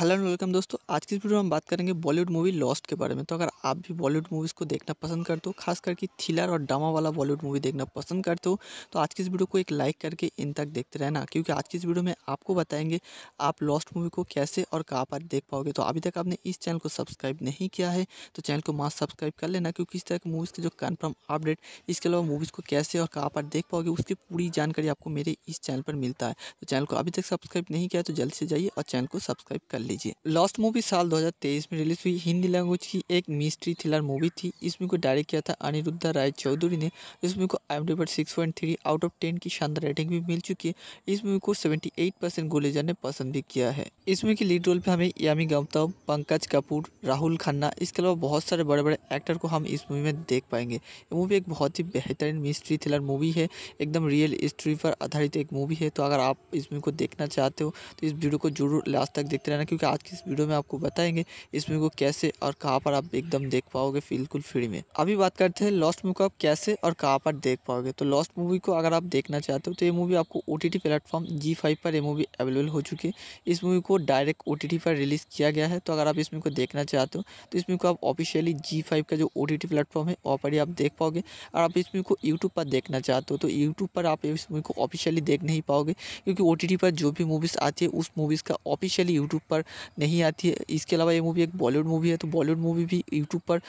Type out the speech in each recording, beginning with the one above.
hello and welcome दोस्तों आज की इस वीडियो में हम बात करेंगे बॉलीवुड मूवी लॉस्ट के बारे में तो अगर आप भी बॉलीवुड मूवीज़ को देखना पसंद करते हो खास करके थ्रिलर और ड्रामा वाला बॉलीवुड मूवी देखना पसंद करते हो तो आज की इस वीडियो को एक लाइक करके इन तक देखते रहना क्योंकि आज की इस वीडियो में आपको बताएंगे आप लॉस्ट मूवी को कैसे और कहाँ पर देख पाओगे तो अभी तक आपने इस चैनल को सब्सक्राइब नहीं किया है तो चैनल को मास सब्सक्राइब कर लेना क्योंकि इस तरह की मूवीज़ के जो कन्फर्म अपडेट इसके अलावा मूवीज़ को कैसे और कहाँ पर देख पाओगे उसकी पूरी जानकारी आपको मेरे इस चैनल पर मिलता है तो चैनल को अभी तक सब्सक्राइब नहीं किया तो जल्द से जाइए और चैनल को सब्सक्राइब कर लीजिए लास्ट मूवी साल 2023 में रिलीज हुई हिंदी लैंग्वेज की एक मिस्ट्री थ्रिलर मूवी थी इस मूवी को डायरेक्ट किया था अनिरुद्धा राय चौधरी ने इस मूवी को आई पर six point three out of ten की शानदार रेटिंग भी मिल चुकी है इस मूवी को सेवेंटी एट परसेंट गोलेजा ने पसंद भी किया है इस मूवी के लीड रोल पर हमें यामी गौतम पंकज कपूर राहुल खन्ना इसके अलावा बहुत सारे बड़े बड़े एक्टर को हम इस मूवी में देख पाएंगे ये मूवी एक बहुत ही बेहतरीन मिस्ट्री थ्रिलर मूवी है एकदम रियल स्टोरी पर आधारित एक मूवी है तो अगर आप इस मूवी को देखना चाहते हो तो इस वीडियो को जरूर लास्ट तक देखते रहना क्योंकि आज की इस वीडियो में आपको बताएंगे इस मूवी को कैसे और कहाँ पर आप एकदम देख पाओगे बिल्कुल फ्री में अभी बात करते हैं लॉस्ट मूवी को आप कैसे और कहाँ पर देख पाओगे तो लॉस्ट मूवी को अगर आप देखना चाहते हो तो ये मूवी आपको ओ टी प्लेटफॉर्म जी पर ये मूवी अवेलेबल हो चुकी है इस मूवी को डायरेक्ट ओ पर रिलीज़ किया गया है तो अगर आप इस मूवी को देखना चाहते हो तो इस मूवी को आप ऑफिशियली जी का जो ओ प्लेटफॉर्म है वहाँ पर ही आप देख पाओगे और आप इस मूवी को यूट्यूब पर देखना चाहते हो तो यूट्यूब पर आप इस मूवी को ऑफिशियली देख नहीं पाओगे क्योंकि ओ पर जो भी मूवीज़ आती है उस मूवीज़ का ऑफिशियली यूट्यूब पर पर नहीं आती है इसके अलावा ये मूवी एक बॉलीवुड मूवी है तो बॉलीवुड मूवी भी यूट्यूब पर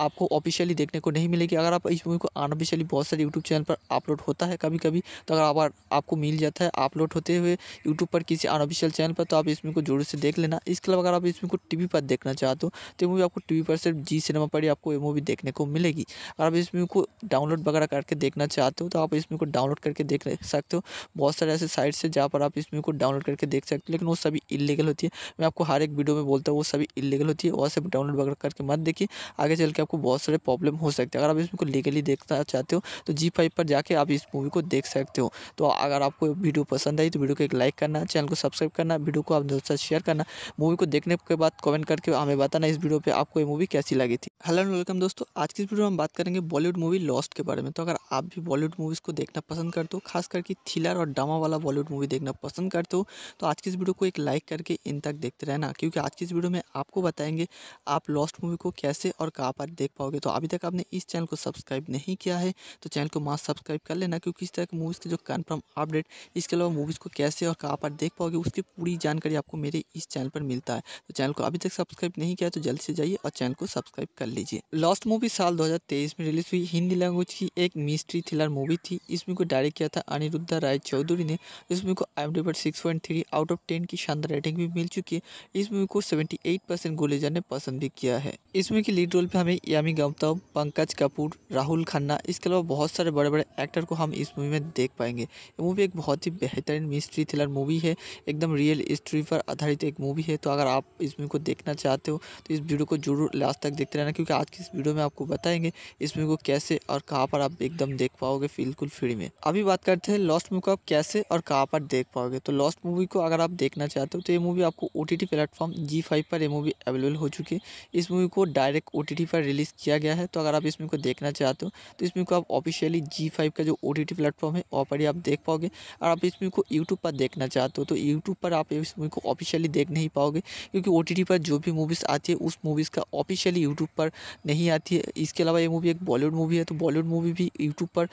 आपको ऑफिशियली देखने को नहीं मिलेगी अगर आप इस मूवी को अनऑफिशियली बहुत सारे यूट्यूब चैनल पर अपलोड होता है कभी कभी तो अगर आप, आपको मिल जाता है अपलोड होते हुए यूट्यूब पर किसी अनऑफिशियल चैनल पर तो आप इस को जोर से देख लेना इसके अलावा अगर आप इस को टी पर देखना चाहते हो तो मूवी आपको टी पर सिर्फ जी सिनेमा पर ही आपको ये मूवी देखने को मिलेगी अगर आप इस मूवी को डाउनलोड वगैरह करके देखना चाहते हो तो आप इस को डाउनलोड करके देख सकते हो बहुत सारे ऐसे साइट्स है जहाँ पर आप इस मूवी को डाउनलोड करके देख सकते हो लेकिन वो सभी इलीगल होती है मैं आपको हर एक वीडियो में बोलता हूँ वो सभी इलीगल होती है वहाँ से डाउनलोड वगैरह करके मत देखिए आगे चल के आपको बहुत सारे प्रॉब्लम हो सकते हैं अगर आप इसमें को लीगली देखना चाहते हो तो जी फाइव पर जाके आप इस मूवी को देख सकते हो तो अगर आपको वीडियो पसंद आई तो वीडियो को एक लाइक करना चैनल को सब्सक्राइब करना वीडियो को आप दोस्तों शेयर करना मूवी को देखने के बाद कमेंट करके हमें बताना इस वीडियो पर आपको ये मूवी कैसी लगी थी हेलो एंड वेलकम दोस्तों आज की इस वीडियो में हम बात करेंगे बॉलीवुड मूवी लॉस्ट के बारे में तो अगर आप भी बॉलीवुड मूवीज़ को देखना पसंद करते हो खास करके थ्रिलर और ड्रामा वाला बॉलीवुड मूवी देखना पसंद करते हो तो आज की इस वीडियो को एक लाइक करके इन तक देखते रहना क्योंकि आज की इस वीडियो में आपको बताएंगे आप लॉस्ट मूवी को कैसे और कहाँ पर देख पाओगे तो अभी तक आपने इस चैनल को सब्सक्राइब नहीं किया है तो चैनल को मास्क सब्सक्राइब कर लेना क्योंकि इस तरह की मूवीज़ के जो कन्फर्म अपडेट इसके अलावा मूवीज़ को कैसे और कहाँ पर देख पाओगे उसकी पूरी जानकारी आपको मेरे इस चैनल पर मिलता है तो चैनल को अभी तक सब्सक्राइब नहीं किया तो जल्द से जाइए और चैनल को सब्सक्राइब कर लीजिए लास्ट मूवी साल दो में रिलीज हुई हिंदी लैंग्वेज की एक मिस्ट्री थ्रिलर मूवी थी इस मूवी को डायरेक्ट किया था अनिरुद्धा राय चौधरी ने इस मूवी को आई पर six point three out of ten की शानदार रेटिंग भी मिल चुकी है इस मूवी को सेवेंटी एट परसेंट गोलेजा ने पसंद भी किया है इस मूवी के लीड रोल पे हमें यामी गौतम पंकज कपूर राहुल खन्ना इसके अलावा बहुत सारे बड़े बड़े एक्टर को हम इस मूवी में देख पाएंगे ये मूवी एक बहुत ही बेहतरीन मिस्ट्री थ्रिलर मूवी है एकदम रियल हिस्ट्री पर आधारित एक मूवी है तो अगर आप इस मूवी को देखना चाहते हो तो इस वीडियो को जरूर लास्ट तक देखते रहना क्योंकि आज की इस वीडियो में आपको बताएंगे इस मूवी को कैसे और कहाँ पर आप एकदम देख पाओगे बिल्कुल फ्री में अभी बात करते हैं लॉस्ट मूवी को आप कैसे और कहाँ पर देख पाओगे तो लॉस्ट मूवी को अगर आप देखना चाहते हो तो ये मूवी आपको ओ टी प्लेटफॉर्म जी पर ये मूवी अवेलेबल हो चुकी है इस मूवी को डायरेक्ट ओ पर रिलीज रिलीज़ किया गया है तो अगर आप इस मूवी को देखना चाहते हो तो इस मूवी को आप ऑफिशियली जी फाइव का जो ओ टी टी प्लेटफॉर्म है वहाँ पर ही आप देख पाओगे और आप इस मूवी को यूट्यूब पर देखना चाहते हो तो यूट्यूब पर आप इस मूवी को ऑफिशियली देख नहीं पाओगे क्योंकि ओ टी टी पर जो भी मूवीज़ आती है उस मूवीज़ का ऑफिशियली यूट्यूब पर नहीं आती है इसके अलावा ये मूवी एक बॉलीवुड मूवी है तो बॉलीवुड मूवी भी यूट्यूब पर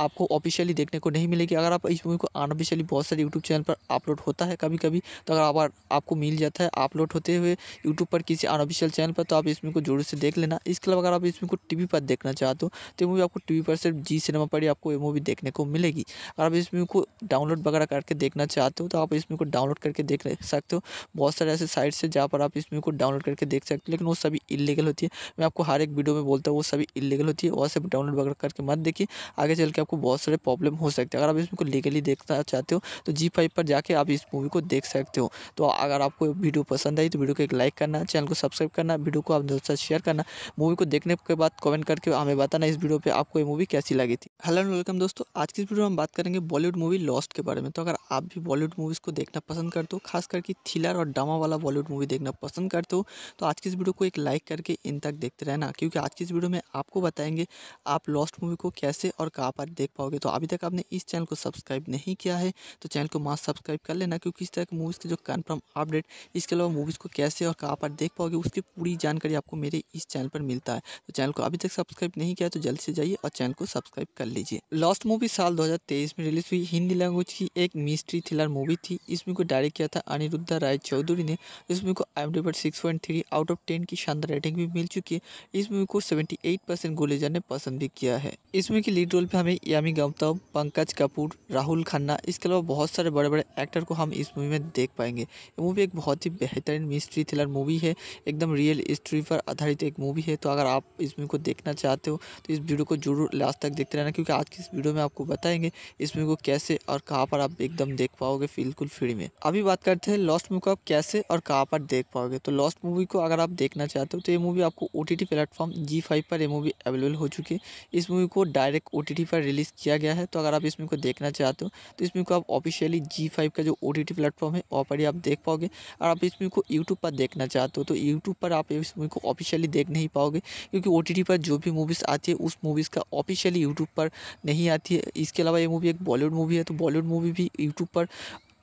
आपको ऑफिशियली देखने को नहीं मिलेगी अगर आप इस मूवी को अनऑफिशियली बहुत सारे यूट्यूब चैनल पर अपलोड होता है कभी कभी तो अगर आप, आपको मिल जाता है अपलोड होते हुए यूट्यूब पर किसी अनऑफिशियल चैनल पर तो आप इस को जरूर से देख लेना इसके अलावा अगर आप इस को टी पर देखना चाहते हो तो ये मूवी आपको टी पर सिर्फ जी सिनेमा पर ही आपको ये मूवी देखने को मिलेगी अगर आप इस मूवी को डाउनलोड वगैरह करके देखना चाहते हो तो आप इस को डाउनलोड करके देख सकते हो बहुत सारे ऐसे साइट्स है जहाँ पर आप इस मूवी को डाउनलोड करके देख सकते हो लेकिन वो सभी इलीगल होती है मैं आपको हर एक वीडियो में बोलता हूँ वो सभी इलीगल होती है वहाँ से डाउनलोड वगैरह करके मत देखिए आगे चल के आपको बहुत सारे प्रॉब्लम हो सकते हैं अगर आप इसको लीगली देखना चाहते हो तो जी फाइव पर जाके आप इस मूवी को देख सकते हो तो अगर आपको वीडियो पसंद आई तो वीडियो को एक लाइक करना चैनल को सब्सक्राइब करना वीडियो को आप दोस्तों शेयर करना मूवी को देखने के बाद कमेंट करके हमें बताना इस वीडियो पर आपको ये मूवी कैसी लगी थी हेलो एंड वेलकम दोस्तों आज की इस वीडियो में हम बात करेंगे बॉलीवुड मूवी लॉस्ट के बारे में तो अगर आप भी बॉलीवुड मूवीज़ को देखना पसंद करते हो खास करके थ्रिलर और ड्रामा वाला बॉलीवुड मूवी देखना पसंद करते हो तो आज की इस वीडियो को एक लाइक करके इन तक देखते रहना क्योंकि आज की इस वीडियो में आपको बताएंगे आप लॉस्ट मूवी को कैसे और कहाँ पर देख पाओगे तो अभी तक आपने इस चैनल को सब्सक्राइब नहीं किया है तो चैनल को मास्ट सब्सक्राइब कर लेना क्योंकि इस तरह की मूवीज़ के जो कन्फर्म अपडेट इसके अलावा मूवीज़ को कैसे और कहाँ पर देख पाओगे उसकी पूरी जानकारी आपको मेरे इस चैनल पर मिलता है तो चैनल को अभी तक सब्सक्राइब नहीं किया तो जल्द से जाइए और चैनल को सब्सक्राइब कर कर लीजिए लॉस्ट मूवी साल 2023 में रिलीज हुई हिंदी लैंग्वेज की एक मिस्ट्री थ्रिलर मूवी थी इस मूवी को डायरेक्ट किया था अनिरुद्धा राय चौधरी ने इस मूवी को आई डी पर six point three out of ten की शानदार रेटिंग भी मिल चुकी है इस मूवी को सेवेंटी एट परसेंट गोलेजा ने पसंद भी किया है इस मूवी के लीड रोल पर हमें यामी गौतम पंकज कपूर राहुल खन्ना इसके अलावा बहुत सारे बड़े बड़े एक्टर को हम इस मूवी में देख पाएंगे ये मूवी एक बहुत ही बेहतरीन मिस्ट्री थ्रिलर मूवी है एकदम रियल स्टोरी पर आधारित एक मूवी है तो अगर आप इस मूवी को देखना चाहते हो तो इस वीडियो को जरूर लास्ट तक देखते रहना क्योंकि आज की इस वीडियो में आपको बताएंगे इस मूवी को कैसे और कहाँ पर आप एकदम देख पाओगे बिल्कुल फ्री में अभी बात करते हैं लॉस्ट मूवी को आप कैसे और कहाँ पर देख पाओगे तो लॉस्ट मूवी को अगर आप देखना चाहते हो तो ये मूवी आपको ओ टी प्लेटफॉर्म जी पर ये मूवी अवेलेबल हो चुकी है इस मूवी को डायरेक्ट ओ पर रिलीज़ किया गया है तो अगर आप इस मूवी को देखना चाहते हो तो इस मूवी को आप ऑफिशियली जी का जो ओ प्लेटफॉर्म है वहाँ पर ही आप देख पाओगे और आप इस मूवी को यूट्यूब पर देखना चाहते हो तो यूट्यूब पर आप इस मूवी को ऑफिशियली देख नहीं पाओगे क्योंकि ओ पर जो भी मूवीज़ आती है उस मूवीज़ का ऑफिशियली यूट्यूब पर पर नहीं आती है इसके अलावा ये मूवी एक बॉलीवुड मूवी है तो बॉलीवुड मूवी भी यूट्यूब पर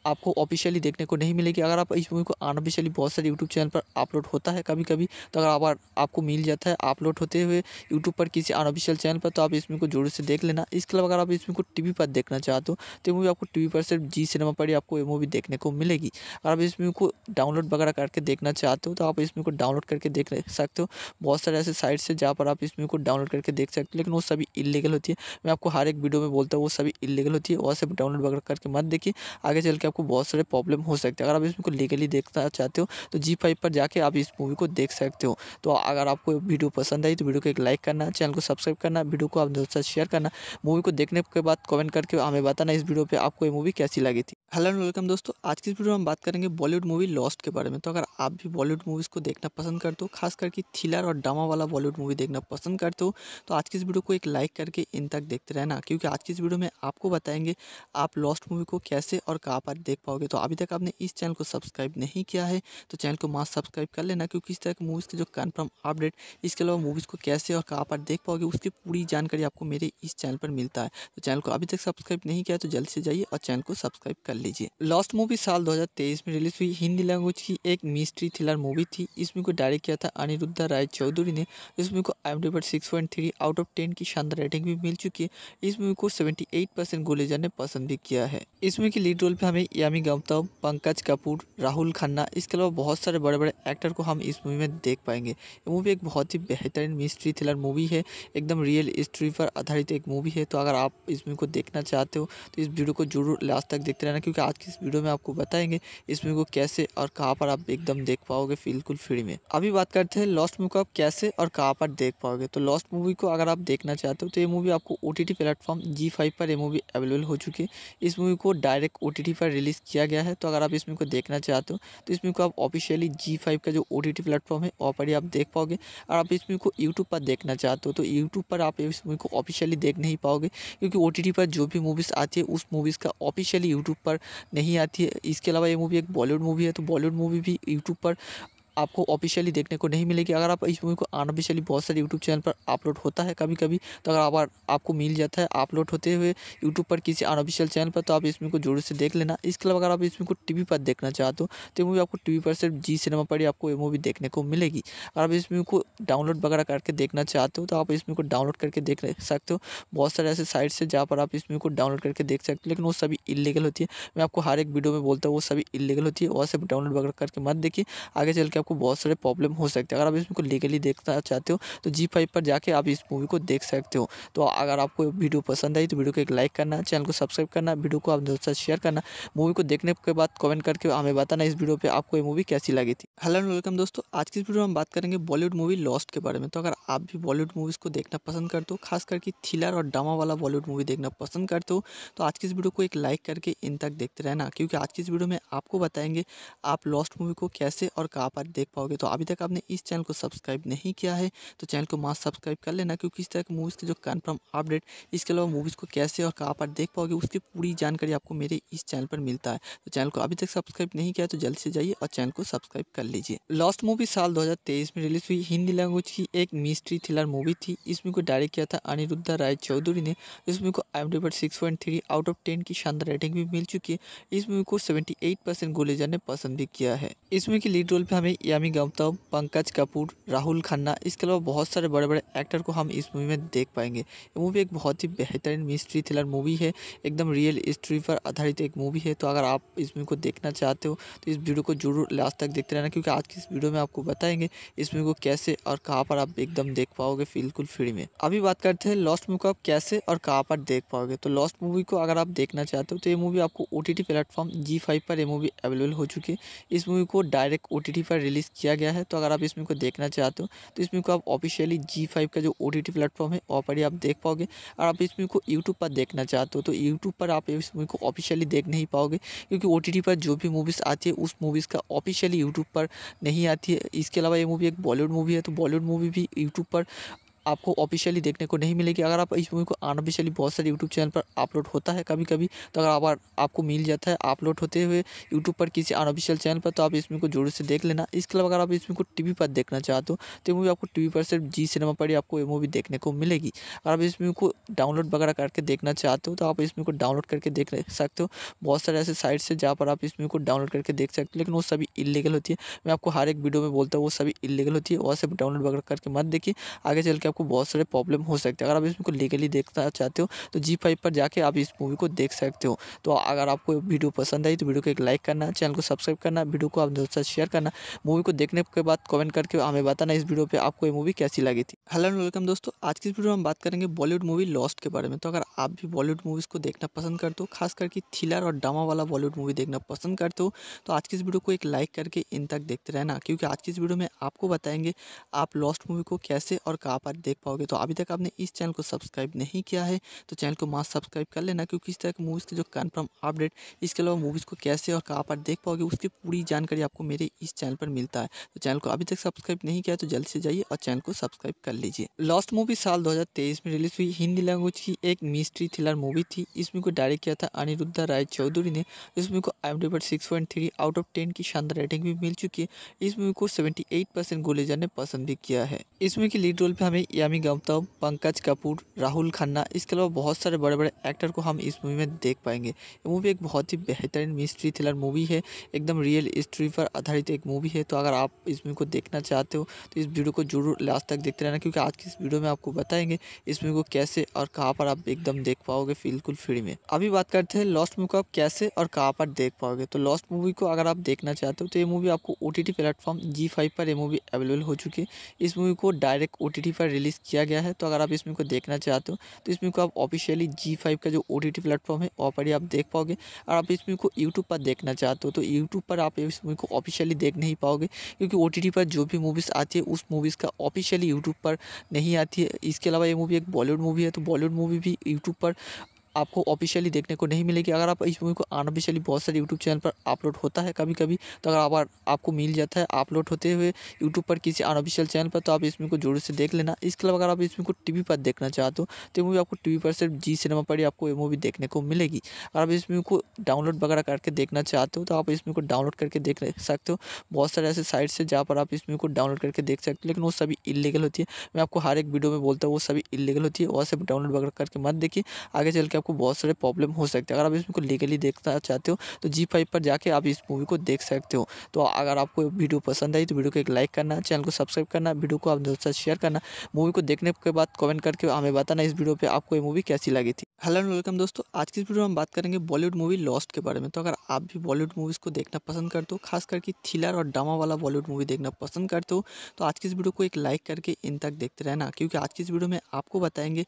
आपको ऑफिशियली देखने को नहीं मिलेगी अगर आप इस मूवी को अनऑफिशियली बहुत सारे यूट्यूब चैनल पर अपलोड होता है कभी कभी तो अगर आप, आपको मिल जाता है अपलोड होते हुए यूट्यूब पर किसी अनऑफिशियल चैनल पर तो आप इस को जोर से देख लेना इसके अलावा अगर आप इस को टी पर देखना चाहते हो तो मूवी आपको टी पर सिर्फ जी सिनेमा पर ही आपको ये मूवी देखने को मिलेगी अगर आप इस मूवी को डाउनलोड वगैरह करके देखना चाहते हो तो आप इस को डाउनलोड करके देख सकते हो बहुत सारे ऐसे साइट्स है जहाँ पर आप इस मूवी को डाउनलोड करके देख सकते हो लेकिन वो सभी इलीगल होती है मैं आपको हर एक वीडियो में बोलता हूँ वो सभी इलीगल होती है वहाँ से डाउनलोड वगैरह करके मत देखिए आगे चल के आपको बहुत सारे प्रॉब्लम हो सकते हैं अगर आप इसको लीगली देखना चाहते हो तो जी फाइव पर जाके आप इस मूवी को देख सकते हो तो अगर आपको वीडियो पसंद आई तो वीडियो को एक लाइक करना चैनल को सब्सक्राइब करना वीडियो को आप दोस्तों शेयर करना मूवी को देखने के बाद कमेंट करके हमें बताना इस वीडियो पर आपको ये मूवी कैसी लगी थी हेलो एंड वेलकम दोस्तों आज की इस वीडियो में हम बात करेंगे बॉलीवुड मूवी लॉस्ट के बारे में तो अगर आप भी बॉलीवुड मूवीज़ को देखना पसंद करते हो खास करके थ्रिलर और ड्रामा वाला बॉलीवुड मूवी देखना पसंद करते हो तो आज की इस वीडियो को एक लाइक करके इन तक देखते रहना क्योंकि आज की इस वीडियो में आपको बताएंगे आप लॉस्ट मूवी को कैसे और कहाँ पर देख पाओगे तो अभी तक आपने इस चैनल को सब्सक्राइब नहीं किया है तो चैनल को मास्क सब्सक्राइब कर लेना क्योंकि इस तरह की मूवीज़ के जो कन्फर्म अपडेट इसके अलावा मूवीज़ को कैसे और कहाँ पर देख पाओगे उसकी पूरी जानकारी आपको मेरे इस चैनल पर मिलता है तो चैनल को अभी तक सब्सक्राइब नहीं किया तो जल्द से जाइए और चैनल को सब्सक्राइब कर लीजिए लास्ट मूवी साल दो में रिलीज हुई हिंदी लैंग्वेज की एक मिस्ट्री थ्रिलर मूवी थी इसमें को डायरेक्ट किया था अनिरुद्ध राय चौधरी ने इस मूवी को आई पर six point three out of ten की शानदार रेटिंग भी मिल चुकी है इस मूवी को सेवेंटी एट परसेंट गोलेजर ने पसंद भी किया है इस मूवी के लीड रोल पे हमें यामी गौतम पंकज कपूर राहुल खन्ना इसके अलावा बहुत सारे बड़े बड़े एक्टर को हम इस मूवी में देख पाएंगे ये मूवी एक बहुत ही बेहतरीन मिस्ट्री थ्रिलर मूवी है एकदम रियल हिस्ट्री पर आधारित एक मूवी है तो अगर आप इस मूवी को देखना चाहते हो तो इस वीडियो को जरूर लास्ट तक देखते रहना क्योंकि आज की इस वीडियो में आपको बताएंगे इस मूवी को कैसे और कहाँ पर आप एकदम देख पाओगे बिल्कुल फ्री में अभी बात करते हैं लॉस्ट मूवी को आप कैसे और कहाँ पर देख पाओगे तो लॉस्ट मूवी को अगर आप देखना चाहते हो तो ये मूवी आपको ओ टी प्लेटफॉर्म जी पर ये मूवी अवेलेबल हो चुकी है इस मूवी को डायरेक्ट ओ पर रिलीज रिलीज़ किया गया है तो अगर आप इस मूवी को देखना चाहते हो तो इस मूवी को आप ऑफिशियली जी फाइव का जो ओ टी टी प्लेटफॉर्म है वहाँ पर ही आप देख पाओगे और आप इस मूवी को यूट्यूब पर देखना चाहते हो तो यूट्यूब पर आप इस मूवी को ऑफिशियली देख नहीं पाओगे क्योंकि ओ टी टी पर जो भी मूवीज़ आती है उस मूवीज़ का ऑफिशियली यूट्यूब पर नहीं आती है इसके अलावा ये मूवी एक बॉलीवुड मूवी है तो बॉलीवुड मूवी भी यूट्यूब पर आपको ऑफिशियली देखने को नहीं मिलेगी अगर आप इस मूवी को अनऑफिशियली बहुत सारे यूट्यूब चैनल पर अपलोड होता है कभी कभी तो अगर आप, आपको मिल जाता है अपलोड होते हुए यूट्यूब पर किसी अनऑफिशियल चैनल पर तो आप इस को जोर से देख लेना इसके अलावा अगर आप इस को टी पर देखना चाहते हो तो ये मूवी आपको टी पर सिर्फ जी सिनेमा पर ही आपको ये मूवी देखने को मिलेगी अगर आप इस मूवी को डाउनलोड वगैरह करके देखना चाहते हो तो आप इस को डाउनलोड करके देख सकते हो बहुत सारे ऐसे साइट्स है जहाँ पर आप इस मूवी को डाउनलोड करके देख सकते हो लेकिन वो सभी इलीगल होती है मैं आपको हर एक वीडियो में बोलता हूँ वो सभी इलीगल होती है वहाँ से डाउनलोड वगैरह करके मत देखिए आगे चल के आपको बहुत सारे प्रॉब्लम हो सकते हैं अगर आप इसमें को लीगली देखना चाहते हो तो जी फाइव पर जाके आप इस मूवी को देख सकते हो तो अगर आपको वीडियो पसंद आई तो वीडियो को एक लाइक करना चैनल को सब्सक्राइब करना वीडियो को आप दोस्तों शेयर करना मूवी को देखने के बाद कमेंट करके हमें बताना इस वीडियो पर आपको ये मूवी कैसी लगी थी हेलो एंड वेलकम दोस्तों आज की इस वीडियो में हम बात करेंगे बॉलीवुड मूवी लॉस्ट के बारे में तो अगर आप भी बॉलीवुड मूवीज़ को देखना पसंद करते हो खास करके थ्रिलर और ड्रामा वाला बॉलीवुड मूवी देखना पसंद करते हो तो आज की इस वीडियो को एक लाइक करके इन तक देखते रहना क्योंकि आज की इस वीडियो में आपको बताएंगे आप लॉस्ट मूवी को कैसे और कहाँ पर देख पाओगे तो अभी तक आपने इस चैनल को सब्सक्राइब नहीं किया है तो चैनल को मास्क सब्सक्राइब कर लेना क्योंकि इस तरह की मूवीज़ के जो कन्फर्म अपडेट इसके अलावा मूवीज़ को कैसे और कहाँ पर देख पाओगे उसकी पूरी जानकारी आपको मेरे इस चैनल पर मिलता है तो चैनल को अभी तक सब्सक्राइब नहीं किया तो जल्द से जाइए और चैनल को सब्सक्राइब कर लीजिए लास्ट मूवी साल दो में रिलीज हुई हिंदी लैंग्वेज की एक मिस्ट्री थ्रिलर मूवी थी इस मूवी को डायरेक्ट किया था अनिरुद्धा राय चौधरी ने इस मूवी को आई पर six point three out of ten की शानदार रेटिंग भी मिल चुकी है इस मूवी को सेवेंटी एट परसेंट गोलेजा ने पसंद भी किया है इस मूवी के लीड रोल पे हमें यामी गौतम पंकज कपूर राहुल खन्ना इसके अलावा बहुत सारे बड़े बड़े एक्टर को हम इस मूवी में देख पाएंगे ये मूवी एक बहुत ही बेहतरीन मिस्ट्री थ्रिलर मूवी है एकदम रियल हिस्ट्री पर आधारित एक मूवी है तो अगर आप इस मूवी को देखना चाहते हो तो इस वीडियो को जरूर लास्ट तक देखते रहना क्योंकि आज की इस वीडियो में आपको बताएंगे इस मूवी को कैसे और कहाँ पर आप एकदम देख पाओगे बिल्कुल फ्री में अभी बात करते हैं लॉस्ट मूवी को आप कैसे और कहाँ पर देख पाओगे तो लॉस्ट मूवी को अगर आप देखना चाहते हो तो ये मूवी आपको ओ टी प्लेटफॉर्म जी पर ये मूवी अवेलेबल हो चुकी है इस मूवी को डायरेक्ट ओ पर रिलीज रिलीज़ किया गया है तो अगर आप इस मूवी को देखना चाहते हो तो इस मूवी को आप ऑफिशियली जी फाइव का जो ओ टी टी प्लेटफॉर्म है वहाँ पर ही आप देख पाओगे और आप इस मूवी को यूट्यूब पर देखना चाहते हो तो यूट्यूब पर आप इस मूवी को ऑफिशियली देख नहीं पाओगे क्योंकि ओ टी टी पर जो भी मूवीज़ आती है उस मूवीज़ का ऑफिशियली यूट्यूब पर नहीं आती है इसके अलावा ये मूवी एक बॉलीवुड मूवी है तो बॉलीवुड मूवी भी यूट्यूब पर आपको ऑफिशियली देखने को नहीं मिलेगी अगर आप इस मूवी को अनऑफिशियली बहुत सारे यूट्यूब चैनल पर अपलोड होता है कभी कभी तो अगर आप, आपको मिल जाता है अपलोड होते हुए यूट्यूब पर किसी अनऑफिशियल चैनल पर तो आप इस को जोर से देख लेना इसके अलावा अगर आप इस को टी पर देखना चाहते हो तो ये मूवी आपको टी पर सिर्फ जी सिनेमा पर ही आपको ये मूवी देखने को मिलेगी अगर आप इस मूवी को डाउनलोड वगैरह करके देखना चाहते हो तो आप इस को डाउनलोड करके देख सकते हो बहुत सारे ऐसे साइट्स है जहाँ पर आप इस मूवी को डाउनलोड करके देख सकते हो लेकिन वो सभी इलीगल होती है मैं आपको हर एक वीडियो में बोलता हूँ वो सभी इलीगल होती है वहाँ से डाउनलोड वगैरह करके मत देखिए आगे चल के आपको बहुत सारे प्रॉब्लम हो सकते हैं अगर आप इसमें को लीगली देखना चाहते हो तो जी फाइव पर जाके आप इस मूवी को देख सकते हो तो अगर आपको वीडियो पसंद आई तो वीडियो को एक लाइक करना चैनल को सब्सक्राइब करना वीडियो को आप दोस्तों शेयर करना मूवी को देखने के बाद कमेंट करके हमें बताना इस वीडियो पर आपको ये मूवी कैसी लगी थी हेलो एंड वेलकम दोस्तों आज की इस वीडियो में हम बात करेंगे बॉलीवुड मूवी लॉस्ट के बारे में तो अगर आप भी बॉलीवुड मूवीज़ को देखना पसंद करते हो खास करके थ्रिलर और ड्रामा वाला बॉलीवुड मूवी देखना पसंद करते हो तो आज की इस वीडियो को एक लाइक करके इन तक देखते रहना क्योंकि आज की इस वीडियो में आपको बताएंगे आप लॉस्ट मूवी को कैसे और कहाँ पर देख पाओगे तो अभी तक आपने इस चैनल को सब्सक्राइब नहीं किया है तो चैनल को मास्ट सब्सक्राइब कर लेना क्योंकि इस तरह की मूवीज़ के जो कन्फर्म अपडेट इसके अलावा मूवीज़ को कैसे और कहाँ पर देख पाओगे उसकी पूरी जानकारी आपको मेरे इस चैनल पर मिलता है तो चैनल को अभी तक सब्सक्राइब नहीं किया तो जल्द से जाइए और चैनल को सब्सक्राइब कर लीजिए लास्ट मूवी साल दो में रिलीज हुई हिंदी लैंग्वेज की एक मिस्ट्री थ्रिलर मूवी थी इस मूवी को डायरेक्ट किया था अनिरुद्धा राय चौधरी ने इस मूवी को आई पर six point three out of ten की शानदार रेटिंग भी मिल चुकी है इस मूवी को सेवेंटी एट परसेंट गुलेजर ने पसंद भी किया है इस मूवी के लीड रोल पे हमें यामी गौतम पंकज कपूर राहुल खन्ना इसके अलावा बहुत सारे बड़े बड़े एक्टर को हम इस मूवी में देख पाएंगे ये मूवी एक बहुत ही बेहतरीन मिस्ट्री थ्रिलर मूवी है एकदम रियल हिस्ट्री पर आधारित एक मूवी है तो अगर आप इस मूवी को देखना चाहते हो तो इस वीडियो को जरूर लास्ट तक देखते रहना क्योंकि आज की इस वीडियो में आपको बताएंगे इस मूवी को कैसे और कहाँ पर आप एकदम देख पाओगे बिल्कुल फ्री में अभी बात करते हैं लॉस्ट मूवी को आप कैसे और कहाँ पर देख पाओगे तो लॉस्ट मूवी को अगर आप देखना चाहते हो तो ये मूवी आपको O T platform Zee five पर ये मूवी अवेलेबल हो चुकी है इस मूवी को डायरेक्ट ओ पर रिलीज़ किया गया है तो अगर आप इसमें को देखना चाहते हो तो इसमें को आप ऑफिशियली जी फाइव का जो ओ टी टी प्लेटफॉर्म है वहाँ पर ही आप देख पाओगे और आप इसमें को यूट्यूब पर देखना चाहते हो तो यूट्यूब पर आप इस मूवी को ऑफिशियली देख नहीं पाओगे क्योंकि ओ टी टी पर जो भी मूवीज़ आती है उस मूवीज़ का ऑफिशियली यूट्यूब पर नहीं आती है इसके अलावा ये मूवी एक बॉलीवुड मूवी है तो बॉलीवुड मूवी भी यूट्यूब पर आपको ऑफिशियली देखने को नहीं मिलेगी अगर आप इस मूवी को अनऑफिशियली बहुत सारे यूट्यूब चैनल पर अपलोड होता है कभी कभी तो अगर आप, आपको मिल जाता है अपलोड होते हुए यूट्यूब पर किसी अनऑफिशियल चैनल पर तो आप इस को जरूर से देख लेना इसके अलावा अगर आप इस को टी पर देखना चाहते हो तो मूवी आपको टी पर सिर्फ जी सिनेमा पर ही आपको ये मूवी देखने को मिलेगी अगर आप इस मूवी को डाउनलोड वगैरह करके देखना चाहते हो तो आप इस को डाउनलोड करके देख सकते हो बहुत सारे ऐसे साइट्स है जहाँ पर आप इस मूवी को डाउनलोड करके देख सकते हो लेकिन वो सभी इलीगल होती है मैं आपको हर एक वीडियो में बोलता हूँ वो सभी इलीगल होती है वहाँ से डाउनलोड वगैरह करके मत देखिए आगे चल के आपको बहुत सारे प्रॉब्लम हो सकते हैं अगर आप इसको लीगली देखना चाहते हो तो जी फाइव पर जाके आप इस मूवी को देख सकते हो तो अगर आपको वीडियो पसंद आई तो वीडियो को एक लाइक करना चैनल को सब्सक्राइब करना वीडियो को आप दोस्तों शेयर करना मूवी को देखने के बाद कमेंट करके हमें बताना इस वीडियो पर आपको ये मूवी कैसी लगी थी हेलो एंड वेलकम दोस्तों आज की इस वीडियो में हम बात करेंगे बॉलीवुड मूवी लॉस्ट के बारे में तो अगर आप भी बॉलीवुड मूवीज़ को देखना पसंद करते हो खास करके थ्रिलर और ड्रामा वाला बॉलीवुड मूवी देखना पसंद करते हो तो आज की इस वीडियो को एक लाइक करके इन तक देखते रहना क्योंकि आज की इस वीडियो में आपको बताएंगे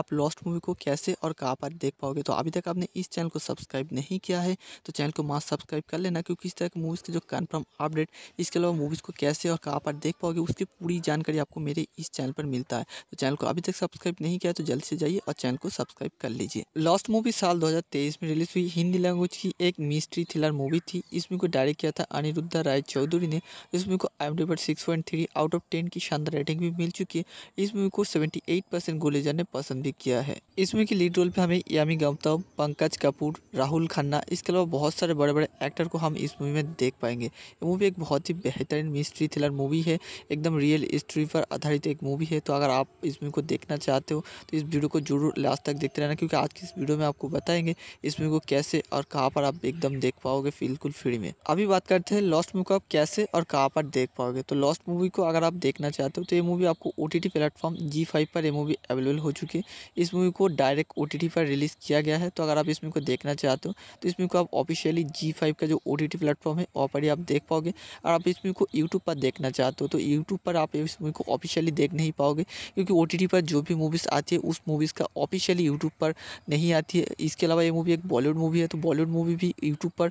आप लॉस्ट मूवी को कैसे और कहाँ पर देख पाओगे तो अभी तक आपने इस चैनल को सब्सक्राइब नहीं किया है तो चैनल को मास्क सब्सक्राइब कर लेना क्योंकि इस तरह की मूवीज़ के जो कन्फर्म अपडेट इसके अलावा मूवीज़ को कैसे और कहाँ पर देख पाओगे उसकी पूरी जानकारी आपको मेरे इस चैनल पर मिलता है तो चैनल को अभी तक सब्सक्राइब नहीं किया तो जल्द से जाइए और चैनल को सब्सक्राइब कर लीजिए लास्ट मूवी साल दो में रिलीज हुई हिंदी लैंग्वेज की एक मिस्ट्री थ्रिलर मूवी थी इसमें को डायरेक्ट किया था अनिरुद्धा राय चौधरी ने इस मूवी को आई पर six point three out of ten की शानदार रेटिंग भी मिल चुकी है इस मूवी को सेवेंटी एट परसेंट गोलेजर ने पसंद भी किया है इस मूवी के लीड रोल पे हमें यामी गौतम पंकज कपूर राहुल खन्ना इसके अलावा बहुत सारे बड़े बड़े एक्टर को हम इस मूवी में देख पाएंगे ये मूवी एक बहुत ही बेहतरीन मिस्ट्री थ्रिलर मूवी है एकदम रियल स्टोरी पर आधारित एक मूवी है तो अगर आप इस मूवी को देखना चाहते हो तो इस वीडियो को जरूर लास्ट तक देखते रहना क्योंकि आज की इस वीडियो में आपको बताएंगे इस मूवी को कैसे और कहाँ पर आप एकदम देख पाओगे बिल्कुल फ्री में अभी बात करते हैं लॉस्ट मूवी को आप कैसे और कहाँ पर देख पाओगे तो लॉस्ट मूवी को अगर आप देखना चाहते हो तो ये मूवी आपको ओ टी प्लेटफॉर्म जी पर ये मूवी अवेलेबल हो चुकी है इस मूवी को डायरेक्ट ओ पर रिलीज रिलीज़ किया गया है तो अगर आप इस मूवी को देखना चाहते हो तो इस मूवी को आप ऑफिशियली जी फाइव का जो ओ टी टी प्लेटफॉर्म है वहाँ पर ही आप देख पाओगे और आप इस मूवी को यूट्यूब पर देखना चाहते हो तो यूट्यूब पर आप इस मूवी को ऑफिशियली देख नहीं पाओगे क्योंकि ओ टी टी पर जो भी मूवीज़ आती है उस मूवीज़ का ऑफिशियली यूट्यूब पर नहीं आती है इसके अलावा ये मूवी एक बॉलीवुड मूवी है तो बॉलीवुड मूवी भी यूट्यूब पर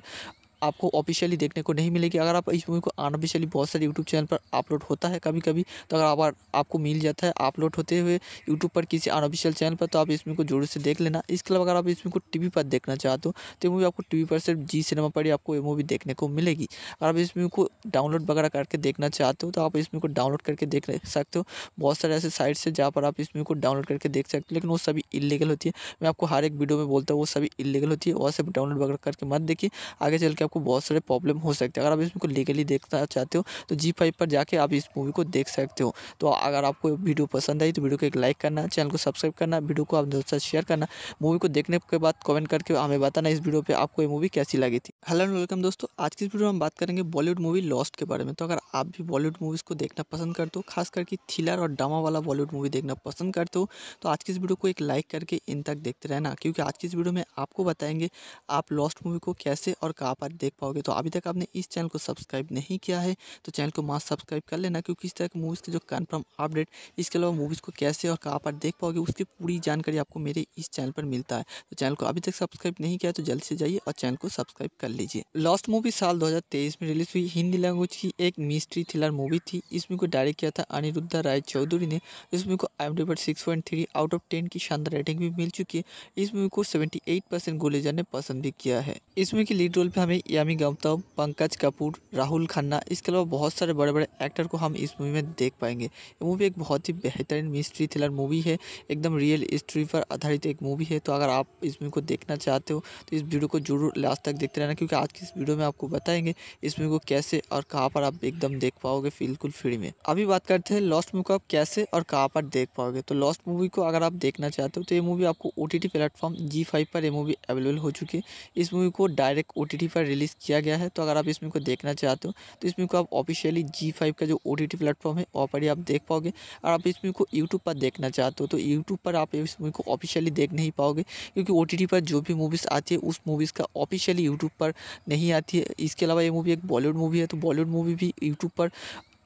आपको ऑफिशियली देखने को नहीं मिलेगी अगर आप इस मूवी को अनऑफिशियली बहुत सारे यूट्यूब चैनल पर अपलोड होता है कभी कभी तो अगर आप, आपको मिल जाता है अपलोड होते हुए यूट्यूब पर किसी अनऑफिशियल चैनल पर तो आप इस को जोर से देख लेना इसके अलावा अगर आप इसमें को टी पर देखना चाहते हो तो ये मूवी आपको टी पर सिर्फ जी सिनेमा पर ही आपको ये मूवी देखने को मिलेगी अगर आप इस मूवी को डाउनलोड वगैरह करके देखना चाहते हो तो आप इस को डाउनलोड करके देख सकते हो बहुत सारे ऐसे साइट्स है जहाँ पर आप इस मूवी को डाउनलोड करके देख सकते हो लेकिन वो सभी इलीगल होती है मैं आपको हर एक वीडियो में बोलता हूँ वो सभी इलीगल होती है वहाँ से डाउनलोड वगैरह करके मत देखिए आगे चल के आपको बहुत सारे प्रॉब्लम हो सकते हैं अगर आप इसमें को लीगली देखना चाहते हो तो जी फाइव पर जाके आप इस मूवी को देख सकते हो तो अगर आपको वीडियो पसंद आई तो वीडियो को एक लाइक करना चैनल को सब्सक्राइब करना वीडियो को आप दोस्तों शेयर करना मूवी को देखने के बाद कमेंट करके हमें बताना इस वीडियो पर आपको ये मूवी कैसी लगी थी हेलो एंड वेलकम दोस्तों आज की इस वीडियो में हम बात करेंगे बॉलीवुड मूवी लॉस्ट के बारे में तो अगर आप भी बॉलीवुड मूवीज़ को देखना पसंद करते हो खास करके थ्रिलर और ड्रामा वाला बॉलीवुड मूवी देखना पसंद करते हो तो आज की इस वीडियो को एक लाइक करके इन तक देखते रहना क्योंकि आज की इस वीडियो में आपको बताएंगे आप लॉस्ट मूवी को कैसे और कहाँ पर देख पाओगे तो अभी तक आपने इस चैनल को सब्सक्राइब नहीं किया है तो चैनल को मास्क सब्सक्राइब कर लेना क्योंकि इस तरह की मूवीज़ के जो कन्फर्म अपडेट इसके अलावा मूवीज़ को कैसे और कहाँ पर देख पाओगे उसकी पूरी जानकारी आपको मेरे इस चैनल पर मिलता है तो चैनल को अभी तक सब्सक्राइब नहीं किया तो जल्द से जाइए और चैनल को सब्सक्राइब कर लीजिए लास्ट मूवी साल दो में रिलीज हुई हिंदी लैंग्वेज की एक मिस्ट्री थ्रिलर मूवी थी इसमें को डायरेक्ट किया था अनिरुद्धा राय चौधरी ने इस मूवी को आई पर six point three out of ten की शानदार रेटिंग भी मिल चुकी है इस मूवी को सेवेंटी एट परसेंट गोलेजा ने पसंद भी किया है इस मूवी के लीड रोल पे हमें यामी गौतम पंकज कपूर राहुल खन्ना इसके अलावा बहुत सारे बड़े बड़े एक्टर को हम इस मूवी में देख पाएंगे ये मूवी एक बहुत ही बेहतरीन मिस्ट्री थ्रिलर मूवी है एकदम रियल हिस्ट्री पर आधारित एक मूवी है तो अगर आप इस मूवी को देखना चाहते हो तो इस वीडियो को जरूर लास्ट तक देखते रहना क्योंकि आज की इस वीडियो में आपको बताएंगे इस मूवी को कैसे और कहाँ पर आप एकदम देख पाओगे बिल्कुल फ्री में अभी बात करते हैं लॉस्ट मूवी को आप कैसे और कहाँ पर देख पाओगे तो लॉस्ट मूवी को अगर आप देखना चाहते हो तो ये मूवी आपको ओ टी प्लेटफॉर्म जी पर ये मूवी अवेलेबल हो चुकी है इस मूवी को डायरेक्ट ओ पर रिलीज रिलीज़ किया गया है तो अगर आप इस मूवी को देखना चाहते हो तो इस मूवी को आप ऑफिशियली जी फाइव का जो ओ टी टी प्लेटफॉर्म है वहाँ पर ही आप देख पाओगे और आप इस मूवी को यूट्यूब पर देखना चाहते हो तो यूट्यूब पर आप इस मूवी को ऑफिशियली देख नहीं पाओगे क्योंकि ओ टी टी पर जो भी मूवीज़ आती है उस मूवीज़ का ऑफिशियली यूट्यूब पर नहीं आती है इसके अलावा ये मूवी एक बॉलीवुड मूवी है तो बॉलीवुड मूवी भी यूट्यूब पर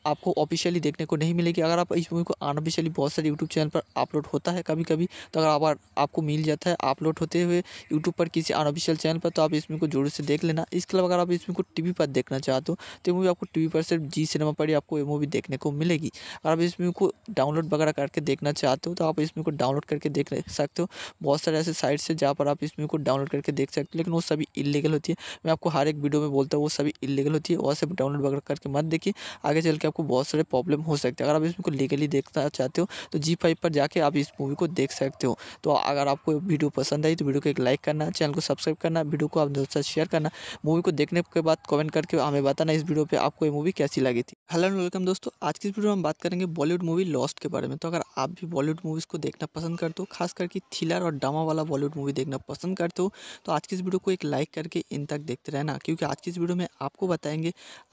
आपको ऑफिशियली देखने को नहीं मिलेगी अगर आप इस मूवी को अनऑफिशियली बहुत सारे यूट्यूब चैनल पर अपलोड होता है कभी कभी तो अगर आप, आपको मिल जाता है अपलोड होते हुए यूट्यूब पर किसी अनऑफिशियल चैनल पर तो आप इस को जरूर से देख लेना इसके अलावा अगर आप इसमें को टी पर देखना चाहते हो तो ये मूवी आपको टी पर सिर्फ जी सिनेमा पर ही आपको ये मूवी देखने को मिलेगी अगर आप इस मूवी को डाउनलोड वगैरह करके देखना चाहते हो तो आप इस को डाउनलोड करके देख सकते हो बहुत सारे ऐसे साइट्स है जहाँ पर आप इस मूवी को डाउनलोड करके देख सकते हो लेकिन वो सभी इलीगल होती है मैं आपको हर एक वीडियो में बोलता हूँ वो सभी इलीगल होती है वहाँ से डाउनलोड वगैरह करके मत देखिए आगे चल के आपको बहुत सारे प्रॉब्लम हो सकते हैं अगर आप इस को लीगली देखना चाहते हो तो जी फाइव पर जाके आप इस मूवी को देख सकते हो तो अगर आपको वीडियो पसंद आई तो वीडियो को एक लाइक करना चैनल को सब्सक्राइब करना वीडियो को आप दोस्तों शेयर करना मूवी को देखने के बाद कमेंट करके हमें बताना इस वीडियो पर आपको ये मूवी कैसी लगी थी हेलो एंड वेलकम दोस्तों आज की इस वीडियो में हम बात करेंगे बॉलीवुड मूवी लॉस्ट के बारे में तो अगर आप भी बॉलीवुड मूवीज़ को देखना पसंद करते हो खास करके थ्रिलर और ड्रामा वाला बॉलीवुड मूवी देखना पसंद करते हो तो आज की इस वीडियो को एक लाइक करके इन तक देखते रहना क्योंकि आज की इस वीडियो में आपको बताएंगे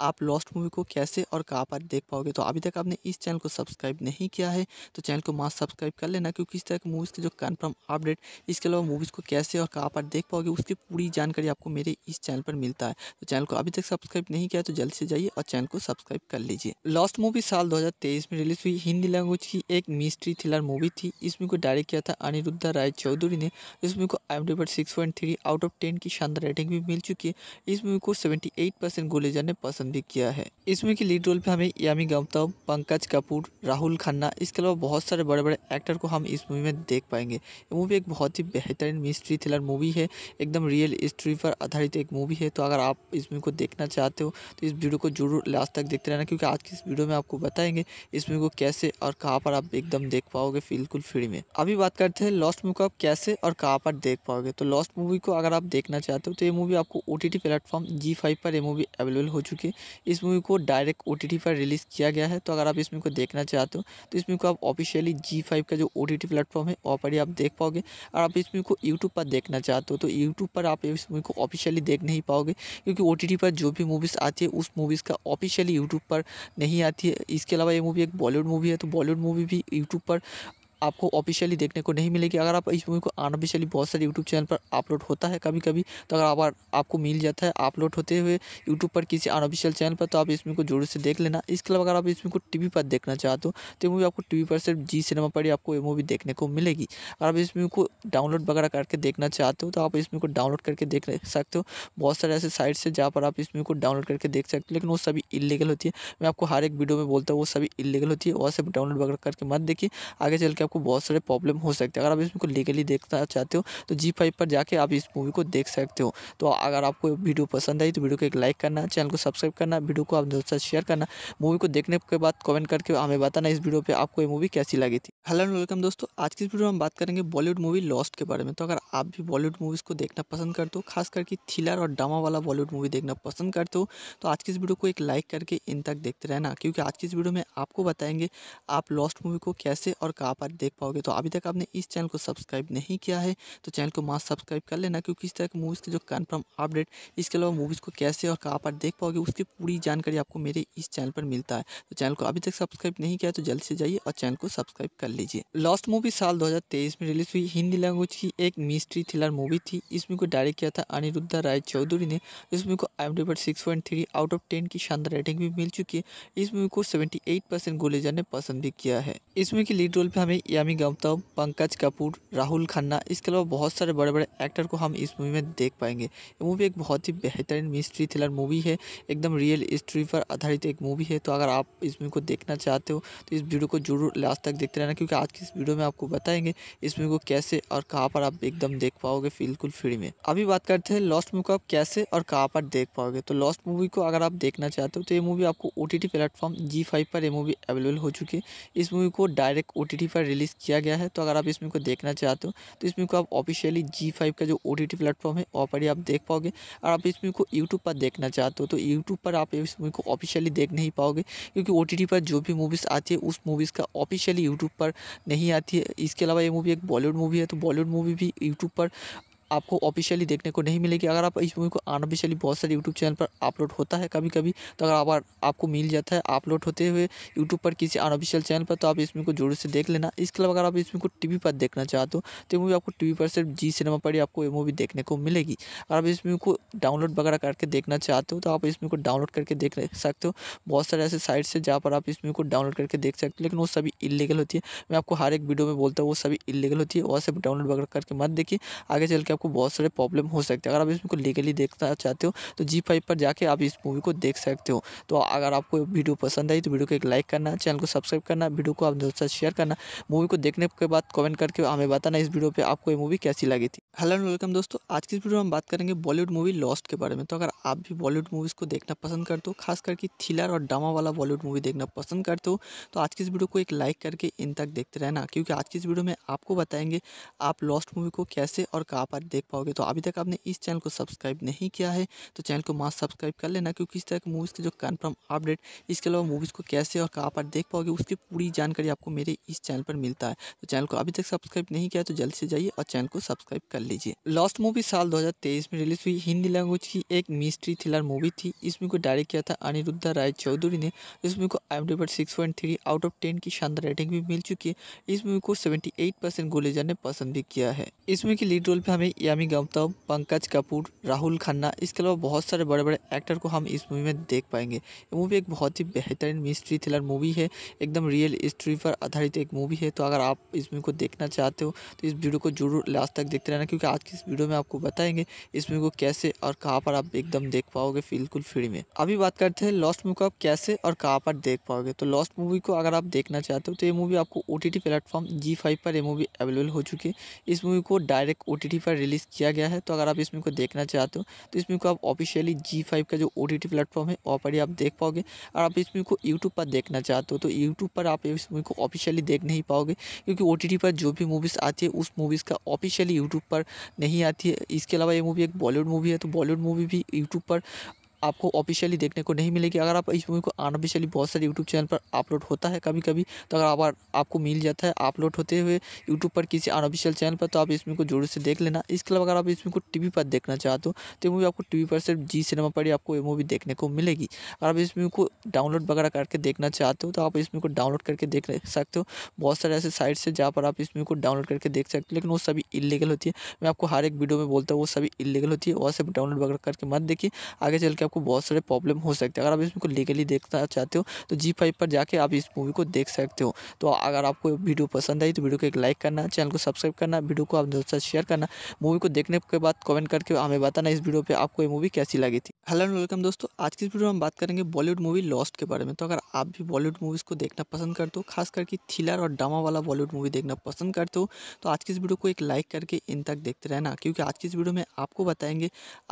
आप लॉस्ट मूवी को कैसे और कहाँ पर देख पाओगे तो अभी तक आपने इस चैनल को सब्सक्राइब नहीं किया है तो चैनल को मास्क सब्सक्राइब कर लेना क्योंकि इस तरह की मूवीज़ के जो कन्फर्म अपडेट इसके अलावा मूवीज़ को कैसे और कहाँ पर देख पाओगे उसकी पूरी जानकारी आपको मेरे इस चैनल पर मिलता है तो चैनल को अभी तक सब्सक्राइब नहीं किया तो जल्द से जाइए और चैनल को सब्सक्राइब कर लीजिए लास्ट मूवी साल दो में रिलीज हुई हिंदी लैंग्वेज की एक मिस्ट्री थ्रिलर मूवी थी इस मूवी को डायरेक्ट किया था अनिरुद्धा राय चौधरी ने इस मूवी को आई पर six three out of ten की शानदार रेटिंग भी मिल चुकी है इस मूवी को सेवेंटी एट परसेंट गुलेजर ने पसंद भी किया है इस मूवी लीड रोल पे हमें यामी गौतम पंकज कपूर राहुल खन्ना इसके अलावा बहुत सारे बड़े बड़े एक्टर को हम इस मूवी में देख पाएंगे ये मूवी एक बहुत ही बेहतरीन मिस्ट्री थ्रिलर मूवी है एकदम रियल हिस्ट्री पर आधारित एक मूवी है तो अगर आप इस मूवी को देखना चाहते हो तो इस वीडियो को जरूर लास्ट तक देखते रहना क्योंकि आज की इस वीडियो में आपको बताएंगे इस मूवी को कैसे और कहाँ पर आप एकदम देख पाओगे बिल्कुल फ्री में अभी बात करते हैं लॉस्ट मूवी को आप कैसे और कहाँ पर देख पाओगे तो लॉस्ट मूवी को अगर आप देखना चाहते हो तो ये मूवी आपको O T platform Zee five पर ये मूवी अवेलेबल हो चुकी है इस मूवी को डायरेक्ट ओ पर रिलीज रिलीज़ किया गया है तो अगर आप इसमें को देखना चाहते हो तो इसमें को आप ऑफिशियली जी फाइव का जो ओ टी प्लेटफॉर्म है वहाँ पर ही आप देख पाओगे और आप इसमें को यूट्यूब पर देखना चाहते हो तो यूट्यूब पर आप इस मूवी को ऑफिशियली देख नहीं पाओगे क्योंकि ओ पर जो भी मूवीज़ आती है उस मूवीज़ का ऑफिशियली यूट्यूब पर नहीं आती है इसके अलावा ये मूवी एक बॉलीवुड मूवी है तो बॉलीवुड मूवी भी यूट्यूब पर आपको ऑफिशियली देखने को नहीं मिलेगी अगर आप इस मूवी को अनऑफिशियली बहुत सारे यूट्यूब चैनल पर अपलोड होता है कभी कभी तो अगर आप, आपको मिल जाता है अपलोड होते हुए यूट्यूब पर किसी अनऑफिशियल चैनल पर तो आप इस को जोर से देख लेना इसके अलावा अगर आप इस को टी पर देखना चाहते हो तो मूवी आपको टी पर सिर्फ जी सिनेमा पर ही आपको ये मूवी देखने को मिलेगी अगर आप इस मूवी को डाउनलोड वगैरह करके देखना चाहते हो तो आप इस को डाउनलोड करके देख सकते हो बहुत सारे ऐसे साइट्स है जहाँ पर आप इस मूवी को डाउनलोड करके देख सकते हो लेकिन वो सभी इलीगल होती है मैं आपको हर एक वीडियो में बोलता हूँ वो सभी इलीगल होती है वहाँ से डाउनलोड वगैरह करके मत देखिए आगे चल के आपको बहुत सारे प्रॉब्लम हो सकते हैं अगर आप इसको लीगली देखना चाहते हो तो जी फाइव पर जाके आप इस मूवी को देख सकते हो तो अगर आपको वीडियो पसंद आई तो वीडियो को एक लाइक करना चैनल को सब्सक्राइब करना वीडियो को आप दोस्तों शेयर करना मूवी को देखने के बाद कमेंट करके हमें बताना इस वीडियो पर आपको ये मूवी कैसी लगी थी हेलो एंड वेलकम दोस्तों आज की इस वीडियो में हम बात करेंगे बॉलीवुड मूवी लॉस्ट के बारे में तो अगर आप भी बॉलीवुड मूवीज़ को देखना पसंद करते हो खास करके थ्रिलर और ड्रामा वाला बॉलीवुड मूवी देखना पसंद करते हो तो आज की इस वीडियो को एक लाइक करके इन तक देखते रहना क्योंकि आज की इस वीडियो में आपको बताएंगे आप लॉस्ट मूवी को कैसे और कहाँ पर देख पाओगे तो अभी तक आपने इस चैनल को सब्सक्राइब नहीं किया है तो चैनल को मास्ट सब्सक्राइब कर लेना क्योंकि इस तरह की मूवीज़ के जो कन्फर्म अपडेट इसके अलावा मूवीज़ को कैसे और कहाँ पर देख पाओगे उसकी पूरी जानकारी आपको मेरे इस चैनल पर मिलता है तो चैनल को अभी तक सब्सक्राइब नहीं किया तो जल्द से जाइए और चैनल को सब्सक्राइब कर लीजिए लास्ट मूवी साल दो में रिलीज हुई हिंदी लैंग्वेज की एक मिस्ट्री थ्रिलर मूवी थी इस मूवी को डायरेक्ट किया था अनिरुद्ध राय चौधरी ने इस मूवी को आई पर six point three out of ten की शानदार रेटिंग भी मिल चुकी है इस मूवी को सेवेंटी एट परसेंट गोले जाने पसंद भी किया है इसमें की लीड रोल पे हमें यामी गौतम पंकज कपूर राहुल खन्ना इसके अलावा बहुत सारे बड़े बड़े एक्टर को हम इस मूवी में देख पाएंगे ये मूवी एक बहुत ही बेहतरीन मिस्ट्री थ्रिलर मूवी है एकदम रियल हिस्ट्री पर आधारित एक मूवी है तो अगर आप इस मूवी को देखना चाहते हो तो इस वीडियो को जरूर लास्ट तक देखते रहना क्योंकि आज की इस वीडियो में आपको बताएंगे इस मूवी को कैसे और कहाँ पर आप एकदम देख पाओगे बिल्कुल फ्री में अभी बात करते हैं लॉस्ट मूवी को आप कैसे और कहाँ पर देख पाओगे तो लॉस्ट मूवी को अगर आप देखना चाहते हो तो ये मूवी आपको ओ टी प्लेटफॉर्म जी पर ये मूवी अवेलेबल हो चुकी है इस मूवी को को डायरेक्ट ओ पर रिलीज़ किया गया है तो अगर आप इस मूवी को देखना चाहते हो तो इस मूवी को आप ऑफिशियली जी फाइव का जो ओ टी प्लेटफॉर्म है वहाँ पर ही आप देख पाओगे और आप इस मूवी को यूट्यूब पर देखना चाहते हो तो यूट्यूब पर आप इस मूवी को ऑफिशियली देख नहीं पाओगे क्योंकि ओ पर जो भी मूवीज़ आती है उस मूवीज़ का ऑफिशियली यूट्यूब पर नहीं आती है इसके अलावा ये मूवी एक बॉलीवुड मूवी है तो बॉलीवुड मूवी भी यूट्यूब पर आपको ऑफिशियली देखने को नहीं मिलेगी अगर आप इस मूवी को अनऑफिशियली बहुत सारे यूट्यूब चैनल पर अपलोड होता है कभी कभी तो अगर आप, आपको मिल जाता है अपलोड होते हुए यूट्यूब पर किसी अनऑफिशियल चैनल पर तो आप इस को जरूर से देख लेना इसके अलावा अगर आप इस को टी पर देखना चाहते हो तो मूवी आपको टी पर सिर्फ जी सिनेमा पर ही आपको ये मूवी देखने को मिलेगी अगर आप इस मूवी को डाउनलोड वगैरह करके देखना चाहते हो तो आप इसमें को डाउनलोड करके देख सकते हो बहुत सारे ऐसे साइट्स है जहाँ पर आप इस मूवी को डाउनलोड करके देख सकते हो लेकिन वो सभी इलीगल होती है मैं आपको हर एक वीडियो में बोलता हूँ वो सभी इलीगल होती है वहाँ से डाउनलोड वगैरह करके मत देखिए आगे चल के आपको बहुत सारे प्रॉब्लम हो सकते हैं अगर आप इस को लीगली देखना चाहते हो तो जी फाइव पर जाके आप इस मूवी को देख सकते हो तो अगर आपको वीडियो पसंद आई तो वीडियो को एक लाइक करना चैनल को सब्सक्राइब करना वीडियो को आप दोस्तों शेयर करना मूवी को देखने के बाद कमेंट करके हमें बताना इस वीडियो पर आपको ये मूवी कैसी लगी थी हेलो एंड वेलकम दोस्तों आज की इस वीडियो में हम बात करेंगे बॉलीवुड मूवी लॉस्ट के बारे में तो अगर आप भी बॉलीवुड मूवीज़ को देखना पसंद करते हो खास करके थ्रिलर और ड्रामा वाला बॉलीवुड मूवी देखना पसंद करते हो तो आज की इस वीडियो को एक लाइक करके इन तक देखते रहना क्योंकि आज की इस वीडियो में आपको बताएंगे आप लॉस्ट मूवी को कैसे और कहाँ पर देख पाओगे तो अभी तक आपने इस चैनल को सब्सक्राइब नहीं किया है तो चैनल को मास्क सब्सक्राइब कर लेना क्योंकि इस तरह की मूवीज़ के जो कन्फर्म अपडेट इसके अलावा मूवीज़ को कैसे और कहाँ पर देख पाओगे उसकी पूरी जानकारी आपको मेरे इस चैनल पर मिलता है तो चैनल को अभी तक सब्सक्राइब नहीं किया तो जल्द से जाइए और चैनल को सब्सक्राइब कर लीजिए लास्ट मूवी साल दो में रिलीज हुई हिंदी लैंग्वेज की एक मिस्ट्री थ्रिलर मूवी थी इसमें को डायरेक्ट किया था अनिरुद्धा राय चौधरी ने इस मूवी को आई पर six point three out of ten की शानदार रेटिंग भी मिल चुकी है इस मूवी को सेवेंटी एट परसेंट गोलेजर ने पसंद भी किया है इस मूवी के लीड रोल पे हमें यामी गौतम पंकज कपूर राहुल खन्ना इसके अलावा बहुत सारे बड़े बड़े एक्टर को हम इस मूवी में देख पाएंगे ये मूवी एक बहुत ही बेहतरीन मिस्ट्री थ्रिलर मूवी है एकदम रियल हिस्ट्री पर आधारित एक मूवी है तो अगर आप इस मूवी को देखना चाहते हो तो इस वीडियो को जरूर लास्ट तक देखते रहना क्योंकि आज की इस वीडियो में आपको बताएंगे इस मूवी को कैसे और कहाँ पर आप एकदम देख पाओगे बिल्कुल फ्री में अभी बात करते हैं लॉस्ट मूवी को आप कैसे और कहाँ पर देख पाओगे तो लॉस्ट मूवी को अगर आप देखना चाहते हो तो ये मूवी आपको ओ टी प्लेटफॉर्म जी पर ये मूवी अवेलेबल हो चुकी है इस मूवी को डायरेक्ट ओ पर रिलीज़ किया गया है तो अगर आप इस मूवी को देखना चाहते हो तो इस मूवी को आप ऑफिशियली जी फाइव का जो ओ टी टी प्लेटफॉर्म है वहाँ पर ही आप देख पाओगे और आप इस मूवी को यूट्यूब पर देखना चाहते हो तो यूट्यूब पर आप इस मूवी को ऑफिशियली देख नहीं पाओगे क्योंकि ओ टी टी पर जो भी मूवीज़ आती है उस मूवीज़ का ऑफिशियली यूट्यूब पर नहीं आती है इसके अलावा ये मूवी एक बॉलीवुड मूवी है तो बॉलीवुड मूवी भी यूट्यूब पर आपको ऑफिशियली देखने को नहीं मिलेगी अगर आप इस मूवी को अनऑफिशियली बहुत सारे यूट्यूब चैनल पर अपलोड होता है कभी कभी तो अगर आप, आपको मिल जाता है अपलोड होते हुए यूट्यूब पर किसी अनऑफिशियल चैनल पर तो आप इस को जोर से देख लेना इसके अलावा अगर आप इसमें को टी पर देखना चाहते हो तो ये मूवी आपको टी पर सिर्फ जी सिनेमा पर ही आपको ये मूवी देखने को मिलेगी अगर आप इस मूवी को डाउनलोड वगैरह करके देखना चाहते हो तो आप इस को डाउनलोड करके देख सकते हो बहुत सारे ऐसे साइट्स है जहाँ पर आप इस मूवी को डाउनलोड करके देख सकते हो लेकिन वो सभी इलीगल होती है मैं आपको हर एक वीडियो में बोलता हूँ वो सभी इलीगल होती है वहाँ से डाउनलोड वगैरह करके मत देखिए आगे चल के आपको बहुत सारे प्रॉब्लम हो सकते हैं अगर आप इसमें को लीगली देखना चाहते हो तो जी फाइव पर जाके आप इस मूवी को देख सकते हो तो अगर आपको वीडियो पसंद आई तो वीडियो को एक लाइक करना चैनल को सब्सक्राइब करना वीडियो को आप दोस्तों शेयर करना मूवी को देखने के बाद कमेंट करके हमें बताना इस वीडियो पर आपको ये मूवी कैसी लगी थी हेलो एंड वेलकम दोस्तों आज की इस वीडियो में हम बात करेंगे बॉलीवुड मूवी लॉस्ट के बारे में तो अगर आप भी बॉलीवुड मूवीज़ को देखना पसंद करते हो खास करके थ्रिलर और ड्रामा वाला बॉलीवुड मूवी देखना पसंद करते हो तो आज की इस वीडियो को एक लाइक करके इन तक देखते रहना क्योंकि आज की इस वीडियो में आपको बताएंगे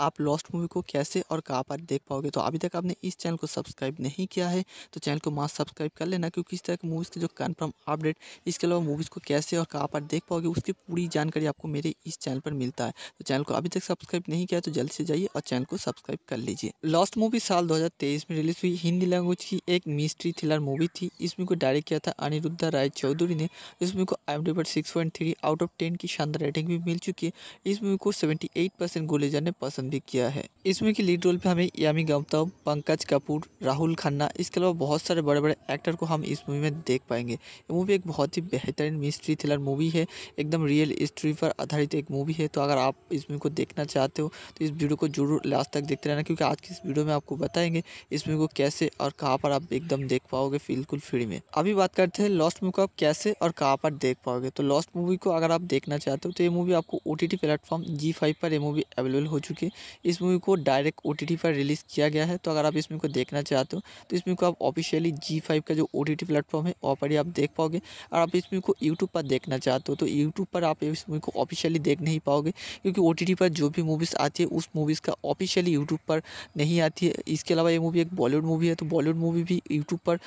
आप लॉस्ट मूवी को कैसे और कहाँ पर देख पाओगे तो अभी तक आपने इस चैनल को सब्सक्राइब नहीं किया है तो चैनल को मास्क सब्सक्राइब कर लेना क्योंकि इस तरह की मूवीज़ के जो कन्फर्म अपडेट इसके अलावा मूवीज़ को कैसे और कहाँ पर देख पाओगे उसकी पूरी जानकारी आपको मेरे इस चैनल पर मिलता है तो चैनल को अभी तक सब्सक्राइब नहीं किया तो जल्द से जाइए और चैनल को सब्सक्राइब कर लीजिए लास्ट मूवी साल दो में रिलीज हुई हिंदी लैंग्वेज की एक मिस्ट्री थ्रिलर मूवी थी इस मूवी को डायरेक्ट किया था अनिरुद्धा राय चौधरी ने इस मूवी को आई पर six point three out of ten की शानदार रेटिंग भी मिल चुकी है इस मूवी को सेवेंटी एट परसेंट गुलेजर ने पसंद भी किया है इस मूवी के लीड रोल पे हमें यामी गौतम पंकज कपूर राहुल खन्ना इसके अलावा बहुत सारे बड़े बड़े एक्टर को हम इस मूवी में देख पाएंगे ये मूवी एक बहुत ही बेहतरीन मिस्ट्री थ्रिलर मूवी है एकदम रियल हिस्ट्री पर आधारित एक मूवी है तो अगर आप इस मूवी को देखना चाहते हो तो इस वीडियो को जरूर लास्ट तक देखते रहना क्योंकि आज की इस वीडियो में आपको बताएंगे इस मूवी को कैसे और कहाँ पर आप एकदम देख पाओगे बिल्कुल फ्री में अभी बात करते हैं लॉस्ट मूवी को आप कैसे और कहाँ पर देख पाओगे तो लॉस्ट मूवी को अगर आप देखना चाहते हो तो ये मूवी आपको O T platform Zee five पर ये मूवी अवेलेबल हो चुकी है इस मूवी को डायरेक्ट ओ पर रिलीज रिलीज़ किया गया है तो अगर आप इस मूवी को देखना चाहते हो तो इस मूवी को आप ऑफिशियली जी फाइव का जो ओ टी प्लेटफॉर्म है वहाँ पर ही आप देख पाओगे और आप इस मूवी को यूट्यूब पर देखना चाहते हो तो यूट्यूब पर आप इस मूवी को ऑफिशियली देख नहीं पाओगे क्योंकि ओ पर जो भी मूवीज़ आती है उस मूवीज़ का ऑफिशियली यूट्यूब पर नहीं आती है इसके अलावा ये मूवी एक बॉलीवुड मूवी है तो बॉलीवुड मूवी भी यूट्यूब पर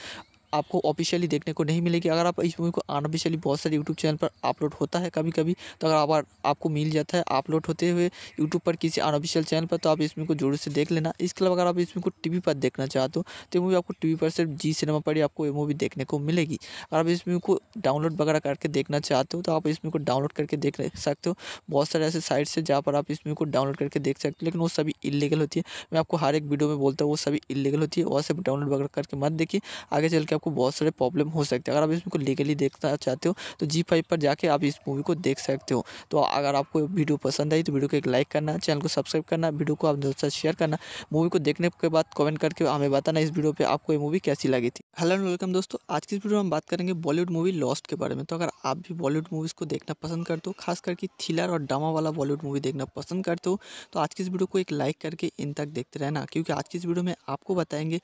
आपको ऑफिशियली देखने को नहीं मिलेगी अगर आप इस मूवी को अनऑफिशियली बहुत सारे यूट्यूब चैनल पर अपलोड होता है कभी कभी तो अगर आप, आपको मिल जाता है अपलोड होते हुए यूट्यूब पर किसी अनऑफिशियल चैनल पर तो आप इस को जोर से देख लेना इसके अलावा अगर आप इस को टी पर देखना चाहते हो तो ये मूवी आपको टी पर सिर्फ जी सिनेमा पर ही आपको ये मूवी देखने को मिलेगी अगर आप इस मूवी को डाउनलोड वगैरह करके देखना चाहते हो तो आप इस को डाउनलोड करके देख सकते हो बहुत सारे ऐसे साइट्स है जहाँ पर आप इस मूवी को डाउनलोड करके देख सकते हो लेकिन वो सभी इलीगल होती है मैं आपको हर एक वीडियो में बोलता हूँ वो सभी इलीगल होती है वहाँ से डाउनलोड वगैरह करके मत देखिए आगे चल के आपको बहुत सारे प्रॉब्लम हो सकते हैं अगर आप इसको लीगली देखना चाहते हो तो जी फाइव पर जाके आप इस मूवी को देख सकते हो तो अगर आपको वीडियो पसंद आई तो वीडियो को एक लाइक करना चैनल को सब्सक्राइब करना वीडियो को आप दोस्तों शेयर करना मूवी को देखने के बाद कमेंट करके हमें बताना इस वीडियो पर आपको ये मूवी कैसी लगी थी हेलो एंड वेलकम दोस्तों आज की इस वीडियो में हम बात करेंगे बॉलीवुड मूवी लॉस्ट के बारे में तो अगर आप भी बॉलीवुड मूवीज़ को देखना पसंद करते हो खास करके थ्रिलर और ड्रामा वाला बॉलीवुड मूवी देखना पसंद करते हो तो आज की इस वीडियो को एक लाइक करके इन तक देखते रहना क्योंकि आज की इस वीडियो में आपको बताएंगे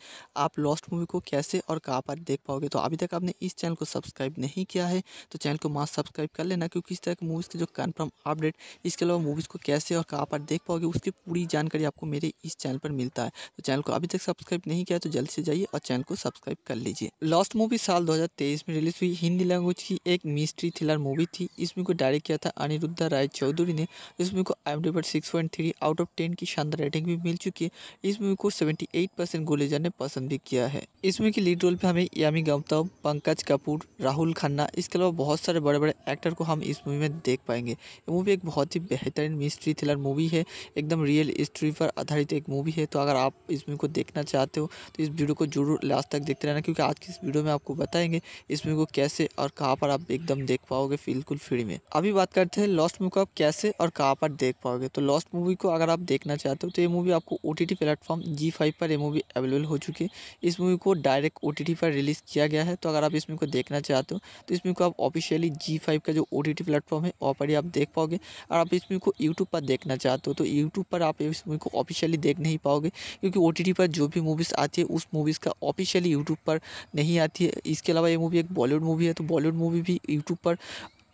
आप लॉस्ट मूवी को कैसे और कहाँ पर देख पाओगे तो अभी तक आपने इस चैनल को सब्सक्राइब नहीं किया है तो चैनल को मास्ट सब्सक्राइब कर लेना क्योंकि इस तरह की मूवीज़ के जो कन्फर्म अपडेट इसके अलावा मूवीज़ को कैसे और कहाँ पर देख पाओगे उसकी पूरी जानकारी आपको मेरे इस चैनल पर मिलता है तो चैनल को अभी तक सब्सक्राइब नहीं किया तो जल्द से जाइए और चैनल को सब्सक्राइब कर लीजिए लास्ट मूवी साल दो में रिलीज हुई हिंदी लैंग्वेज की एक मिस्ट्री थ्रिलर मूवी थी इस मूवी को डायरेक्ट किया था अनिरुद्ध राय चौधरी ने इस मूवी को I M six out of ten की शानदार रेटिंग भी मिल चुकी है इस मूवी को सेवेंटी एट परसेंट गोले ने पसंद भी किया है इस मूवी के लीड रोल पे हमें यामी गौतम पंकज कपूर राहुल खन्ना इसके अलावा बहुत सारे बड़े बड़े एक्टर को हम इस मूवी में देख पाएंगे ये मूवी एक बहुत ही बेहतरीन मिस्ट्री थ्रिलर मूवी है एकदम रियल हिस्ट्री पर आधारित एक मूवी है तो अगर आप इस मूवी को देखना चाहते हो तो इस वीडियो को जरूर लास्ट तक देखते रहना क्योंकि आज की इस वीडियो में आपको बताएंगे इस मूवी को कैसे और कहाँ पर आप एकदम देख पाओगे बिल्कुल फ्री में अभी बात करते हैं लॉस्ट मूवी को आप कैसे और कहाँ पर देख पाओगे तो लॉस्ट मूवी को अगर आप देखना चाहते हो तो ये मूवी आपको O T platform Zee five पर ये मूवी अवेलेबल हो चुकी है इस मूवी को डायरेक्ट ओ पर रिलीज रिलीज़ किया गया है तो अगर आप इसमें को देखना चाहते हो तो इसमें को आप ऑफिशियली जी फाइव का जो ओ टी टी प्लेटफॉर्म है वहाँ पर ही आप देख पाओगे और आप इसमें को यूट्यूब पर देखना चाहते हो तो यूट्यूब पर आप इस मूवी को ऑफिशियली देख नहीं पाओगे क्योंकि ओ टी टी पर जो भी मूवीज़ आती है उस मूवीज़ का ऑफिशियली यूट्यूब पर नहीं आती है इसके अलावा ये मूवी एक बॉलीवुड मूवी है तो बॉलीवुड मूवी भी यूट्यूब पर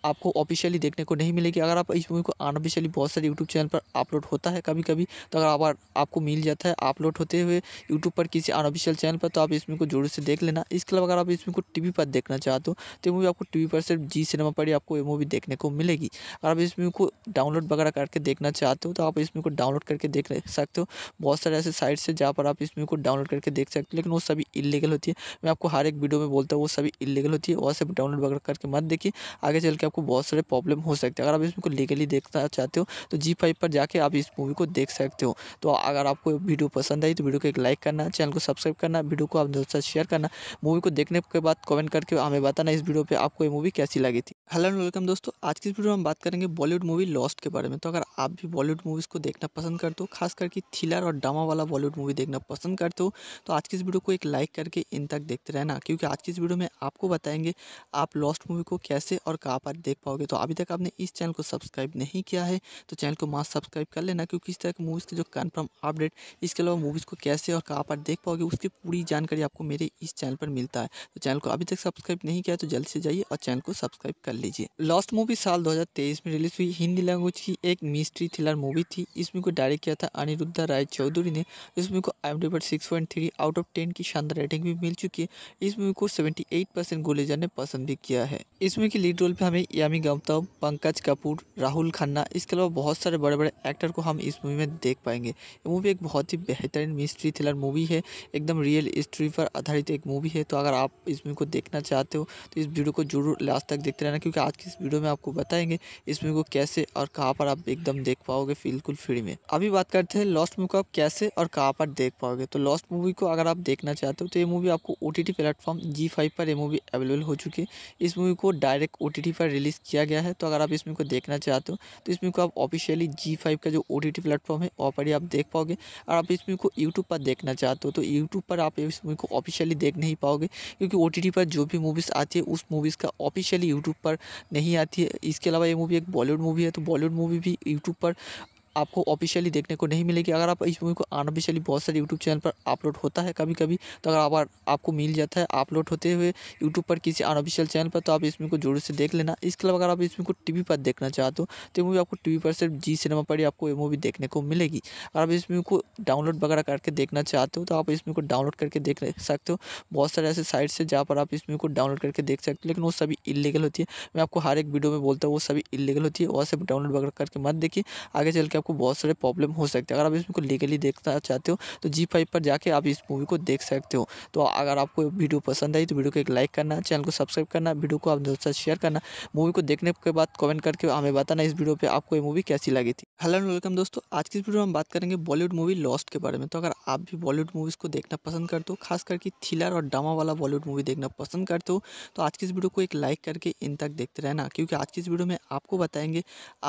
आपको ऑफिशियली देखने को नहीं मिलेगी अगर आप इस मूवी को अनऑफिशियली बहुत सारे यूट्यूब चैनल पर अपलोड होता है कभी कभी तो अगर आप, आपको मिल जाता है अपलोड होते हुए यूट्यूब पर किसी अनऑफिशियल चैनल पर तो आप इस को जरूर से देख लेना इसके अलावा अगर आप इस को टी पर देखना चाहते हो तो मूवी आपको टी पर सिर्फ जी सिनेमा पर ही आपको ये मूवी देखने को मिलेगी अगर आप इस मूवी को डाउनलोड वगैरह करके देखना चाहते हो तो आप इसमें को डाउनलोड करके देख सकते हो बहुत सारे ऐसे साइट्स है जहाँ पर आप इस मूवी को डाउनलोड करके देख सकते हो लेकिन वो सभी इलीगल होती है मैं आपको हर एक वीडियो में बोलता हूँ वो सभी इलीगल होती है वहाँ से डाउनलोड वगैरह करके मत देखिए आगे चल के आपको बहुत सारे प्रॉब्लम हो सकते हैं अगर आप इस मूवी को लीगली देखना चाहते हो तो जी फाइव पर जाके आप इस मूवी को देख सकते हो तो अगर आपको वीडियो पसंद आई तो वीडियो को एक लाइक करना चैनल को सब्सक्राइब करना वीडियो को आप दोस्तों शेयर करना मूवी को देखने के बाद कमेंट करके हमें बताना इस वीडियो पर आपको ये मूवी कैसी लगी थी हेलो एंड वेलकम दोस्तों आज की इस वीडियो में हम बात करेंगे बॉलीवुड मूवी लॉस्ट के बारे में तो अगर आप भी बॉलीवुड मूवीज़ को देखना पसंद करते हो खास करके थ्रिलर और ड्रामा वाला बॉलीवुड मूवी देखना पसंद करते हो तो आज की इस वीडियो को एक लाइक करके इन तक देखते रहना क्योंकि आज की इस वीडियो में आपको बताएंगे आप लॉस्ट मूवी को कैसे और कहाँ पर देख पाओगे तो अभी तक आपने इस चैनल को सब्सक्राइब नहीं किया है तो चैनल को मास्क सब्सक्राइब कर लेना क्योंकि इस तरह की मूवीज़ के जो कन्फर्म अपडेट इसके अलावा मूवीज़ को कैसे और कहाँ पर देख पाओगे उसकी पूरी जानकारी आपको मेरे इस चैनल पर मिलता है तो चैनल को अभी तक सब्सक्राइब नहीं किया तो जल्द से जाइए और चैनल को सब्सक्राइब कर लीजिए लास्ट मूवी साल दो में रिलीज हुई हिंदी लैंग्वेज की एक मिस्ट्री थ्रिलर मूवी थी इसमें को डायरेक्ट किया था अनिरुद्धा राय चौधरी ने इस मूवी को आई पर six point three out of ten की शानदार रेटिंग भी मिल चुकी है इस मूवी को सेवेंटी एट परसेंट गोलेजर ने पसंद भी किया है इस मूवी के लीड रोल पे हमें यामी गौतम पंकज कपूर राहुल खन्ना इसके अलावा बहुत सारे बड़े बड़े एक्टर को हम इस मूवी में देख पाएंगे ये मूवी एक बहुत ही बेहतरीन मिस्ट्री थ्रिलर मूवी है एकदम रियल हिस्ट्री पर आधारित एक मूवी है तो अगर आप इस मूवी को देखना चाहते हो तो इस वीडियो को जरूर लास्ट तक देखते रहना क्योंकि आज की इस वीडियो में आपको बताएंगे इस मूवी को कैसे और कहाँ पर आप एकदम देख पाओगे बिल्कुल फ्री में अभी बात करते हैं लॉस्ट मूवी को आप कैसे और कहाँ पर देख पाओगे तो लॉस्ट मूवी को अगर आप देखना चाहते हो तो ये मूवी आपको ओ टी प्लेटफॉर्म जी पर ये मूवी अवेलेबल हो चुकी है इस मूवी को डायरेक्ट ओ पर रिलीज़ किया गया है तो अगर आप इस मूवी को देखना चाहते हो तो इस मूवी को आप ऑफिशियली जी फाइव का जो ओ टी टी प्लेटफॉर्म है वहाँ पर ही आप देख पाओगे और आप इस मूवी को यूट्यूब पर देखना चाहते हो तो यूट्यूब पर आप इस मूवी को ऑफिशियली देख नहीं पाओगे क्योंकि ओ टी टी पर जो भी मूवीज़ आती है उस मूवीज़ का ऑफिशियली यूट्यूब पर नहीं आती है इसके अलावा ये मूवी एक बॉलीवुड मूवी है तो बॉलीवुड मूवी भी यूट्यूब पर आपको ऑफिशियली देखने को नहीं मिलेगी अगर आप इस मूवी को अनऑफिशियली बहुत सारे यूट्यूब चैनल पर अपलोड होता है कभी कभी तो अगर आप, आपको मिल जाता है अपलोड होते हुए यूट्यूब पर किसी अनऑफिशियल चैनल पर तो आप इस को जोर से देख लेना इसके अलावा अगर आप इस को टी पर देखना चाहते हो तो मूवी आपको टी पर सिर्फ जी सिनेमा पर ही आपको ये मूवी देखने को मिलेगी अगर आप इस मूवी को डाउनलोड वगैरह करके देखना चाहते हो तो आप इस को डाउनलोड करके देख सकते हो बहुत सारे ऐसे साइट्स है जहाँ पर आप इस मूवी को डाउनलोड करके देख सकते हो लेकिन वो सभी इलीगल होती है मैं आपको हर एक वीडियो में बोलता हूँ वो सभी इलीगल होती है वहाँ से डाउनलोड वगैरह करके मत देखिए आगे चल के आपको बहुत सारे प्रॉब्लम हो सकते हैं अगर आप इसमें को लीगली देखना चाहते हो तो जी फाइव पर जाके आप इस मूवी को देख सकते हो तो अगर आपको वीडियो पसंद आई तो वीडियो को एक लाइक करना चैनल को सब्सक्राइब करना वीडियो को आप दोस्तों शेयर करना मूवी को देखने के बाद कमेंट करके हमें बताना इस वीडियो पर आपको ये मूवी कैसी लगी थी हेलो एंड वेलकम दोस्तों आज की इस वीडियो में हम बात करेंगे बॉलीवुड मूवी लॉस्ट के बारे में तो अगर आप भी बॉलीवुड मूवीज़ को देखना पसंद करते हो खास करके थ्रिलर और ड्रामा वाला बॉलीवुड मूवी देखना पसंद करते हो तो आज की इस वीडियो को एक लाइक करके इन तक देखते रहना क्योंकि आज की इस वीडियो में आपको बताएंगे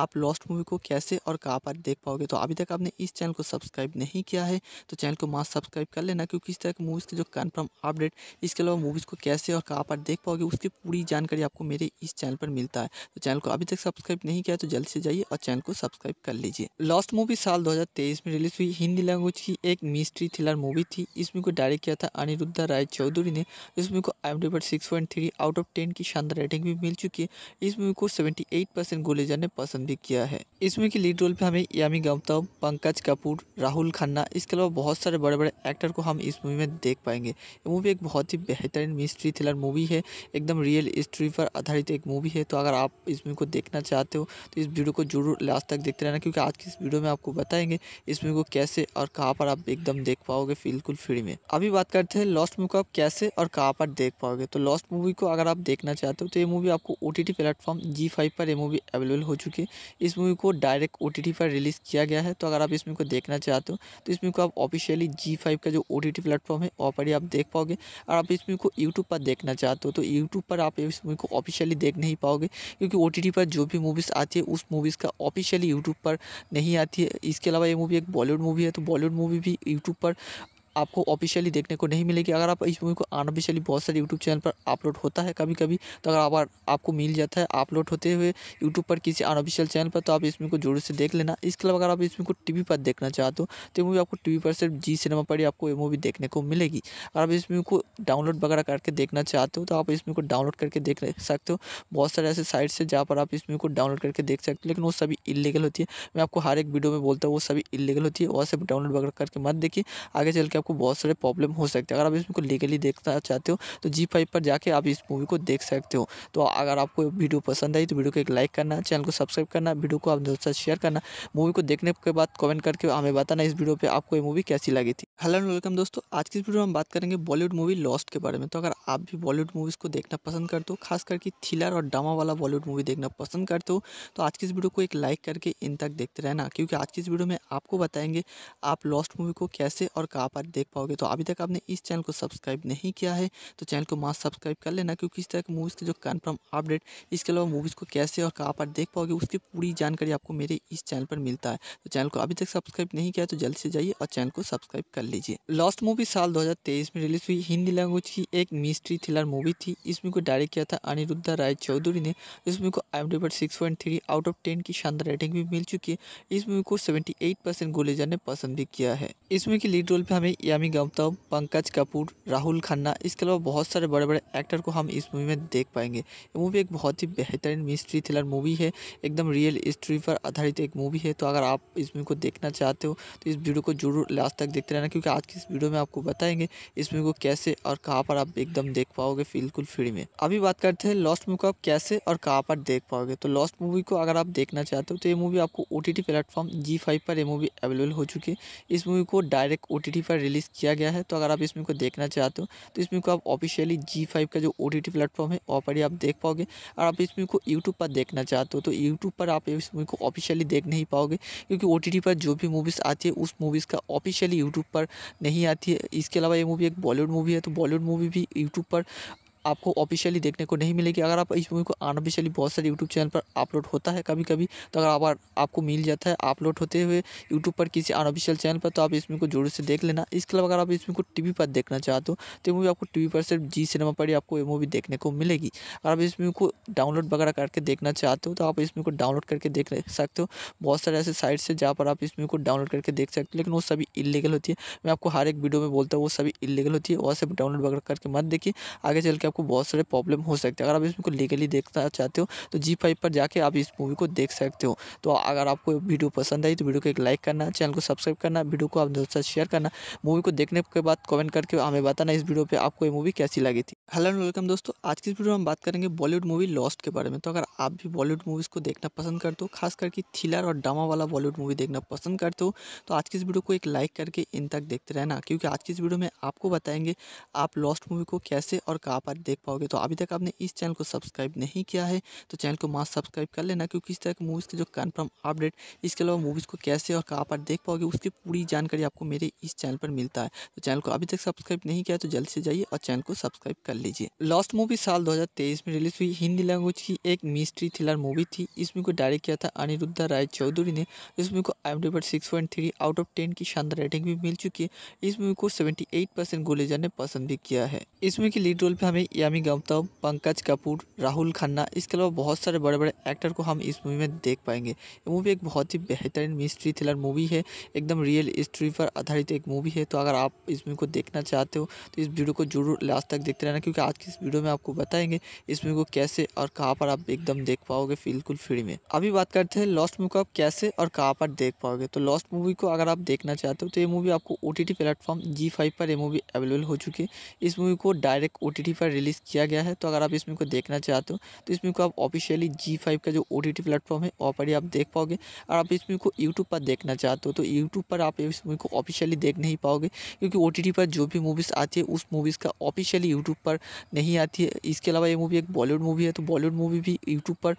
आप लॉस्ट मूवी को कैसे और कहाँ पर देख पाओगे तो अभी तक आपने इस चैनल को सब्सक्राइब नहीं किया है तो चैनल को मास्क सब्सक्राइब कर लेना क्योंकि इस तरह के मूवीज़ के जो कन्फर्म अपडेट इसके अलावा मूवीज़ को कैसे और कहाँ पर देख पाओगे उसकी पूरी जानकारी आपको मेरे इस चैनल पर मिलता है तो चैनल को अभी तक सब्सक्राइब नहीं किया तो जल्द से जाइए और चैनल को सब्सक्राइब कर लीजिए लास्ट मूवी साल दो में रिलीज हुई हिंदी लैंग्वेज की एक मिस्ट्री थ्रिलर मूवी थी इस मूवी को डायरेक्ट किया था अनिरुद्धा राय चौधरी ने इस मूवी को आई पर सिक्स आउट ऑफ टेन की शानदार रेटिंग भी मिल चुकी है इस मूवी को सेवेंटी एट परसेंट गोलेजा ने पसंद भी किया है इस मूवी के लीड रोल पे हमें यामी गौतम पंकज कपूर राहुल खन्ना इसके अलावा बहुत सारे बड़े बड़े एक्टर को हम इस मूवी में देख पाएंगे ये मूवी एक बहुत ही बेहतरीन मिस्ट्री थ्रिलर मूवी है एकदम रियल हिस्ट्री पर आधारित एक मूवी है तो अगर आप इस मूवी को देखना चाहते हो तो इस वीडियो को जरूर लास्ट तक देखते रहना क्योंकि आज की इस वीडियो में आपको बताएंगे इस मूवी को कैसे और कहाँ पर आप एकदम देख पाओगे बिल्कुल फ्री में अभी बात करते हैं लॉस्ट मूवी को आप कैसे और कहाँ पर देख पाओगे तो लॉस्ट मूवी को अगर आप देखना चाहते हो तो ये मूवी आपको ओ टी प्लेटफॉर्म जी पर ये मूवी अवेलेबल हो चुकी है इस मूवी को डायरेक्ट ओ पर रिलीज रिलीज़ किया गया है तो अगर आप इस मूवी को देखना चाहते हो तो इस मूवी को आप ऑफिशियली जी फाइव का जो ओ टी टी प्लेटफॉर्म है वहाँ पर ही आप देख पाओगे और आप इस मूवी को यूट्यूब पर देखना चाहते हो तो यूट्यूब पर आप इस मूवी को ऑफिशियली देख नहीं पाओगे क्योंकि ओ टी टी पर जो भी मूवीज़ आती है उस मूवीज़ का ऑफिशियली यूट्यूब पर नहीं आती है इसके अलावा ये मूवी एक बॉलीवुड मूवी है तो बॉलीवुड मूवी भी यूट्यूब पर आपको ऑफिशियली देखने को नहीं मिलेगी अगर आप इस मूवी को अनऑफिशियली बहुत सारे यूट्यूब चैनल पर अपलोड होता है कभी कभी तो अगर आप, आपको मिल जाता है अपलोड होते हुए यूट्यूब पर किसी अनऑफिशियल चैनल पर तो आप इस को जोर से देख लेना इसके अलावा अगर आप इस को टी पर देखना चाहते हो तो ये मूवी आपको टी पर सिर्फ जी सिनेमा पर ही आपको ये मूवी देखने को मिलेगी अगर आप इस मूवी को डाउनलोड वगैरह करके देखना चाहते हो तो आप इस को डाउनलोड करके देख सकते हो बहुत सारे ऐसे साइट्स है जहाँ पर आप इस मूवी को डाउनलोड करके देख सकते हो लेकिन वो सभी इलीगल होती है मैं आपको हर एक वीडियो में बोलता हूँ वो सभी इलीगल होती है वहाँ से डाउनलोड वगैरह करके मत देखिए आगे चल के आपको बहुत सारे प्रॉब्लम हो सकते हैं अगर आप इसको लीगली देखना चाहते हो तो जी फाइव पर जाके आप इस मूवी को देख सकते हो तो अगर आपको वीडियो पसंद आई तो वीडियो को एक लाइक करना चैनल को सब्सक्राइब करना वीडियो को आप दोस्तों शेयर करना मूवी को देखने के बाद कमेंट करके हमें बताना इस वीडियो पर आपको ये मूवी कैसी लगी थी हेलो एंड वेलकम दोस्तों आज की इस वीडियो में हम बात करेंगे बॉलीवुड मूवी लॉस्ट के बारे में तो अगर आप भी बॉलीवुड मूवीज़ को देखना पसंद करते हो खास करके थ्रिलर और ड्रामा वाला बॉलीवुड मूवी देखना पसंद करते हो तो आज की इस वीडियो को एक लाइक करके इन तक देखते रहना क्योंकि आज की इस वीडियो में आपको बताएंगे आप लॉस्ट मूवी को कैसे और कहाँ पर देख पाओगे तो अभी तक आपने इस चैनल को सब्सक्राइब नहीं किया है तो चैनल को मास्क सब्सक्राइब कर लेना क्योंकि इस तरह की मूवीज़ के जो कन्फर्म अपडेट इसके अलावा मूवीज़ को कैसे और कहाँ पर देख पाओगे उसकी पूरी जानकारी आपको मेरे इस चैनल पर मिलता है तो चैनल को अभी तक सब्सक्राइब नहीं किया तो जल्द से जाइए और चैनल को सब्सक्राइब कर लीजिए लास्ट मूवी साल दो में रिलीज हुई हिंदी लैंग्वेज की एक मिस्ट्री थ्रिलर मूवी थी इस मूवी को डायरेक्ट किया था अनिरुद्धा राय चौधरी ने इस मूवी को आई पर आउट ऑफ टेन की शानदार रेटिंग भी मिल चुकी है इस मूवी को सेवेंटी एट परसेंट गोले जाने पसंद भी किया है इसमें मूवी के लीड रोल पे हमें यामी गौतम पंकज कपूर राहुल खन्ना इसके अलावा बहुत सारे बड़े बड़े एक्टर को हम इस मूवी में देख पाएंगे ये मूवी एक बहुत ही बेहतरीन मिस्ट्री थ्रिलर मूवी है एकदम रियल हिस्ट्री पर आधारित एक मूवी है तो अगर आप इस मूवी को देखना चाहते हो तो इस वीडियो को जरूर लास्ट तक देखते रहना क्योंकि आज की इस वीडियो में आपको बताएंगे इस मूवी को कैसे और कहाँ पर आप एकदम देख पाओगे बिल्कुल फ्री में अभी बात करते हैं लॉस्ट मूवी को आप कैसे और कहाँ पर देख पाओगे तो लॉस्ट मूवी को अगर आप देखना चाहते हो तो ये मूवी आपको O T platform Zee five पर ये मूवी अवेलेबल हो चुकी है इस मूवी को डायरेक्ट ओ पर रिलीज रिलीज़ किया गया है तो अगर आप इसमें को देखना चाहते हो तो इसमें को आप ऑफिशियली जी फाइव का जो ओ टी टी प्लेटफॉर्म है वहाँ पर ही आप देख पाओगे और आप इसमें को यूट्यूब पर देखना चाहते हो तो यूट्यूब पर आप इस मूवी को ऑफिशियली देख नहीं पाओगे क्योंकि ओ टी टी पर जो भी मूवीज़ आती है उस मूवीज़ का ऑफिशियली यूट्यूब पर नहीं आती है इसके अलावा ये मूवी एक बॉलीवुड मूवी है तो बॉलीवुड मूवी भी यूट्यूब पर आपको ऑफिशियली देखने को नहीं मिलेगी अगर आप इस मूवी को अनऑफिशियली बहुत सारे यूट्यूब चैनल पर अपलोड होता है कभी कभी तो अगर आप, आपको मिल जाता है अपलोड होते हुए यूट्यूब पर किसी अनऑफिशियल चैनल पर तो आप इस को जरूर से देख लेना इसके अलावा अगर आप इस को टी पर देखना चाहते हो तो मूवी आपको टी पर सिर्फ जी सिनेमा पर ही आपको ये मूवी देखने को मिलेगी अगर आप इस मूवी को डाउनलोड वगैरह करके देखना चाहते हो तो आप इस को डाउनलोड करके देख सकते हो बहुत सारे ऐसे साइट्स है जहाँ पर आप इस मूवी को डाउनलोड करके देख सकते हो लेकिन वो सभी इलीगल होती है मैं आपको हर एक वीडियो में बोलता हूँ वो सभी इलीगल होती है वहाँ से डाउनलोड वगैरह करके मत देखिए आगे चल के आपको बहुत सारे प्रॉब्लम हो सकते हैं अगर आप इसमें को लीगली देखना चाहते हो तो जी फाइव पर जाके आप इस मूवी को देख सकते हो तो अगर आपको वीडियो पसंद आई तो वीडियो को एक लाइक करना चैनल को सब्सक्राइब करना वीडियो को आप दोस्तों शेयर करना मूवी को देखने के बाद कमेंट करके हमें बताना इस वीडियो पर आपको ये मूवी कैसी लगी थी हेलो एंड वेलकम दोस्तों आज की इस वीडियो में हम बात करेंगे बॉलीवुड मूवी लॉस्ट के बारे में तो अगर आप भी बॉलीवुड मूवीज़ को देखना पसंद करते हो खास करके थ्रिलर और ड्रामा वाला बॉलीवुड मूवी देखना पसंद करते हो तो आज की इस वीडियो को एक लाइक करके इन तक देखते रहना क्योंकि आज की इस वीडियो में आपको बताएंगे आप लॉस्ट मूवी को कैसे और कहाँ पर देख पाओगे तो अभी तक आपने इस चैनल को सब्सक्राइब नहीं किया है तो चैनल को मास सब्सक्राइब कर लेना क्योंकि इस तरह की मूवीज़ के जो कन्फर्म अपडेट इसके अलावा मूवीज़ को कैसे और कहाँ पर देख पाओगे उसकी पूरी जानकारी आपको मेरे इस चैनल पर मिलता है तो चैनल को अभी तक सब्सक्राइब नहीं किया तो जल्द से जाइए और चैनल को सब्सक्राइब कर कर लीजिए लास्ट मूवी साल 2023 में रिलीज हुई हिंदी लैंग्वेज की एक मिस्ट्री थ्रिलर मूवी थी इसमें को डायरेक्ट किया था अनिरुद्धा राय चौधरी ने इस मूवी को आई एम डी पर six point three out of ten की शानदार रेटिंग भी मिल चुकी है इस मूवी को सेवेंटी एट परसेंट गुलेजा ने पसंद भी किया है इस मूवी के लीड रोल पे हमें यामी गौतम पंकज कपूर राहुल खन्ना इसके अलावा बहुत सारे बड़े बड़े एक्टर को हम इस मूवी में देख पाएंगे ये मूवी एक बहुत ही बेहतरीन मिस्ट्री थ्रिलर मूवी है एकदम रियल स्टोरी पर आधारित एक मूवी है तो अगर आप इस मूवी को देखना चाहते हो तो इस वीडियो को जरूर लास्ट तक देखते रहना क्योंकि आज की इस वीडियो में आपको बताएंगे इस मूवी को कैसे और कहाँ पर आप एकदम देख पाओगे बिल्कुल फ्री में अभी बात करते हैं लॉस्ट मूवी को आप कैसे और कहाँ पर देख पाओगे तो लॉस्ट मूवी को अगर आप देखना चाहते हो तो ये मूवी आपको ओ टी प्लेटफॉर्म जी पर ये मूवी अवेलेबल हो चुकी है इस मूवी को डायरेक्ट ओ पर रिलीज़ किया गया है तो अगर आप इस मूवी को देखना चाहते हो तो इस मूवी को आप ऑफिशियली जी का जो ओ प्लेटफॉर्म है वहाँ पर ही आप देख पाओगे और आप इस मूवी को यूट्यूब पर देखना चाहते हो तो यूट्यूब पर आप इस मूवी को ऑफिशियली देख नहीं पाओगे क्योंकि ओ पर जो भी मूवीज़ आती है उस मूवीज़ का ऑफिशियली यूट्यूब पर पर नहीं आती है इसके अलावा ये मूवी एक बॉलीवुड मूवी है तो बॉलीवुड मूवी भी यूट्यूब पर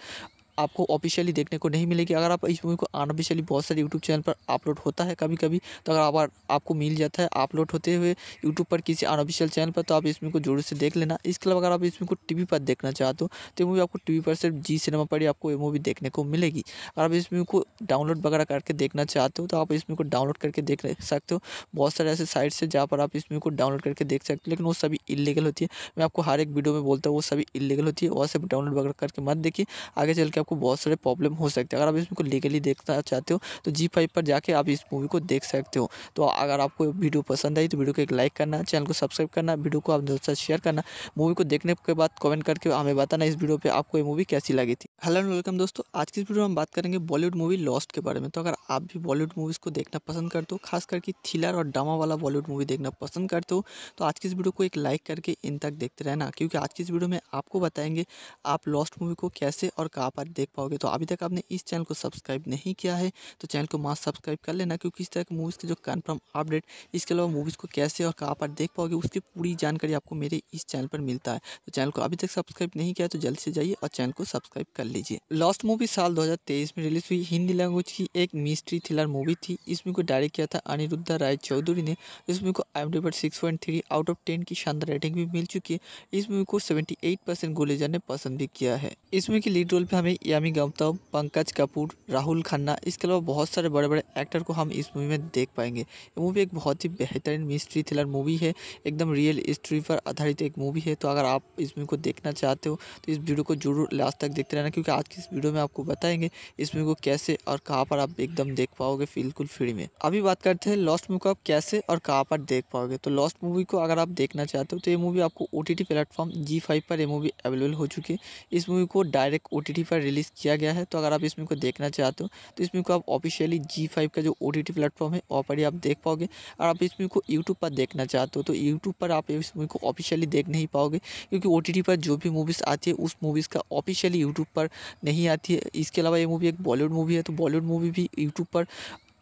आपको ऑफिशियली देखने को नहीं मिलेगी अगर आप इस मूवी को अनऑफिशियली बहुत सारे यूट्यूब चैनल पर अपलोड होता है कभी कभी तो अगर आप, आपको मिल जाता है अपलोड होते हुए यूट्यूब पर किसी अनऑफिशियल चैनल पर तो आप इस को जोर से देख लेना इसके अलावा अगर आप इस को टी पर देखना चाहते हो तो ये मूवी आपको टी पर सिर्फ जी सिनेमा पर ही आपको ये मूवी देखने को मिलेगी अगर आप इस मूवी को डाउनलोड वगैरह करके देखना चाहते हो तो आप इस को डाउनलोड करके देख सकते हो बहुत सारे ऐसे साइट्स है जहाँ पर आप इस मूवी को डाउनलोड करके देख सकते हो लेकिन वो सभी इलीगल होती है मैं आपको हर एक वीडियो में बोलता हूँ वो सभी इलीगल होती है वहाँ से डाउनलोड वगैरह करके मत देखिए आगे चल के आपको बहुत सारे प्रॉब्लम हो सकते हैं अगर आप इस को लीगली देखना चाहते हो तो जी फाइव पर जाके आप इस मूवी को देख सकते हो तो अगर आपको वीडियो पसंद आई तो वीडियो को एक लाइक करना चैनल को सब्सक्राइब करना वीडियो को आप दोस्तों शेयर करना मूवी को देखने के बाद कमेंट करके हमें बताना इस वीडियो पर आपको ये मूवी कैसी लगी थी हेलो एंड वेलकम दोस्तों आज की इस वीडियो में हम बात करेंगे बॉलीवुड मूवी लॉस्ट के बारे में तो अगर आप भी बॉलीवुड मूवीज़ को देखना पसंद करते हो खास करके थ्रिलर और ड्रामा वाला बॉलीवुड मूवी देखना पसंद करते हो तो आज की इस वीडियो को एक लाइक करके इन तक देखते रहना क्योंकि आज की इस वीडियो में आपको बताएंगे आप लॉस्ट मूवी को कैसे और कहाँ पर देख पाओगे तो अभी तक आपने इस चैनल को सब्सक्राइब नहीं किया है तो चैनल को मास्क सब्सक्राइब कर लेना क्योंकि इस तरह की मूवीज़ के जो कन्फर्म अपडेट इसके अलावा मूवीज़ को कैसे और कहाँ पर देख पाओगे उसकी पूरी जानकारी आपको मेरे इस चैनल पर मिलता है तो चैनल को अभी तक सब्सक्राइब नहीं किया तो जल्द से जाइए और चैनल को सब्सक्राइब कर लीजिए लास्ट मूवी साल दो में रिलीज हुई हिंदी लैंग्वेज की एक मिस्ट्री थ्रिलर मूवी थी इस मूवी को डायरेक्ट किया था अनिरुद्धा राय चौधरी ने इस मूवी को आई पर six point three out of ten की शानदार रेटिंग भी मिल चुकी है इस मूवी को सेवेंटी एट परसेंट गोलेजा ने पसंद भी किया है इस मूवी के लीड रोल पे हमें यामी गौतम पंकज कपूर राहुल खन्ना इसके अलावा बहुत सारे बड़े बड़े एक्टर को हम इस मूवी में देख पाएंगे ये मूवी एक बहुत ही बेहतरीन मिस्ट्री थ्रिलर मूवी है एकदम रियल हिस्ट्री पर आधारित एक मूवी है तो अगर आप इस मूवी को देखना चाहते हो तो इस वीडियो को जरूर लास्ट तक देखते रहना क्योंकि आज की इस वीडियो में आपको बताएंगे इस मूवी को कैसे और कहाँ पर आप एकदम देख पाओगे बिल्कुल फ्री में अभी बात करते हैं लॉस्ट मूवी को आप कैसे और कहाँ पर देख पाओगे तो लॉस्ट मूवी को अगर आप देखना चाहते हो तो ये मूवी आपको ओ टी प्लेटफॉर्म जी पर ये मूवी अवेलेबल हो चुकी है इस मूवी को डायरेक्ट ओ पर रिलीज रिलीज़ किया गया है तो अगर आप इस मूवी को देखना चाहते हो तो इस मूवी को आप ऑफिशियली जी फाइव का जो ओ टी प्लेटफॉर्म है वहाँ पर ही आप देख पाओगे और आप इस मूवी को यूट्यूब पर देखना चाहते हो तो यूट्यूब पर आप इस मूवी को ऑफिशियली देख नहीं पाओगे क्योंकि ओ पर जो भी मूवीज़ आती है उस मूवीज़ का ऑफिशियली यूट्यूब पर नहीं आती है इसके अलावा ये मूवी एक बॉलीवुड मूवी है तो बॉलीवुड मूवी भी यूट्यूब पर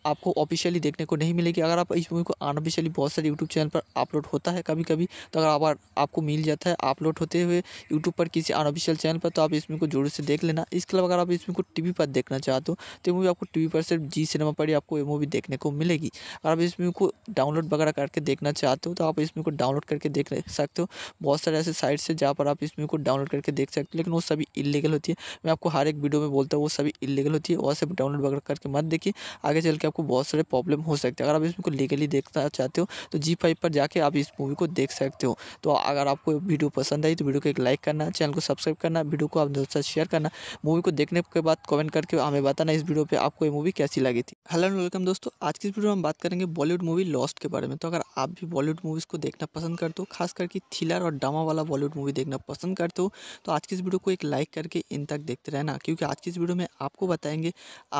आपको ऑफिशियली देखने को नहीं मिलेगी अगर आप इस मूवी को अनऑफिशियली बहुत सारे यूट्यूब चैनल पर अपलोड होता है कभी कभी तो अगर आप, आपको मिल जाता है अपलोड होते हुए यूट्यूब पर किसी अनऑफिशियल चैनल पर तो आप इस को जोर से देख लेना इसके अलावा अगर आप इस को टी पर देखना चाहते हो तो ये मूवी आपको टी पर सिर्फ जी सिनेमा पर ही आपको ये मूवी देखने को मिलेगी अगर आप इस मूवी को डाउनलोड वगैरह करके देखना चाहते हो तो आप इस को डाउनलोड करके देख सकते हो बहुत सारे ऐसे साइट्स है जहाँ पर आप इस मूवी को डाउनलोड करके देख सकते हो लेकिन वो सभी इलीगल होती है मैं आपको हर एक वीडियो में बोलता हूँ वो सभी इलीगल होती है वहाँ से डाउनलोड वगैरह करके मत देखिए आगे चल के आपको बहुत सारे प्रॉब्लम हो सकते हैं अगर आप इसको लीगली देखना चाहते हो तो जी फाइव पर जाके आप इस मूवी को देख सकते हो तो अगर आपको वीडियो पसंद आई तो वीडियो को एक लाइक करना चैनल को सब्सक्राइब करना वीडियो को आप दोस्तों शेयर करना मूवी को देखने के बाद कमेंट करके हमें बताना इस वीडियो पर आपको ये मूवी कैसी लगी थी हेलो एंड वेलकम दोस्तों आज की इस वीडियो में हम बात करेंगे बॉलीवुड मूवी लॉस्ट के बारे में तो अगर आप भी बॉलीवुड मूवीज़ को देखना पसंद करते हो खास करके थ्रिलर और ड्रामा वाला बॉलीवुड मूवी देखना पसंद करते हो तो आज की इस वीडियो को एक लाइक करके इन तक देखते रहना क्योंकि आज की इस वीडियो में आपको बताएंगे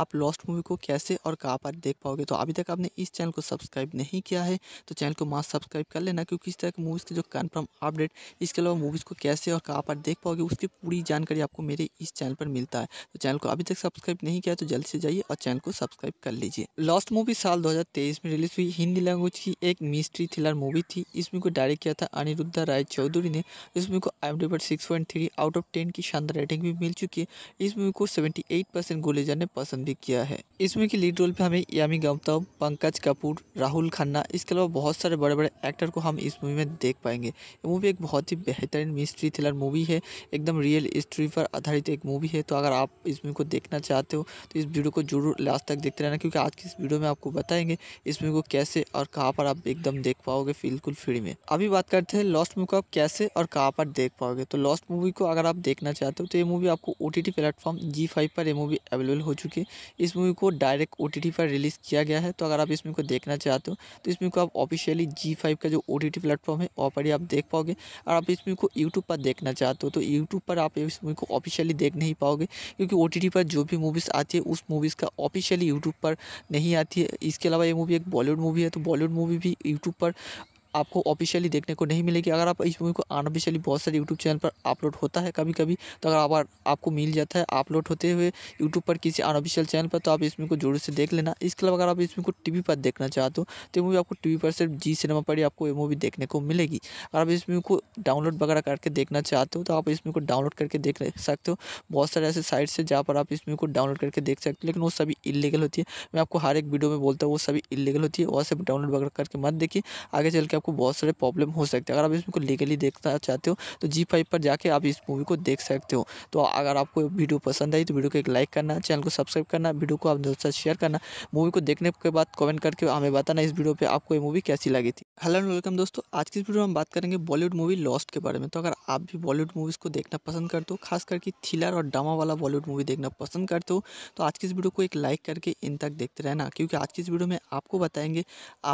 आप लॉस्ट मूवी को कैसे और कहाँ पर देख पाओगे तो अभी तक आपने इस चैनल को सब्सक्राइब नहीं किया है तो चैनल को मास्ट सब्सक्राइब कर लेना क्योंकि इस तरह की मूवीज़ के जो कन्फर्म अपडेट इसके अलावा मूवीज़ को कैसे और कहाँ पर देख पाओगे उसकी पूरी जानकारी आपको मेरे इस चैनल पर मिलता है तो चैनल को अभी तक सब्सक्राइब नहीं किया तो जल्द से जाइए और चैनल को सब्सक्राइब कर लीजिए लास्ट मूवी साल दो में रिलीज हुई हिंदी लैंग्वेज की एक मिस्ट्री थ्रिलर मूवी थी इस मूवी को डायरेक्ट किया था अनिरुद्धा राय चौधरी ने इस मूवी को आई पर six point three out of ten की शानदार रेटिंग भी मिल चुकी है इस मूवी को सेवेंटी एट परसेंट गोले ने पसंद भी किया है इस मूवी के लीड रोल पे हमें यामी गौतम पंकज कपूर राहुल खन्ना इसके अलावा बहुत सारे बड़े बड़े एक्टर को हम इस मूवी में देख पाएंगे ये मूवी एक बहुत ही बेहतरीन मिस्ट्री थ्रिलर मूवी है एकदम रियल हिस्ट्री पर आधारित एक मूवी है तो अगर आप इस मूवी को देखना चाहते हो तो इस वीडियो को जरूर लास्ट तक देखते रहना क्योंकि आज की इस वीडियो में आपको बताएंगे इस मूवी को कैसे और कहाँ पर आप एकदम देख पाओगे बिल्कुल फ्री में अभी बात करते हैं लॉस्ट मूवी को आप कैसे और कहाँ पर देख पाओगे तो लॉस्ट मूवी को अगर आप देखना चाहते हो तो ये मूवी आपको O T platform Zee five पर ये मूवी अवेलेबल हो चुकी है इस मूवी को डायरेक्ट ओ पर रिलीज़ किया गया है तो अगर आप इसमें को देखना चाहते हो तो इसमें को आप ऑफिशियली जी फाइव का जो ओ टी टी प्लेटफॉर्म है वहाँ पर ही आप देख पाओगे और आप इसमें को यूट्यूब पर देखना चाहते हो तो यूट्यूब पर आप इस मूवी को ऑफिशियली देख नहीं पाओगे क्योंकि ओ टी टी पर जो भी मूवीज़ आती है उस मूवीज़ का ऑफिशियली यूट्यूब पर नहीं आती है इसके अलावा ये मूवी एक बॉलीवुड मूवी है तो बॉलीवुड मूवी भी यूट्यूब पर आपको ऑफिशियली देखने को नहीं मिलेगी अगर आप इस मूवी को अनऑफिशियली बहुत सारे यूट्यूब चैनल पर अपलोड होता है कभी कभी तो अगर आप, आपको मिल जाता है अपलोड होते हुए यूट्यूब पर किसी अनऑफिशियल चैनल पर तो आप इस को जोर से देख लेना इसके अलावा अगर आप इस को टी पर देखना चाहते हो तो मूवी आपको टी पर सिर्फ जी सिनेमा पर ही आपको ये मूवी देखने को मिलेगी अगर आप इस मूवी को डाउनलोड वगैरह करके देखना चाहते हो तो आप इस को डाउनलोड करके देख सकते हो बहुत सारे ऐसे साइट्स है जहाँ पर आप इस मूवी को डाउनलोड करके देख सकते हो लेकिन वो सभी इलीगल होती है मैं आपको हर एक वीडियो में बोलता हूँ वो सभी इलीगल होती है वहाँ से डाउनलोड वगैरह करके मत देखिए आगे चल के आपको बहुत सारे प्रॉब्लम हो सकते हैं अगर आप इसको लीगली देखना चाहते हो तो जी फाइव पर जाके आप इस मूवी को देख सकते हो तो अगर आपको वीडियो पसंद आई तो वीडियो को एक लाइक करना चैनल को सब्सक्राइब करना वीडियो को आप दोस्तों शेयर करना मूवी को देखने के बाद कमेंट करके हमें बताना इस वीडियो पर आपको ये मूवी कैसी लगी थी हेलो एंड वेलकम दोस्तों आज की इस वीडियो में हम बात करेंगे बॉलीवुड मूवी लॉस्ट के बारे में तो अगर आप भी बॉलीवुड मूवीज़ को देखना पसंद करते हो खास करके थ्रिलर और ड्रामा वाला बॉलीवुड मूवी देखना पसंद करते हो तो आज की इस वीडियो को एक लाइक करके इन तक देखते रहना क्योंकि आज की इस वीडियो में आपको बताएंगे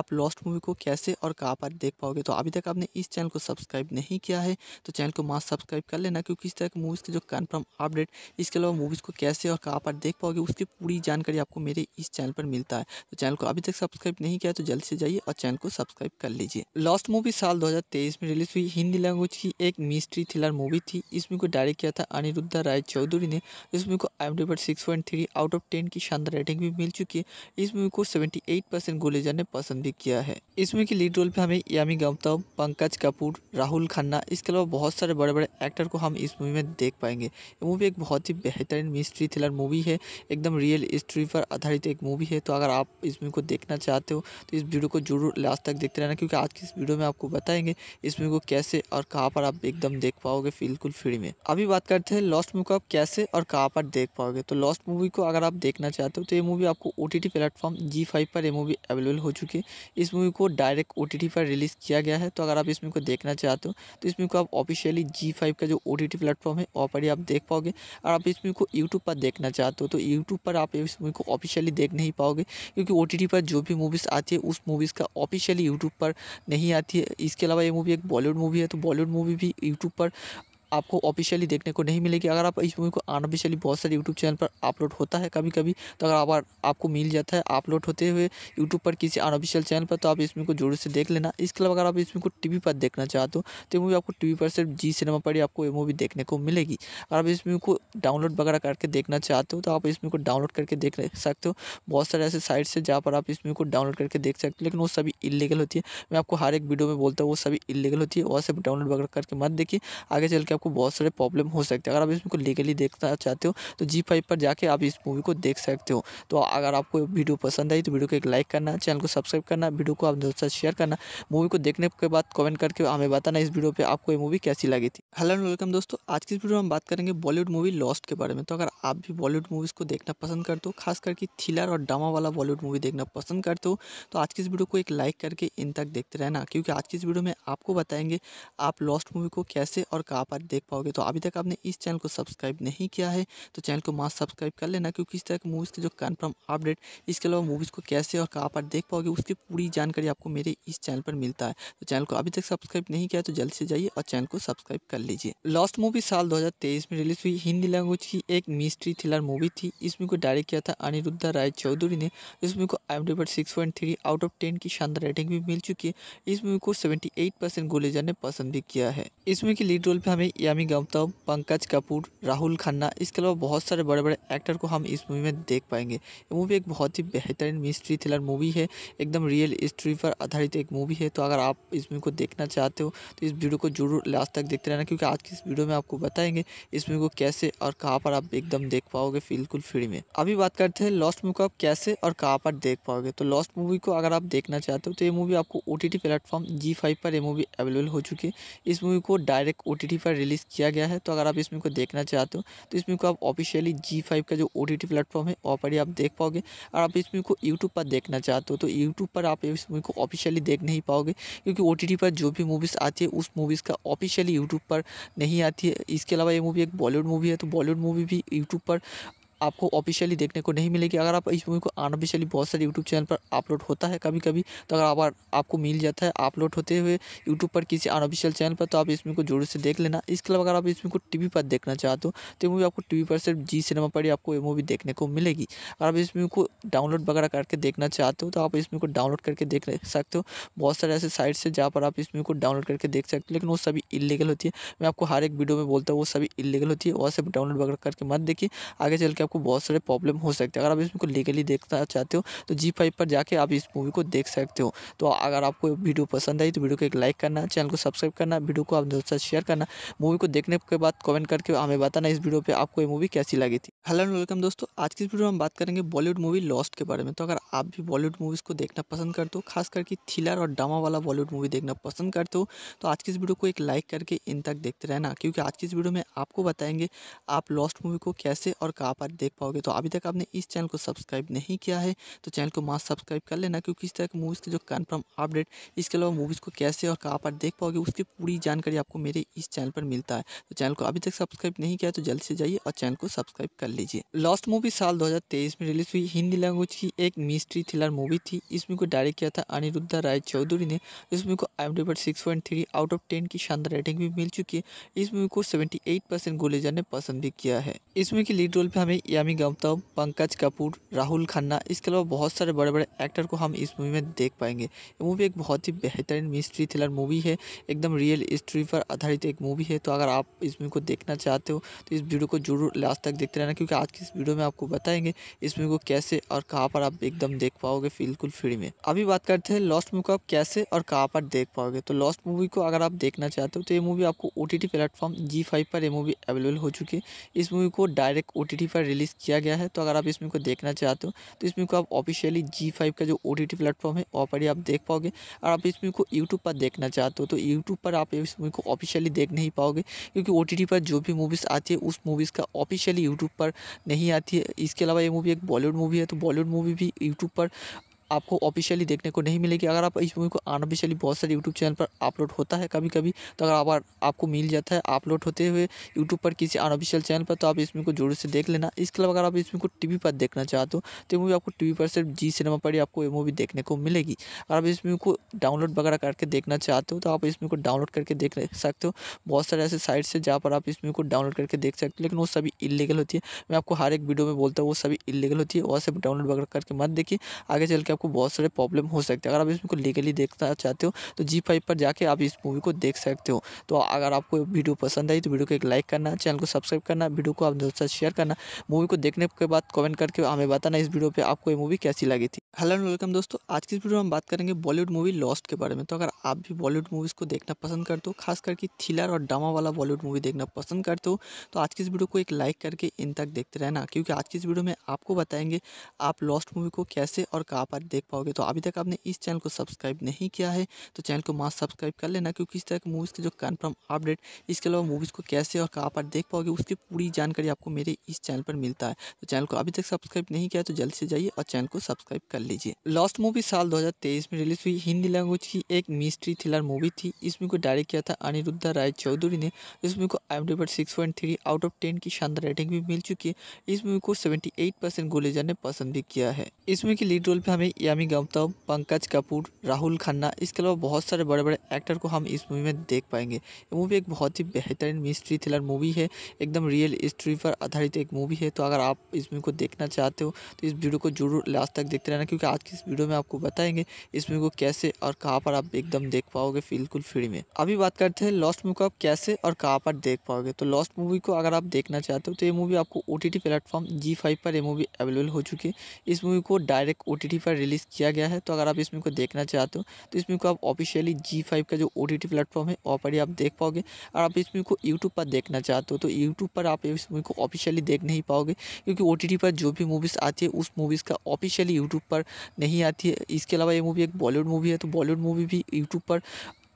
आप लॉस्ट मूवी को कैसे और कहाँ पर देख पाओगे तो अभी तक आपने इस चैनल को सब्सक्राइब नहीं किया है तो चैनल को मास्क सब्सक्राइब कर लेना क्योंकि इस तरह की मूवीज़ के जो कन्फर्म अपडेट इसके अलावा मूवीज़ को कैसे और कहाँ पर देख पाओगे उसकी पूरी जानकारी आपको मेरे इस चैनल पर मिलता है तो चैनल को अभी तक सब्सक्राइब नहीं किया तो जल्द से जाइए और चैनल को सब्सक्राइब कर लीजिए लास्ट मूवी साल दो में रिलीज हुई हिंदी लैंग्वेज की एक मिस्ट्री थ्रिलर मूवी थी इसमें को डायरेक्ट किया था अनिरुद्धा राय चौधरी ने इस मूवी को I M six point three out of ten की शानदार रेटिंग भी मिल चुकी है इस मूवी को सेवेंटी एट परसेंट गोलेजर ने पसंद भी किया है इस मूवी लीड रोल पे हमें यामी गौतम पंकज कपूर राहुल खन्ना इसके अलावा बहुत सारे बड़े बड़े एक्टर को हम इस मूवी में देख पाएंगे ये मूवी एक बहुत ही बेहतरीन मिस्ट्री थ्रिलर मूवी है एकदम रियल हिस्ट्री पर आधारित एक मूवी है तो अगर आप इस मूवी को देखना चाहते हो तो इस वीडियो को जरूर लास्ट तक देखते रहना क्योंकि आज की इस वीडियो में आपको बताएंगे इस मूवी को कैसे और कहाँ पर आप एकदम देख पाओगे बिल्कुल फ्री में अभी बात करते हैं लॉस्ट मूवी को आप कैसे और कहाँ पर देख पाओगे तो लॉस्ट मूवी को अगर आप देखना चाहते हो तो ये मूवी आपको ओ टी प्लेटफॉर्म जी पर ये मूवी अवेलेबल हो चुकी है इस मूवी को डायरेक्ट ओ पर रिलीज रिलीज़ किया गया है तो अगर आप इस मूवी को देखना चाहते हो तो इस मूवी को आप ऑफिशियली जी फाइव का जो ओ टी टी प्लेटफॉर्म है वहाँ पर ही आप देख पाओगे और आप इस मूवी को यूट्यूब पर देखना चाहते हो तो यूट्यूब पर आप इस मूवी को ऑफिशियली देख नहीं पाओगे क्योंकि ओ टी टी पर जो भी मूवीज़ आती है उस मूवीज़ का ऑफिशियली यूट्यूब पर नहीं आती है इसके अलावा ये मूवी एक बॉलीवुड मूवी है तो बॉलीवुड मूवी भी यूट्यूब पर आपको ऑफिशियली देखने को नहीं मिलेगी अगर आप इस मूवी को अनऑफिशियली बहुत सारे यूट्यूब चैनल पर अपलोड होता है कभी कभी तो अगर आप, आपको मिल जाता है अपलोड होते हुए यूट्यूब पर किसी अनऑफिशियल चैनल पर तो आप इस को जोर से देख लेना इसके अलावा अगर आप इसमें को टी पर देखना चाहते हो तो ये मूवी आपको टी पर सिर्फ जी सिनेमा पर ही आपको ये मूवी देखने को मिलेगी अगर आप इस मूवी को डाउनलोड वगैरह करके देखना चाहते हो तो आप इस को डाउनलोड करके देख सकते हो बहुत सारे ऐसे साइट्स है जहाँ पर आप इस मूवी को डाउनलोड करके देख सकते हो लेकिन वो सभी इलीगल होती है मैं आपको हर एक वीडियो में बोलता हूँ वो सभी इलीगल होती है वहाँ से डाउनलोड वगैरह करके मत देखिए आगे चल के आपको बहुत सारे प्रॉब्लम हो सकते हैं अगर आप इसमें को लीगली देखना चाहते हो तो जी फाइव पर जाके आप इस मूवी को देख सकते हो तो अगर आपको वीडियो पसंद आई तो वीडियो को एक लाइक करना चैनल को सब्सक्राइब करना वीडियो को आप दोस्तों शेयर करना मूवी को देखने के बाद कमेंट करके हमें बताना इस वीडियो पर आपको ये मूवी कैसी लगी थी हेलो एंड वेलकम दोस्तों आज की इस वीडियो में हम बात करेंगे बॉलीवुड मूवी लॉस्ट के बारे में तो अगर आप भी बॉलीवुड मूवीज़ को देखना पसंद करते हो खास करके थ्रिलर और ड्रामा वाला बॉलीवुड मूवी देखना पसंद करते हो तो आज की इस वीडियो को एक लाइक करके इन तक देखते रहना क्योंकि आज की इस वीडियो में आपको बताएंगे आप लॉस्ट मूवी को कैसे और कहाँ पर देख पाओगे तो अभी तक आपने इस चैनल को सब्सक्राइब नहीं किया है तो चैनल को मास सब्सक्राइब कर लेना क्योंकि इस तरह की मूवीज़ के जो कन्फर्म अपडेट इसके अलावा मूवीज़ को कैसे और कहाँ पर देख पाओगे उसकी पूरी जानकारी आपको मेरे इस चैनल पर मिलता है तो चैनल को अभी तक सब्सक्राइब नहीं किया तो जल्द से जाइए और चैनल को सब्सक्राइब कर लीजिए लास्ट मूवी साल दो में रिलीज हुई हिंदी लैंग्वेज की एक मिस्ट्री थ्रिलर मूवी थी इसमें को डायरेक्ट किया था अनिरुद्ध राय चौधरी ने इस मूवी को आई पर सिक्स आउट ऑफ टेन की शानदार रेटिंग भी मिल चुकी है इस मूवी को सेवेंटी एट परसेंट गोलेजा ने पसंद भी किया है इसमें मूवी के लीड रोल पे हमें यामी गौतम पंकज कपूर राहुल खन्ना इसके अलावा बहुत सारे बड़े बड़े एक्टर को हम इस मूवी में देख पाएंगे ये मूवी एक बहुत ही बेहतरीन मिस्ट्री थ्रिलर मूवी है एकदम रियल हिस्ट्री पर आधारित एक मूवी है तो अगर आप इस मूवी को देखना चाहते हो तो इस वीडियो को जरूर लास्ट तक देखते रहना क्योंकि आज की इस वीडियो में आपको बताएंगे इस मूवी को कैसे और कहाँ पर आप एकदम देख पाओगे बिल्कुल फ्री में अभी बात करते हैं लॉस्ट मूवी को आप कैसे और कहाँ पर देख पाओगे तो लॉस्ट मूवी को अगर आप देखना चाहते हो तो ये मूवी आपको ओ टी प्लेटफॉर्म जी पर ये मूवी अवेलेबल हो चुकी है इस मूवी को डायरेक्ट ओ पर रिलीज रिलीज़ किया गया है तो अगर आप इस मूवी को देखना चाहते हो तो इस मूवी को आप ऑफिशियली जी फाइव का जो ओ टी टी प्लेटफॉर्म है वहाँ पर ही आप देख पाओगे और आप इस मूवी को यूट्यूब पर देखना चाहते हो तो यूट्यूब पर आप इस मूवी को ऑफिशियली देख नहीं पाओगे क्योंकि ओ टी टी पर जो भी मूवीज़ आती है उस मूवीज़ का ऑफिशियली यूट्यूब पर नहीं आती है इसके अलावा ये मूवी एक बॉलीवुड मूवी है तो बॉलीवुड मूवी भी यूट्यूब पर आपको ऑफिशियली देखने को नहीं मिलेगी अगर आप इस मूवी को अनऑफिशियली बहुत सारे यूट्यूब चैनल पर अपलोड होता है कभी कभी तो अगर आप, आपको मिल जाता है अपलोड होते हुए यूट्यूब पर किसी अनऑफिशियल चैनल पर तो आप इस को जरूर से देख लेना इसके अलावा अगर आप इस को टी पर देखना चाहते हो तो ये मूवी आपको टी पर सिर्फ जी सिनेमा पर ही आपको ये मूवी देखने को मिलेगी अगर आप इस मूवी को डाउनलोड वगैरह करके देखना चाहते हो तो आप इस को डाउनलोड करके देख सकते हो बहुत सारे ऐसे साइट्स है जहाँ पर आप इस मूवी को डाउनलोड करके देख सकते हो लेकिन वो सभी इलीगल होती है मैं आपको हर एक वीडियो में बोलता हूँ वो सभी इलीगल होती है वहाँ से डाउनलोड वगैरह करके मत देखिए आगे चल के आपको बहुत सारे प्रॉब्लम हो सकते हैं अगर आप इसमें को लीगली देखना चाहते हो तो जी फाइव पर जाके आप इस मूवी को देख सकते हो तो अगर आपको वीडियो पसंद आई तो वीडियो को एक लाइक करना चैनल को सब्सक्राइब करना वीडियो को आप दोस्तों शेयर करना मूवी को देखने के बाद कमेंट करके हमें बताना इस वीडियो पर आपको ये मूवी कैसी लगी थी हेलो एंड वेलकम दोस्तों आज की इस वीडियो में हम बात करेंगे बॉलीवुड मूवी लॉस्ट के बारे में तो अगर आप भी बॉलीवुड मूवीज़ को देखना पसंद करते हो खास करके थ्रिलर और ड्रामा वाला बॉलीवुड मूवी देखना पसंद करते हो तो आज की इस वीडियो को एक लाइक करके इन तक देखते रहना क्योंकि आज की इस वीडियो में आपको बताएंगे आप लॉस्ट मूवी को कैसे और कहाँ पर देख पाओगे तो अभी तक आपने इस चैनल को सब्सक्राइब नहीं किया है तो चैनल को मास्ट सब्सक्राइब कर लेना क्योंकि इस तरह की मूवीज़ के जो कन्फर्म अपडेट इसके अलावा मूवीज़ को कैसे और कहाँ पर देख पाओगे उसकी पूरी जानकारी आपको मेरे इस चैनल पर मिलता है तो चैनल को अभी तक सब्सक्राइब नहीं किया तो जल्द से जाइए और चैनल को सब्सक्राइब कर लीजिए लास्ट मूवी साल दो में रिलीज हुई हिंदी लैंग्वेज की एक मिस्ट्री थ्रिलर मूवी थी इस मूवी को डायरेक्ट किया था अनिरुद्धा राय चौधरी ने इस मूवी को आई पर six point three out of ten की शानदार रेटिंग भी मिल चुकी है इस मूवी को सेवेंटी एट परसेंट गुलेजर ने पसंद भी किया है इस मूवी के लीड रोल पे हमें यामी गौतम पंकज कपूर राहुल खन्ना इसके अलावा बहुत सारे बड़े बड़े एक्टर को हम इस मूवी में देख पाएंगे ये मूवी एक बहुत ही बेहतरीन मिस्ट्री थ्रिलर मूवी है एकदम रियल हिस्ट्री पर आधारित एक मूवी है तो अगर आप इस मूवी को देखना चाहते हो तो इस वीडियो को जरूर लास्ट तक देखते रहना क्योंकि आज की इस वीडियो में आपको बताएंगे इस मूवी को कैसे और कहाँ पर आप एकदम देख पाओगे बिल्कुल फ्री में अभी बात करते हैं लॉस्ट मूवी को आप कैसे और कहाँ पर देख पाओगे तो लॉस्ट मूवी को अगर आप देखना चाहते हो तो ये मूवी आपको O T platform Zee five पर ये मूवी अवेलेबल हो चुकी है इस मूवी को डायरेक्ट ओ पर रिलीज रिलीज़ किया गया है तो अगर आप इसमें को देखना चाहते हो तो इसमें को आप ऑफिशियली जी फाइव का जो ओ टी टी प्लेटफॉर्म है वहाँ पर ही आप देख पाओगे और आप इसमें को यूट्यूब पर देखना चाहते हो तो यूट्यूब पर आप इस मूवी को ऑफिशियली देख नहीं पाओगे क्योंकि ओ टी टी पर जो भी मूवीज़ आती है उस मूवीज़ का ऑफिशियली यूट्यूब पर नहीं आती है इसके अलावा ये मूवी एक बॉलीवुड मूवी है तो बॉलीवुड मूवी भी यूट्यूब पर आपको ऑफिशियली देखने को नहीं मिलेगी अगर आप इस मूवी को अनऑफिशियली बहुत सारे यूट्यूब चैनल पर अपलोड होता है कभी कभी तो अगर आप, आपको मिल जाता है अपलोड होते हुए यूट्यूब पर किसी अनऑफिशियल चैनल पर तो आप इस को जोर से देख लेना इसके अलावा अगर आप इस को टी पर देखना चाहते हो तो मूवी आपको टी पर सिर्फ जी सिनेमा पर ही आपको ये मूवी देखने को मिलेगी अगर आप इस मूवी को डाउनलोड वगैरह करके देखना चाहते हो तो आप इस को डाउनलोड करके देख सकते हो बहुत सारे ऐसे साइट्स है जहाँ पर आप इस मूवी को डाउनलोड करके देख सकते हो लेकिन वो सभी इलीगल होती है मैं आपको हर एक वीडियो में बोलता हूँ वो सभी इलीगल होती है वहाँ से डाउनलोड वगैरह करके मत देखिए आगे चल के आपको बहुत सारे प्रॉब्लम हो सकते हैं अगर आप इसको लीगली देखना चाहते हो तो जी फाइव पर जाके आप इस मूवी को देख सकते हो तो अगर आपको वीडियो पसंद आई तो वीडियो को एक लाइक करना चैनल को सब्सक्राइब करना वीडियो को आप दोस्तों शेयर करना मूवी को देखने के बाद कमेंट करके हमें बताना इस वीडियो पर आपको ये मूवी कैसी लगी थी हेलो एंड वेलकम दोस्तों आज की इस वीडियो में हम बात करेंगे बॉलीवुड मूवी लॉस्ट के बारे में तो अगर आप भी बॉलीवुड मूवीज़ को देखना पसंद करते हो खास करके थ्रिलर और ड्रामा वाला बॉलीवुड मूवी देखना पसंद करते हो तो आज की इस वीडियो को एक लाइक करके इन तक देखते रहना क्योंकि आज की इस वीडियो में आपको बताएंगे आप लॉस्ट मूवी को कैसे और कहाँ पर देख पाओगे तो अभी तक आपने इस चैनल को सब्सक्राइब नहीं किया है तो चैनल को मास्ट सब्सक्राइब कर लेना क्योंकि इस तरह की मूवीज़ के जो कन्फर्म अपडेट इसके अलावा मूवीज़ को कैसे और कहाँ पर देख पाओगे उसकी पूरी जानकारी आपको मेरे इस चैनल पर मिलता है तो चैनल को अभी तक सब्सक्राइब नहीं किया तो जल्द से जाइए और चैनल को सब्सक्राइब कर लीजिए लास्ट मूवी साल दो में रिलीज हुई हिंदी लैंग्वेज की एक मिस्ट्री थ्रिलर मूवी थी इसमें को डायरेक्ट किया था अनिरुद्धा राय चौधरी ने इस मूवी को आई पर six point three out of ten की शानदार रेटिंग भी मिल चुकी है इस मूवी को सेवेंटी एट परसेंट गोलेजर ने पसंद भी किया है इस मूवी लीड रोल पे हमें यामी गौतम पंकज कपूर राहुल खन्ना इसके अलावा बहुत सारे बड़े बड़े एक्टर को हम इस मूवी में देख पाएंगे ये मूवी एक बहुत ही बेहतरीन मिस्ट्री थ्रिलर मूवी है एकदम रियल हिस्ट्री पर आधारित एक मूवी है तो अगर आप इस मूवी को देखना चाहते हो तो इस वीडियो को जरूर लास्ट तक देखते रहना क्योंकि आज की इस वीडियो में आपको बताएंगे इस मूवी को कैसे और कहाँ पर आप एकदम देख पाओगे बिल्कुल फ्री में अभी बात करते हैं लॉस्ट मूवी को आप कैसे और कहाँ पर देख पाओगे तो लॉस्ट मूवी को अगर आप देखना चाहते हो तो ये मूवी आपको O T platform Zee five पर ये मूवी अवेलेबल हो चुकी है इस मूवी को डायरेक्ट ओ पर रिलीज रिलीज़ किया गया है तो अगर आप इस मूवी को देखना चाहते हो तो इस मूवी को आप ऑफिशियली जी फाइव का जो ओ टी टी प्लेटफॉर्म है वहाँ पर ही आप देख पाओगे और आप इस मूवी को यूट्यूब पर देखना चाहते हो तो यूट्यूब पर आप इस मूवी को ऑफिशियली देख नहीं पाओगे क्योंकि ओ टी टी पर जो भी मूवीज़ आती है उस मूवीज़ का ऑफिशियली यूट्यूब पर नहीं आती है इसके अलावा ये मूवी एक बॉलीवुड मूवी है तो बॉलीवुड मूवी भी यूट्यूब पर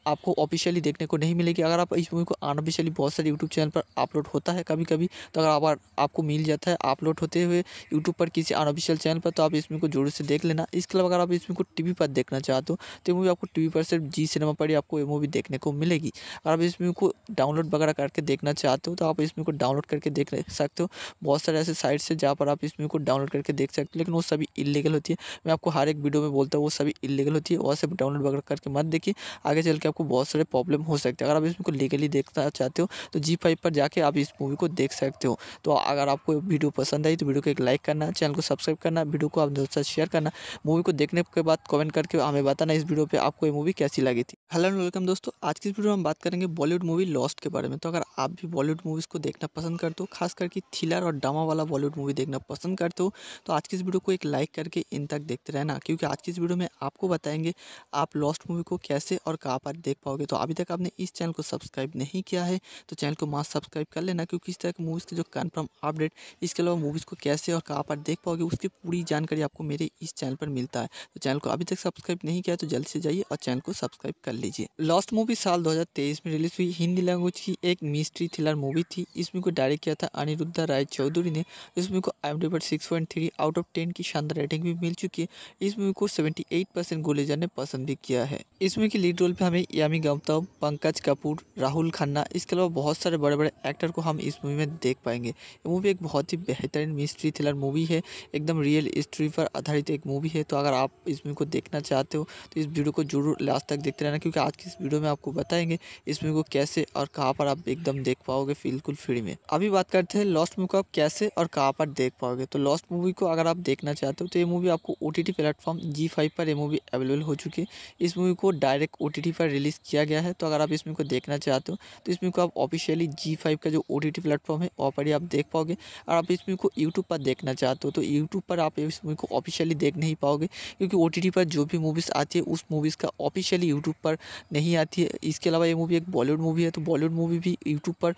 आपको ऑफिशियली देखने को नहीं मिलेगी अगर आप इस मूवी को अनऑफिशियली बहुत सारे यूट्यूब चैनल पर अपलोड होता है कभी कभी तो अगर आप, आपको मिल जाता है अपलोड होते हुए यूट्यूब पर किसी अनऑफिशियल चैनल पर तो आप इस को जोर से देख लेना इसके अलावा अगर आप इसमें को टी पर देखना चाहते हो तो ये मूवी आपको टी पर सिर्फ जी सिनेमा पर ही आपको ये मूवी देखने को मिलेगी अगर आप इस मूवी को डाउनलोड वगैरह करके देखना चाहते हो तो आप इस को डाउनलोड करके देख सकते हो बहुत सारे ऐसे साइट्स है जहाँ पर आप इस मूवी को डाउनलोड करके देख सकते हो लेकिन वो सभी इलीगल होती है मैं आपको हर एक वीडियो में बोलता हूँ वो सभी इलीगल होती है वहाँ से डाउनलोड वगैरह करके मत देखिए आगे चल के आपको बहुत सारे प्रॉब्लम हो सकते हैं अगर आप इसमें को लीगली देखना चाहते हो तो जी फाइव पर जाके आप इस मूवी को देख सकते हो तो अगर आपको वीडियो पसंद आई तो वीडियो को एक लाइक करना चैनल को सब्सक्राइब करना वीडियो को आप दोस्तों शेयर करना मूवी को देखने के बाद कमेंट करके हमें बताना इस वीडियो पर आपको ये मूवी कैसी लगी थी हेलो एंड वेलकम दोस्तों आज की इस वीडियो में हम बात करेंगे बॉलीवुड मूवी लॉस्ट के बारे में तो अगर आप भी बॉलीवुड मूवीज़ को देखना पसंद करते हो खास करके थ्रिलर और ड्रामा वाला बॉलीवुड मूवी देखना पसंद करते हो तो आज की इस वीडियो को एक लाइक करके इन तक देखते रहना क्योंकि आज की इस वीडियो में आपको बताएंगे आप लॉस्ट मूवी को कैसे और कहाँ पर देख पाओगे तो अभी तक आपने इस चैनल को सब्सक्राइब नहीं किया है तो चैनल को मास्क सब्सक्राइब कर लेना क्योंकि इस तरह की मूवीज़ के जो कन्फर्म अपडेट इसके अलावा मूवीज़ को कैसे और कहाँ पर देख पाओगे उसकी पूरी जानकारी आपको मेरे इस चैनल पर मिलता है तो चैनल को अभी तक सब्सक्राइब नहीं किया तो जल्द से जाइए और चैनल को सब्सक्राइब कर लीजिए लास्ट मूवी साल दो में रिलीज हुई हिंदी लैंग्वेज की एक मिस्ट्री थ्रिलर मूवी थी इसमें को डायरेक्ट किया था अनिरुद्धा राय चौधरी ने इस मूवी को आई पर six point three out of ten की शानदार रेटिंग भी मिल चुकी है इस मूवी को सेवेंटी एट परसेंट गोलेजर ने पसंद भी किया है इस मूवी के लीड रोल पे हमें यामी गौतम पंकज कपूर राहुल खन्ना इसके अलावा बहुत सारे बड़े बड़े एक्टर को हम इस मूवी में देख पाएंगे ये मूवी एक बहुत ही बेहतरीन मिस्ट्री थ्रिलर मूवी है एकदम रियल स्टोरी पर आधारित एक मूवी है तो अगर आप इस मूवी को देखना चाहते हो तो इस वीडियो को जरूर लास्ट तक देखते रहना क्योंकि आज की इस वीडियो में आपको बताएंगे इस मूवी को कैसे और कहाँ पर आप एकदम देख पाओगे बिल्कुल फ्री में अभी बात करते हैं लॉस्ट मूवी को आप कैसे और कहाँ पर देख पाओगे तो लॉस्ट मूवी को अगर आप देखना चाहते हो तो ये मूवी आपको ओ टी प्लेटफॉर्म जी पर ये मूवी अवेलेबल हो चुकी है इस मूवी को डायरेक्ट ओ पर रिलीज रिलीज़ किया गया है तो अगर आप इस मूवी को देखना चाहते हो तो इस मूवी को आप ऑफिशियली जी फाइव का जो ओ टी टी प्लेटफॉर्म है वहाँ पर ही आप देख पाओगे और आप इस मूवी को यूट्यूब पर देखना चाहते हो तो यूट्यूब पर आप इस मूवी को ऑफिशियली देख नहीं पाओगे क्योंकि ओ टी टी पर जो भी मूवीज़ आती है उस मूवीज़ का ऑफिशियली यूट्यूब पर नहीं आती है इसके अलावा ये मूवी एक बॉलीवुड मूवी है तो बॉलीवुड मूवी भी यूट्यूब पर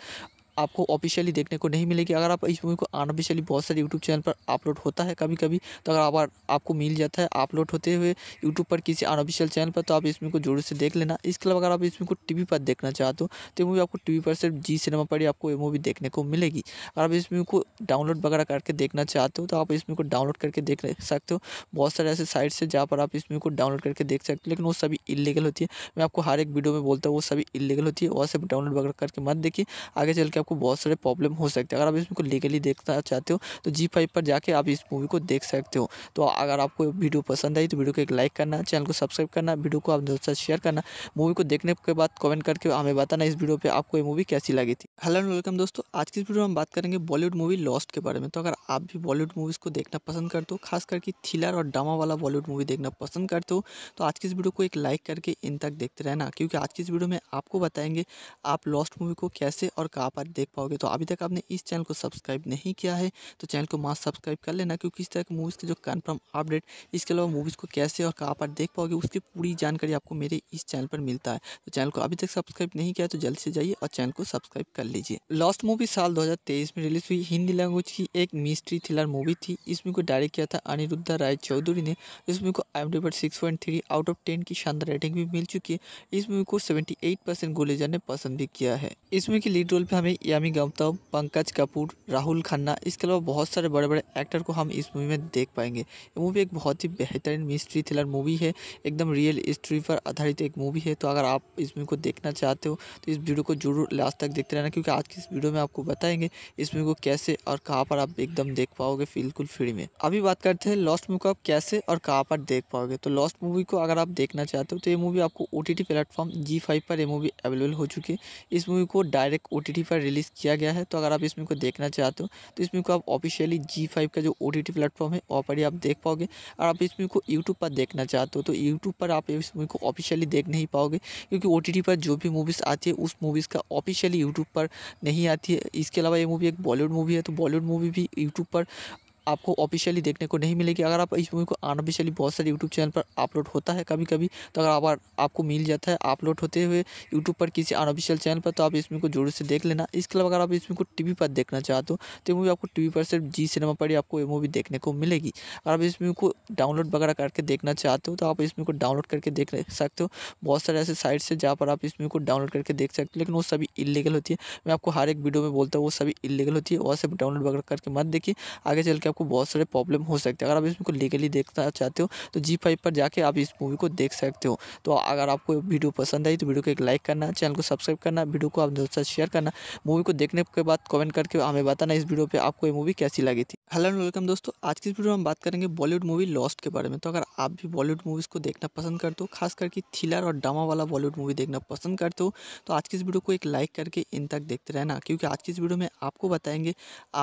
आपको ऑफिशियली देखने को नहीं मिलेगी अगर आप इस मूवी को अनऑफिशियली बहुत सारे यूट्यूब चैनल पर अपलोड होता है कभी कभी तो अगर आप, आपको मिल जाता है अपलोड होते हुए यूट्यूब पर किसी अनऑफिशियल चैनल पर तो आप इस को जोर से देख लेना इसके अलावा अगर आप इसमें को टी पर देखना चाहते हो तो ये मूवी आपको टी पर सिर्फ जी सिनेमा पर ही आपको ये मूवी देखने को मिलेगी अगर आप इस मूवी को डाउनलोड वगैरह करके देखना चाहते हो तो आप इस को डाउनलोड करके देख सकते हो बहुत सारे ऐसे साइट्स है जहाँ पर आप इस मूवी को डाउनलोड करके देख सकते हो लेकिन वो सभी इलीगल होती है मैं आपको हर एक वीडियो में बोलता हूँ वो सभी इलीगल होती है वहाँ से डाउनलोड वगैरह करके मत देखिए आगे चल के आपको बहुत सारे प्रॉब्लम हो सकते हैं अगर आप इसमें को लीगली देखना चाहते हो तो जी फाइव पर जाके आप इस मूवी को देख सकते हो तो अगर आपको वीडियो पसंद आई तो वीडियो को एक लाइक करना चैनल को सब्सक्राइब करना वीडियो को आप दोस्तों शेयर करना मूवी को देखने के बाद कमेंट करके हमें बताना इस वीडियो पर आपको ये मूवी कैसी लगी थी हेलो एंड वेलकम दोस्तों आज की इस वीडियो में हम बात करेंगे बॉलीवुड मूवी लॉस्ट के बारे में तो अगर आप भी बॉलीवुड मूवीज़ को देखना पसंद करते हो खास करके थ्रिलर और ड्रामा वाला बॉलीवुड मूवी देखना पसंद करते हो तो आज की इस वीडियो को एक लाइक करके इन तक देखते रहना क्योंकि आज की इस वीडियो में आपको बताएंगे आप लॉस्ट मूवी को कैसे और कहाँ पर देख पाओगे तो अभी तक आपने इस चैनल को सब्सक्राइब नहीं किया है तो चैनल को मास्क सब्सक्राइब कर लेना क्योंकि इस तरह की मूवीज़ के जो कन्फर्म अपडेट इसके अलावा मूवीज़ को कैसे और कहाँ पर देख पाओगे उसकी पूरी जानकारी आपको मेरे इस चैनल पर मिलता है तो चैनल को अभी तक सब्सक्राइब नहीं किया तो जल्द से जाइए और चैनल को सब्सक्राइब कर लीजिए लास्ट मूवी साल दो में रिलीज हुई हिंदी लैंग्वेज की एक मिस्ट्री थ्रिलर मूवी थी इस मूवी को डायरेक्ट किया था अनिरुद्धा राय चौधरी ने इस मूवी को आई पर सिक्स आउट ऑफ टेन की शानदार रेटिंग भी मिल चुकी है इस मूवी को सेवेंटी एट परसेंट गोलेजा ने पसंद भी किया है इस मूवी के लीड रोल पे हमें यामी गौतम पंकज कपूर राहुल खन्ना इसके अलावा बहुत सारे बड़े बड़े एक्टर को हम इस मूवी में देख पाएंगे ये मूवी एक बहुत ही बेहतरीन मिस्ट्री थ्रिलर मूवी है एकदम रियल हिस्ट्री पर आधारित एक मूवी है तो अगर आप इस मूवी को देखना चाहते हो तो इस वीडियो को जरूर लास्ट तक देखते रहना क्योंकि आज की इस वीडियो में आपको बताएंगे इस मूवी को कैसे और कहाँ पर आप एकदम देख पाओगे बिल्कुल फ्री में अभी बात करते हैं लॉस्ट मूवी को आप कैसे और कहाँ पर देख पाओगे तो लॉस्ट मूवी को अगर आप देखना चाहते हो तो ये मूवी आपको O T platform Zee five पर ये मूवी अवेलेबल हो चुकी है इस मूवी को डायरेक्ट ओ पर रिलीज रिलीज़ किया गया है तो अगर आप इसमें को देखना चाहते हो तो इसमें को आप ऑफिशियली जी फाइव का जो ओ टी प्लेटफॉर्म है वहाँ पर ही आप देख पाओगे और आप इसमें को यूट्यूब पर देखना चाहते हो तो यूट्यूब पर आप इस मूवी को ऑफिशियली देख नहीं पाओगे क्योंकि ओ पर जो भी मूवीज़ आती है उस मूवीज़ का ऑफिशियली यूट्यूब पर नहीं आती है इसके अलावा ये मूवी एक बॉलीवुड मूवी है तो बॉलीवुड मूवी भी यूट्यूब पर आपको ऑफिशियली देखने को नहीं मिलेगी अगर आप इस मूवी को अनऑफिशियली बहुत सारे यूट्यूब चैनल पर अपलोड होता है कभी कभी तो अगर आप आपको मिल जाता है अपलोड होते हुए यूट्यूब पर किसी अनऑफिशियल चैनल पर तो आप इस को जोर से देख लेना इसके अलावा अगर आप इस को टी पर देखना चाहते हो तो मूवी आपको टी पर सिर्फ जी सिनेमा पर ही आपको ये मूवी देखने को मिलेगी अगर आप इस मूवी को डाउनलोड वगैरह करके देखना चाहते हो तो आप इस को डाउनलोड करके देख सकते हो बहुत सारे ऐसे साइट्स है जहाँ पर आप इस मूवी को डाउनलोड करके देख सकते हो लेकिन वो सभी इलीगल होती है मैं आपको हर एक वीडियो में बोलता हूँ वो सभी इलीगल होती है वहाँ से डाउनलोड वगैरह करके मत देखिए आगे चल के आपको बहुत सारे प्रॉब्लम हो सकते हैं अगर आप इसमें को लीगली देखना चाहते हो तो जी फाइव पर जाके आप इस मूवी को देख सकते हो तो अगर आपको वीडियो पसंद आई तो वीडियो को एक लाइक करना चैनल को सब्सक्राइब करना वीडियो को आप दोस्तों शेयर करना मूवी को देखने के बाद कमेंट करके हमें बताना इस वीडियो पर आपको ये मूवी कैसी लगी थी हेलो एंड वेलकम दोस्तों आज की इस वीडियो में हम बात करेंगे बॉलीवुड मूवी लॉस्ट के बारे में तो अगर आप भी बॉलीवुड मूवीज़ को देखना पसंद करते हो खास करके थ्रिलर और ड्रामा वाला बॉलीवुड मूवी देखना पसंद करते हो तो आज की इस वीडियो को एक लाइक करके इन तक देखते रहना क्योंकि आज की इस वीडियो में आपको बताएंगे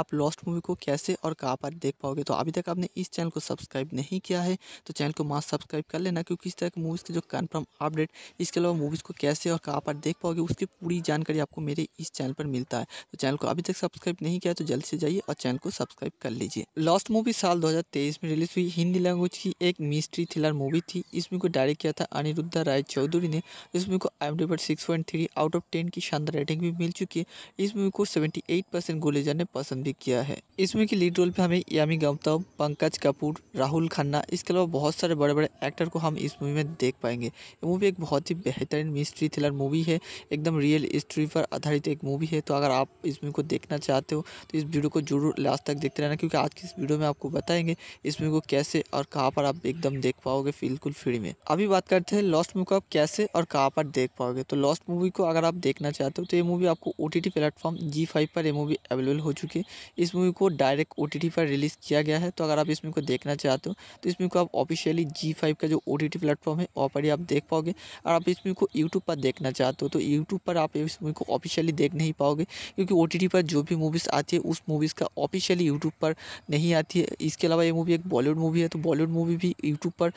आप लॉस्ट मूवी को कैसे और कहाँ पर देख पाओगे तो अभी तक आपने इस चैनल को सब्सक्राइब नहीं किया है तो चैनल को मास्ट सब्सक्राइब कर लेना क्योंकि इस तरह की मूवीज़ के जो कन्फर्म अपडेट इसके अलावा मूवीज़ को कैसे और कहाँ पर देख पाओगे उसकी पूरी जानकारी आपको मेरे इस चैनल पर मिलता है तो चैनल को अभी तक सब्सक्राइब नहीं किया तो जल्द से जाइए और चैनल को सब्सक्राइब कर लीजिए लास्ट मूवी साल दो में रिलीज हुई हिंदी लैंग्वेज की एक मिस्ट्री थ्रिलर मूवी थी इस मूवी को डायरेक्ट किया था अनिरुद्ध राय चौधरी ने इस मूवी को आई पर six point three out of ten की शानदार रेटिंग भी मिल चुकी है इस मूवी को सेवेंटी एट परसेंट गुलेजर ने पसंद भी किया है इस मूवी के लीड रोल पे हमें यामी गौतम पंकज कपूर राहुल खन्ना इसके अलावा बहुत सारे बड़े बड़े एक्टर को हम इस मूवी में देख पाएंगे ये मूवी एक बहुत ही बेहतरीन मिस्ट्री थ्रिलर मूवी है एकदम रियल हिस्ट्री पर आधारित एक मूवी है तो अगर आप इस मूवी को देखना चाहते हो तो इस वीडियो को जरूर लास्ट तक देखते रहना क्योंकि आज की इस वीडियो में आपको बताएंगे इस मूवी को कैसे और कहाँ पर आप एकदम देख पाओगे बिल्कुल फ्री में अभी बात करते हैं लॉस्ट मूवी को आप कैसे और कहाँ पर देख पाओगे तो लॉस्ट मूवी को अगर आप देखना चाहते हो तो ये मूवी आपको O T platform Zee five पर ये मूवी अवेलेबल हो चुकी है इस मूवी को डायरेक्ट ओ पर रिलीज रिलीज़ किया गया है तो अगर आप इसमें को देखना चाहते हो तो इसमें को आप ऑफिशियली जी फाइव का जो ओ टी टी प्लेटफॉर्म है वहाँ पर ही आप देख पाओगे और आप इसमें को यूट्यूब पर देखना चाहते हो तो यूट्यूब पर आप इस मूवी को ऑफिशियली देख नहीं पाओगे क्योंकि ओ टी टी पर जो भी मूवीज़ आती है उस मूवीज़ का ऑफिशियली यूट्यूब पर नहीं आती है इसके अलावा ये मूवी एक बॉलीवुड मूवी है तो बॉलीवुड मूवी भी यूट्यूब पर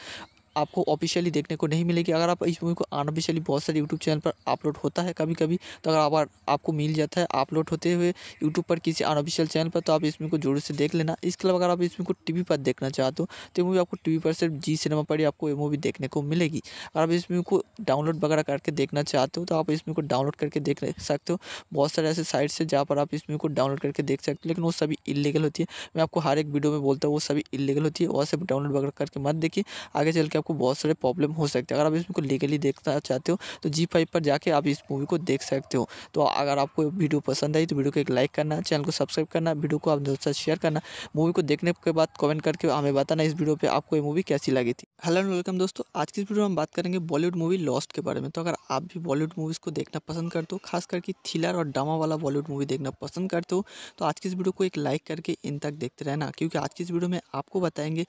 आपको ऑफिशियली देखने को नहीं मिलेगी अगर आप इस मूवी को अनऑफिशियली बहुत सारे यूट्यूब चैनल पर अपलोड होता है कभी कभी तो अगर आप, आपको मिल जाता है अपलोड होते हुए यूट्यूब पर किसी अनऑफिशियल चैनल पर तो आप इस को जरूर से देख लेना इसके अलावा अगर आप इस को टी पर देखना चाहते हो तो मूवी आपको टी पर सिर्फ जी सिनेमा पर ही आपको ये मूवी देखने को मिलेगी अगर आप इस मूवी को डाउनलोड वगैरह करके देखना चाहते हो तो आप इसमें को डाउनलोड करके देख सकते हो बहुत सारे ऐसे साइट्स है जहाँ पर आप इस मूवी को डाउनलोड करके देख सकते हो लेकिन वो सभी इलीगल होती है मैं आपको हर एक वीडियो में बोलता हूँ वो सभी इलीगल होती है वहाँ से डाउनलोड वगैरह करके मत देखिए आगे चल के आपको बहुत सारे प्रॉब्लम हो सकते हैं अगर आप इस मूवी को लीगली देखना चाहते हो तो जी फाइव पर जाके आप इस मूवी को देख सकते हो तो अगर आपको वीडियो पसंद आई तो वीडियो को एक लाइक करना चैनल को सब्सक्राइब करना वीडियो को आप दोस्तों शेयर करना मूवी को देखने के बाद कमेंट करके हमें बताना इस वीडियो पर आपको ये मूवी कैसी लगी थी हेलो एंड वेलकम दोस्तों आज की इस वीडियो में हम बात करेंगे बॉलीवुड मूवी लॉस्ट के बारे में तो अगर आप भी बॉलीवुड मूवीज़ को देखना पसंद करते हो खास करके थ्रिलर और ड्रामा वाला बॉलीवुड मूवी देखना पसंद करते हो तो आज की इस वीडियो को एक लाइक करके इन तक देखते रहना क्योंकि आज की इस वीडियो में आपको बताएंगे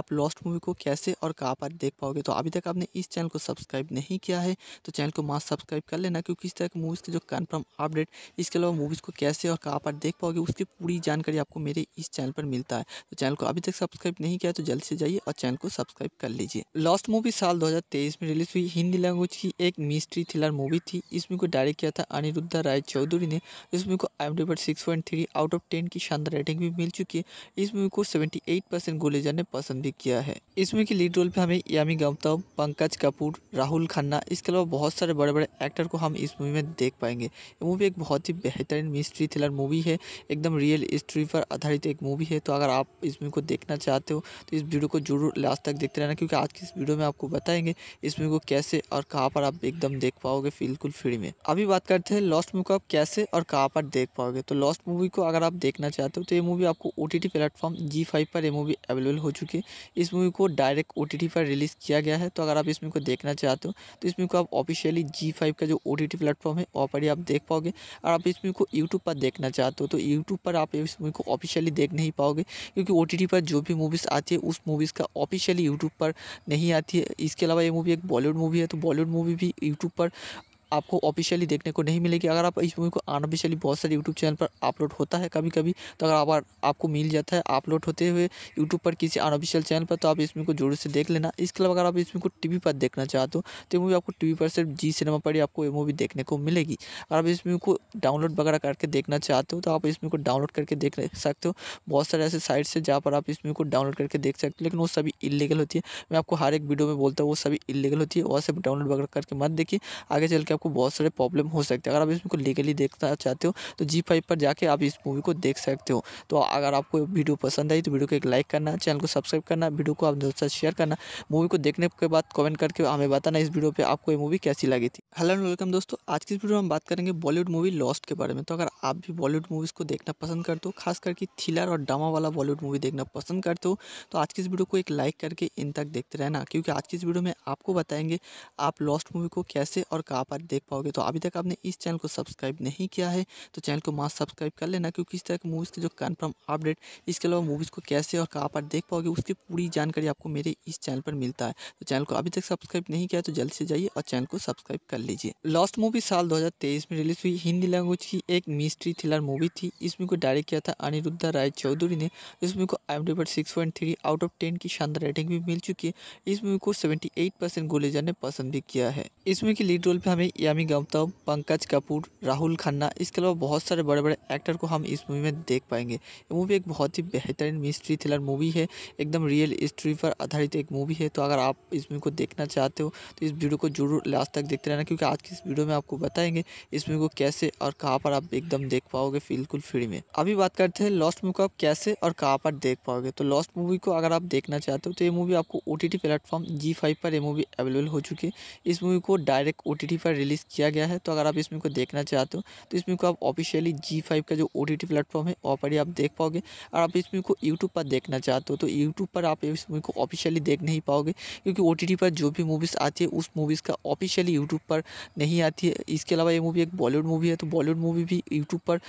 आप लॉस्ट मूवी को कैसे और कहाँ पर देख पाओगे तो अभी तक आपने इस चैनल को सब्सक्राइब नहीं किया है तो चैनल को मास्क सब्सक्राइब कर लेना क्योंकि इस तरह की मूवीज़ के जो कन्फर्म अपडेट इसके अलावा मूवीज़ को कैसे और कहाँ पर देख पाओगे उसकी पूरी जानकारी आपको मेरे इस चैनल पर मिलता है तो चैनल को अभी तक सब्सक्राइब नहीं किया तो जल्द से जाइए और चैनल को सब्सक्राइब कर लीजिए लास्ट मूवी साल दो में रिलीज हुई हिंदी लैंग्वेज की एक मिस्ट्री थ्रिलर मूवी थी इसमें को डायरेक्ट किया था अनिरुद्धा राय चौधरी ने इस मूवी को आई पर six point three out of ten की शानदार रेटिंग भी मिल चुकी है इस मूवी को सेवेंटी एट परसेंट गोलेजर ने पसंद भी किया है इस मूवी के लीड रोल पे हमें यामी गौतम पंकज कपूर राहुल खन्ना इसके अलावा बहुत सारे बड़े बड़े एक्टर को हम इस मूवी में देख पाएंगे ये मूवी एक बहुत ही बेहतरीन मिस्ट्री थ्रिलर मूवी है एकदम रियल हिस्ट्री पर आधारित एक मूवी है तो अगर आप इस मूवी को देखना चाहते हो तो इस वीडियो को जरूर लास्ट तक देखते रहना क्योंकि आज की इस वीडियो में आपको बताएंगे इस मूवी को कैसे और कहाँ पर आप एकदम देख पाओगे बिल्कुल फ्री में अभी बात करते हैं लॉस्ट मूवी को आप कैसे और कहाँ पर देख पाओगे तो लॉस्ट मूवी को अगर आप देखना चाहते हो तो ये मूवी आपको ओ टी प्लेटफॉर्म जी पर ये मूवी अवेलेबल हो चुकी है इस मूवी को डायरेक्ट ओ पर रिलीज़ किया गया है तो अगर आप इस मूवी को देखना चाहते हो तो इस मूवी को आप ऑफिशियली जी फाइव का जो ओ टी टी प्लेटफॉर्म है वहाँ पर ही आप देख पाओगे और आप इस मूवी को यूट्यूब पर देखना चाहते हो तो यूट्यूब पर आप इस मूवी को ऑफिशियली देख नहीं पाओगे क्योंकि ओ टी टी पर जो भी मूवीज़ आती है उस मूवीज़ का ऑफिशियली यूट्यूब पर नहीं आती है इसके अलावा ये मूवी एक बॉलीवुड मूवी है तो बॉलीवुड मूवी भी यूट्यूब पर आपको ऑफिशियली देखने को नहीं मिलेगी अगर आप इस मूवी को अनऑफिशियली बहुत सारे यूट्यूब चैनल पर अपलोड होता है कभी कभी तो अगर आप, आपको मिल जाता है अपलोड होते हुए यूट्यूब पर किसी अनऑफिशियल चैनल पर तो आप इस को जोर से देख लेना इसके अलावा अगर आप इस को टी पर देखना चाहते हो तो ये मूवी आपको टी पर सिर्फ जी सिनेमा पर ही आपको ये मूवी देखने को मिलेगी अगर आप इस मूवी को डाउनलोड वगैरह करके देखना चाहते हो तो आप इस को डाउनलोड करके देख सकते हो बहुत सारे ऐसे साइट्स है जहाँ पर आप इस मूवी को डाउनलोड करके देख सकते हो लेकिन वो सभी इलीगल होती है मैं आपको हर एक वीडियो में बोलता हूँ वो सभी इलीगल होती है वहाँ से डाउनलोड वगैरह करके मत देखिए आगे चल के आपको बहुत सारे प्रॉब्लम हो सकते हैं अगर आप इसमें को लीगली देखना चाहते हो तो जी फाइव पर जाके आप इस मूवी को देख सकते हो तो अगर आपको वीडियो पसंद आई तो वीडियो को एक लाइक करना चैनल को सब्सक्राइब करना वीडियो को आप दोस्तों शेयर करना मूवी को देखने के बाद कमेंट करके हमें बताना इस वीडियो पर आपको ये मूवी कैसी लगी थी हेलो एंड वेलकम दोस्तों आज की इस वीडियो में हम बात करेंगे बॉलीवुड मूवी लॉस्ट के बारे में तो अगर आप भी बॉलीवुड मूवीज़ को देखना पसंद करते हो खास करके थ्रिलर और ड्रामा वाला बॉलीवुड मूवी देखना पसंद करते हो तो आज की इस वीडियो को एक लाइक करके इन तक देखते रहना क्योंकि आज की इस वीडियो में आपको बताएंगे आप लॉस्ट मूवी को कैसे और कहाँ पर देख पाओगे तो अभी तक आपने इस चैनल को सब्सक्राइब नहीं किया है तो चैनल को मास्क सब्सक्राइब कर लेना क्योंकि इस तरह की मूवीज़ के जो कन्फर्म अपडेट इसके अलावा मूवीज़ को कैसे और कहाँ पर देख पाओगे उसकी पूरी जानकारी आपको मेरे इस चैनल पर मिलता है तो चैनल को अभी तक सब्सक्राइब नहीं किया तो जल्द से जाइए और चैनल को सब्सक्राइब कर लीजिए लास्ट मूवी साल दो में रिलीज हुई हिंदी लैंग्वेज की एक मिस्ट्री थ्रिलर मूवी थी इस मूवी को डायरेक्ट किया था अनिरुद्धा राय चौधरी ने इस मूवी को आई पर सिक्स आउट ऑफ टेन की शानदार रेटिंग भी मिल चुकी है इस मूवी को सेवेंटी एट परसेंट गोलेजा ने पसंद भी किया है इस मूवी के लीड रोल पे हमें यामी गौतम पंकज कपूर राहुल खन्ना इसके अलावा बहुत सारे बड़े बड़े एक्टर को हम इस मूवी में देख पाएंगे ये मूवी एक बहुत ही बेहतरीन मिस्ट्री थ्रिलर मूवी है एकदम रियल हिस्ट्री पर आधारित एक मूवी है तो अगर आप इस मूवी को देखना चाहते हो तो इस वीडियो को जरूर लास्ट तक देखते रहना क्योंकि आज की इस वीडियो में आपको बताएंगे इस मूवी को कैसे और कहाँ पर आप एकदम देख पाओगे बिल्कुल फ्री में अभी बात करते हैं लॉस्ट मूवी को आप कैसे और कहाँ पर देख पाओगे तो लॉस्ट मूवी को अगर आप देखना चाहते हो तो ये मूवी आपको ओ टी प्लेटफॉर्म जी पर ये मूवी अवेलेबल हो चुकी है इस मूवी को डायरेक्ट ओ पर रिलीज रिलीज़ किया गया है तो अगर आप इस मूवी को देखना चाहते हो तो इस मूवी को आप ऑफिशियली जी फाइव का जो ओ टी टी प्लेटफॉर्म है वहाँ पर ही आप देख पाओगे और आप इस मूवी को यूट्यूब पर देखना चाहते हो तो यूट्यूब पर आप इस मूवी को ऑफिशियली देख नहीं पाओगे क्योंकि ओ टी टी पर जो भी मूवीज़ आती है उस मूवीज़ का ऑफिशियली यूट्यूब पर नहीं आती है इसके अलावा ये मूवी एक बॉलीवुड मूवी है तो बॉलीवुड मूवी भी यूट्यूब पर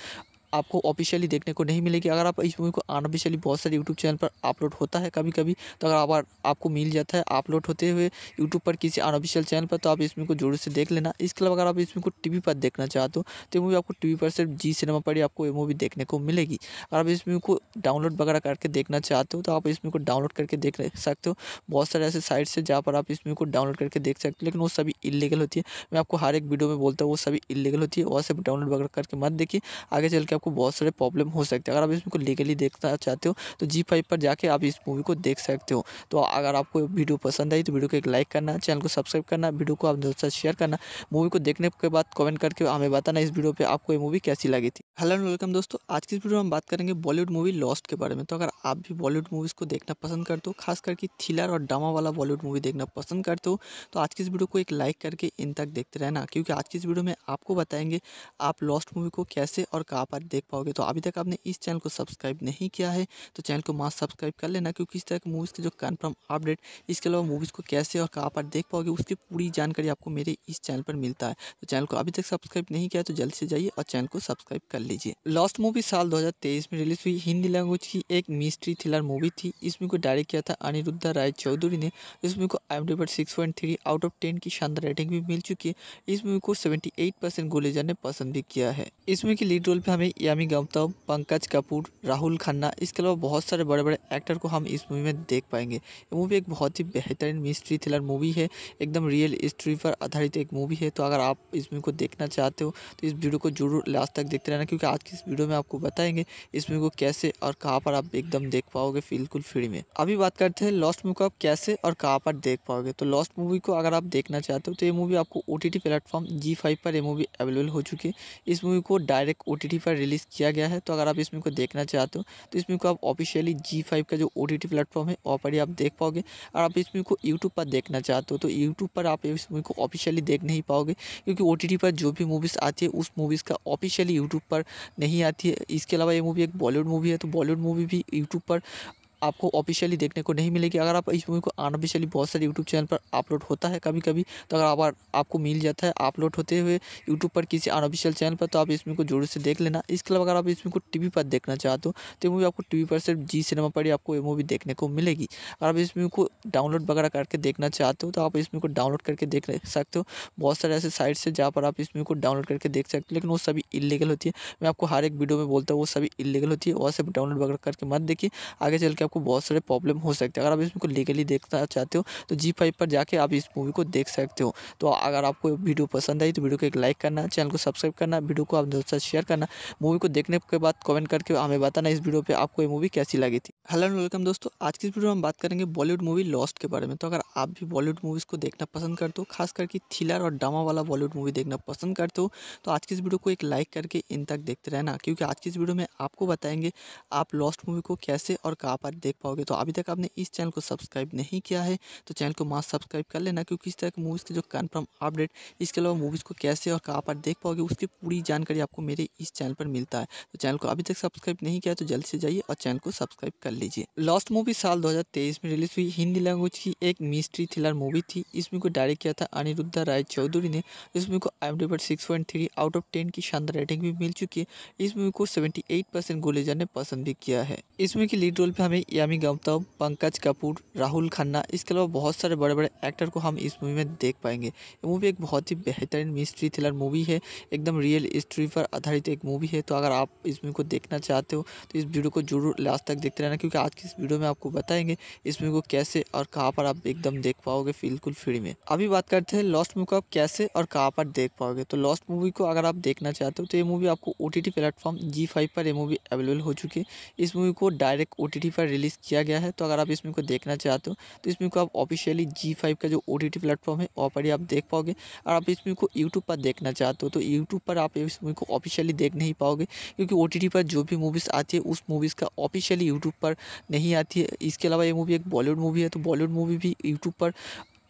आपको ऑफिशियली देखने को नहीं मिलेगी अगर आप इस मूवी को अनऑफिशियली बहुत सारे यूट्यूब चैनल पर अपलोड होता है कभी कभी तो अगर आप, आपको मिल जाता है अपलोड होते हुए यूट्यूब पर किसी अनऑफिशियल चैनल पर तो आप इस को जरूर से देख लेना इसके अलावा अगर आप इस को टी पर देखना चाहते हो तो ये मूवी आपको टी पर सिर्फ जी सिनेमा पर ही आपको ये मूवी देखने को मिलेगी अगर आप इस मूवी को डाउनलोड वगैरह करके देखना चाहते हो तो आप इस को डाउनलोड करके देख सकते हो बहुत सारे ऐसे साइट्स है जहाँ पर आप इस मूवी को डाउनलोड करके देख सकते हो लेकिन वो सभी इलीगल होती है मैं आपको हर एक वीडियो में बोलता हूँ वो सभी इलीगल होती है वहाँ से डाउनलोड वगैरह करके मत देखिए आगे चल के आपको बहुत सारे प्रॉब्लम हो सकते हैं अगर आप इसको लीगली देखना चाहते हो तो जी फाइव पर जाके आप इस मूवी को देख सकते हो तो अगर आपको वीडियो पसंद आई तो वीडियो को एक लाइक करना चैनल को सब्सक्राइब करना वीडियो को आप दोस्तों शेयर करना मूवी को देखने के बाद कमेंट करके हमें बताना इस वीडियो पर आपको ये मूवी कैसी लगी थी हेलो एंड वेलकम दोस्तों आज की इस वीडियो में हम बात करेंगे बॉलीवुड मूवी लॉस्ट के बारे में तो अगर आप भी बॉलीवुड मूवीज़ को देखना पसंद करते हो खास करके थ्रिलर और ड्रामा वाला बॉलीवुड मूवी देखना पसंद करते हो तो आज की इस वीडियो को एक लाइक करके इन तक देखते रहना क्योंकि आज की इस वीडियो में आपको बताएंगे आप लॉस्ट मूवी को कैसे और कहाँ पर देख पाओगे तो अभी तक आपने इस चैनल को सब्सक्राइब नहीं किया है तो चैनल को मास्क सब्सक्राइब कर लेना क्योंकि इस तरह की मूवीज़ के जो कन्फर्म अपडेट इसके अलावा मूवीज़ को कैसे और कहाँ पर देख पाओगे उसकी पूरी जानकारी आपको मेरे इस चैनल पर मिलता है तो चैनल को अभी तक सब्सक्राइब नहीं किया तो जल्द से जाइए और चैनल को सब्सक्राइब कर लीजिए लास्ट मूवी साल दो में रिलीज हुई हिंदी लैंग्वेज की एक मिस्ट्री थ्रिलर मूवी थी इस मूवी को डायरेक्ट किया था अनिरुद्ध राय चौधरी ने इस मूवी को आई पर आउट ऑफ टेन की शानदार रेटिंग भी मिल चुकी है इस मूवी को सेवेंटी एट परसेंट गोले जाने पसंद भी किया है इसमें मूवी के लीड रोल पे हमें यामी गौतम पंकज कपूर राहुल खन्ना इसके अलावा बहुत सारे बड़े बड़े एक्टर को हम इस मूवी में देख पाएंगे ये मूवी एक बहुत ही बेहतरीन मिस्ट्री थ्रिलर मूवी है एकदम रियल हिस्ट्री पर आधारित एक मूवी है तो अगर आप इस मूवी को देखना चाहते हो तो इस वीडियो को जरूर लास्ट तक देखते रहना क्योंकि आज की इस वीडियो में आपको बताएंगे इस मूवी को कैसे और कहाँ पर आप एकदम देख पाओगे बिल्कुल फ्री में अभी बात करते हैं लॉस्ट मूवी को आप कैसे और कहाँ पर देख पाओगे तो लॉस्ट मूवी को अगर आप देखना चाहते हो तो ये मूवी आपको O T platform Zee five पर ये मूवी अवेलेबल हो चुकी है इस मूवी को डायरेक्ट ओ पर रिलीज रिलीज़ किया गया है तो अगर आप इसमें को देखना चाहते हो तो इसमें को आप ऑफिशियली जी फाइव का जो ओ टी टी प्लेटफॉर्म है वहाँ पर ही आप देख पाओगे और आप इसमें को यूट्यूब पर देखना चाहते हो तो यूट्यूब पर आप इस मूवी को ऑफिशियली देख नहीं पाओगे क्योंकि ओ टी टी पर जो भी मूवीज़ आती है उस मूवीज़ का ऑफिशियली यूट्यूब पर नहीं आती है इसके अलावा ये मूवी एक बॉलीवुड मूवी है तो बॉलीवुड मूवी भी यूट्यूब पर आपको ऑफिशियली देखने को नहीं मिलेगी अगर आप इस मूवी को अनऑफिशियली बहुत सारे यूट्यूब चैनल पर अपलोड होता है कभी कभी तो अगर आप, आपको मिल जाता है अपलोड होते हुए यूट्यूब पर किसी अनऑफिशियल चैनल पर तो आप इस को जरूर से देख लेना इसके अलावा अगर आप इस को टी पर देखना चाहते हो तो मूवी आपको टी पर सिर्फ जी सिनेमा पर ही आपको ये मूवी देखने को मिलेगी अगर आप इस मूवी को डाउनलोड वगैरह करके देखना चाहते हो तो आप इस को डाउनलोड करके देख सकते हो बहुत सारे ऐसे साइट्स है जहाँ पर आप इस मूवी को डाउनलोड करके देख सकते हो लेकिन वो सभी इलीगल होती है मैं आपको हर एक वीडियो में बोलता हूँ वो सभी इलीगल होती है वहाँ से डाउनलोड वगैरह करके मत देखिए आगे चल के आपको बहुत सारे प्रॉब्लम हो सकते हैं अगर आप इसमें को लीगली देखना चाहते हो तो जी फाइव पर जाके आप इस मूवी को देख सकते हो तो अगर आपको वीडियो पसंद आई तो वीडियो को एक लाइक करना चैनल को सब्सक्राइब करना वीडियो को आप दोस्तों शेयर करना मूवी को देखने के बाद कमेंट करके हमें बताना इस वीडियो पर आपको ये मूवी कैसी लगी थी हेलो एंड वेलकम दोस्तों आज की इस वीडियो में हम बात करेंगे बॉलीवुड मूवी लॉस्ट के बारे में तो अगर आप भी बॉलीवुड मूवीज़ को देखना पसंद करते हो खास करके थ्रिलर और ड्रामा वाला बॉलीवुड मूवी देखना पसंद करते हो तो आज की इस वीडियो को एक लाइक करके इन तक देखते रहना क्योंकि आज की इस वीडियो में आपको बताएंगे आप लॉस्ट मूवी को कैसे और कहाँ पर देख पाओगे तो अभी तक आपने इस चैनल को सब्सक्राइब नहीं किया है तो चैनल को मास्क सब्सक्राइब कर लेना क्योंकि इस तरह की मूवीज़ के जो कन्फर्म अपडेट इसके अलावा मूवीज़ को कैसे और कहाँ पर देख पाओगे उसकी पूरी जानकारी आपको मेरे इस चैनल पर मिलता है तो चैनल को अभी तक सब्सक्राइब नहीं किया तो जल्द से जाइए और चैनल को सब्सक्राइब कर लीजिए लास्ट मूवी साल दो में रिलीज हुई हिंदी लैंग्वेज की एक मिस्ट्री थ्रिलर मूवी थी इसमें को डायरेक्ट किया था अनिरुद्धा राय चौधरी ने इस मूवी को I M six point three out of ten की शानदार रेटिंग भी मिल चुकी है इस मूवी को सेवेंटी एट परसेंट गोलेजर ने पसंद भी किया है इस मूवी के लीड रोल पे हमें यामी गौतम पंकज कपूर राहुल खन्ना इसके अलावा बहुत सारे बड़े बड़े एक्टर को हम इस मूवी में देख पाएंगे ये मूवी एक बहुत ही बेहतरीन मिस्ट्री थ्रिलर मूवी है एकदम रियल हिस्ट्री पर आधारित एक मूवी है तो अगर आप इस मूवी को देखना चाहते हो तो इस वीडियो को जरूर लास्ट तक देखते रहना क्योंकि आज की इस वीडियो में आपको बताएंगे इस मूवी को कैसे और कहाँ पर आप एकदम देख पाओगे बिल्कुल फ्री में अभी बात करते हैं लॉस्ट मूवी को आप कैसे और कहाँ पर देख पाओगे तो लॉस्ट मूवी को अगर आप देखना चाहते हो तो ये मूवी आपको ओ टी प्लेटफॉर्म जी पर ये मूवी अवेलेबल हो चुकी है इस मूवी को डायरेक्ट ओ पर रिलीज़ किया गया है तो अगर आप इस मूवी को देखना चाहते हो तो इस मूवी को आप ऑफिशियली जी फाइव का जो ओ टी टी प्लेटफॉर्म है वहाँ पर ही आप देख पाओगे और आप इस मूवी को यूट्यूब पर देखना चाहते हो तो यूट्यूब पर आप इस मूवी को ऑफिशियली देख नहीं पाओगे क्योंकि ओ टी टी पर जो भी मूवीज़ आती है उस मूवीज़ का ऑफिशियली यूट्यूब पर नहीं आती है इसके अलावा ये मूवी एक बॉलीवुड मूवी है तो बॉलीवुड मूवी भी यूट्यूब पर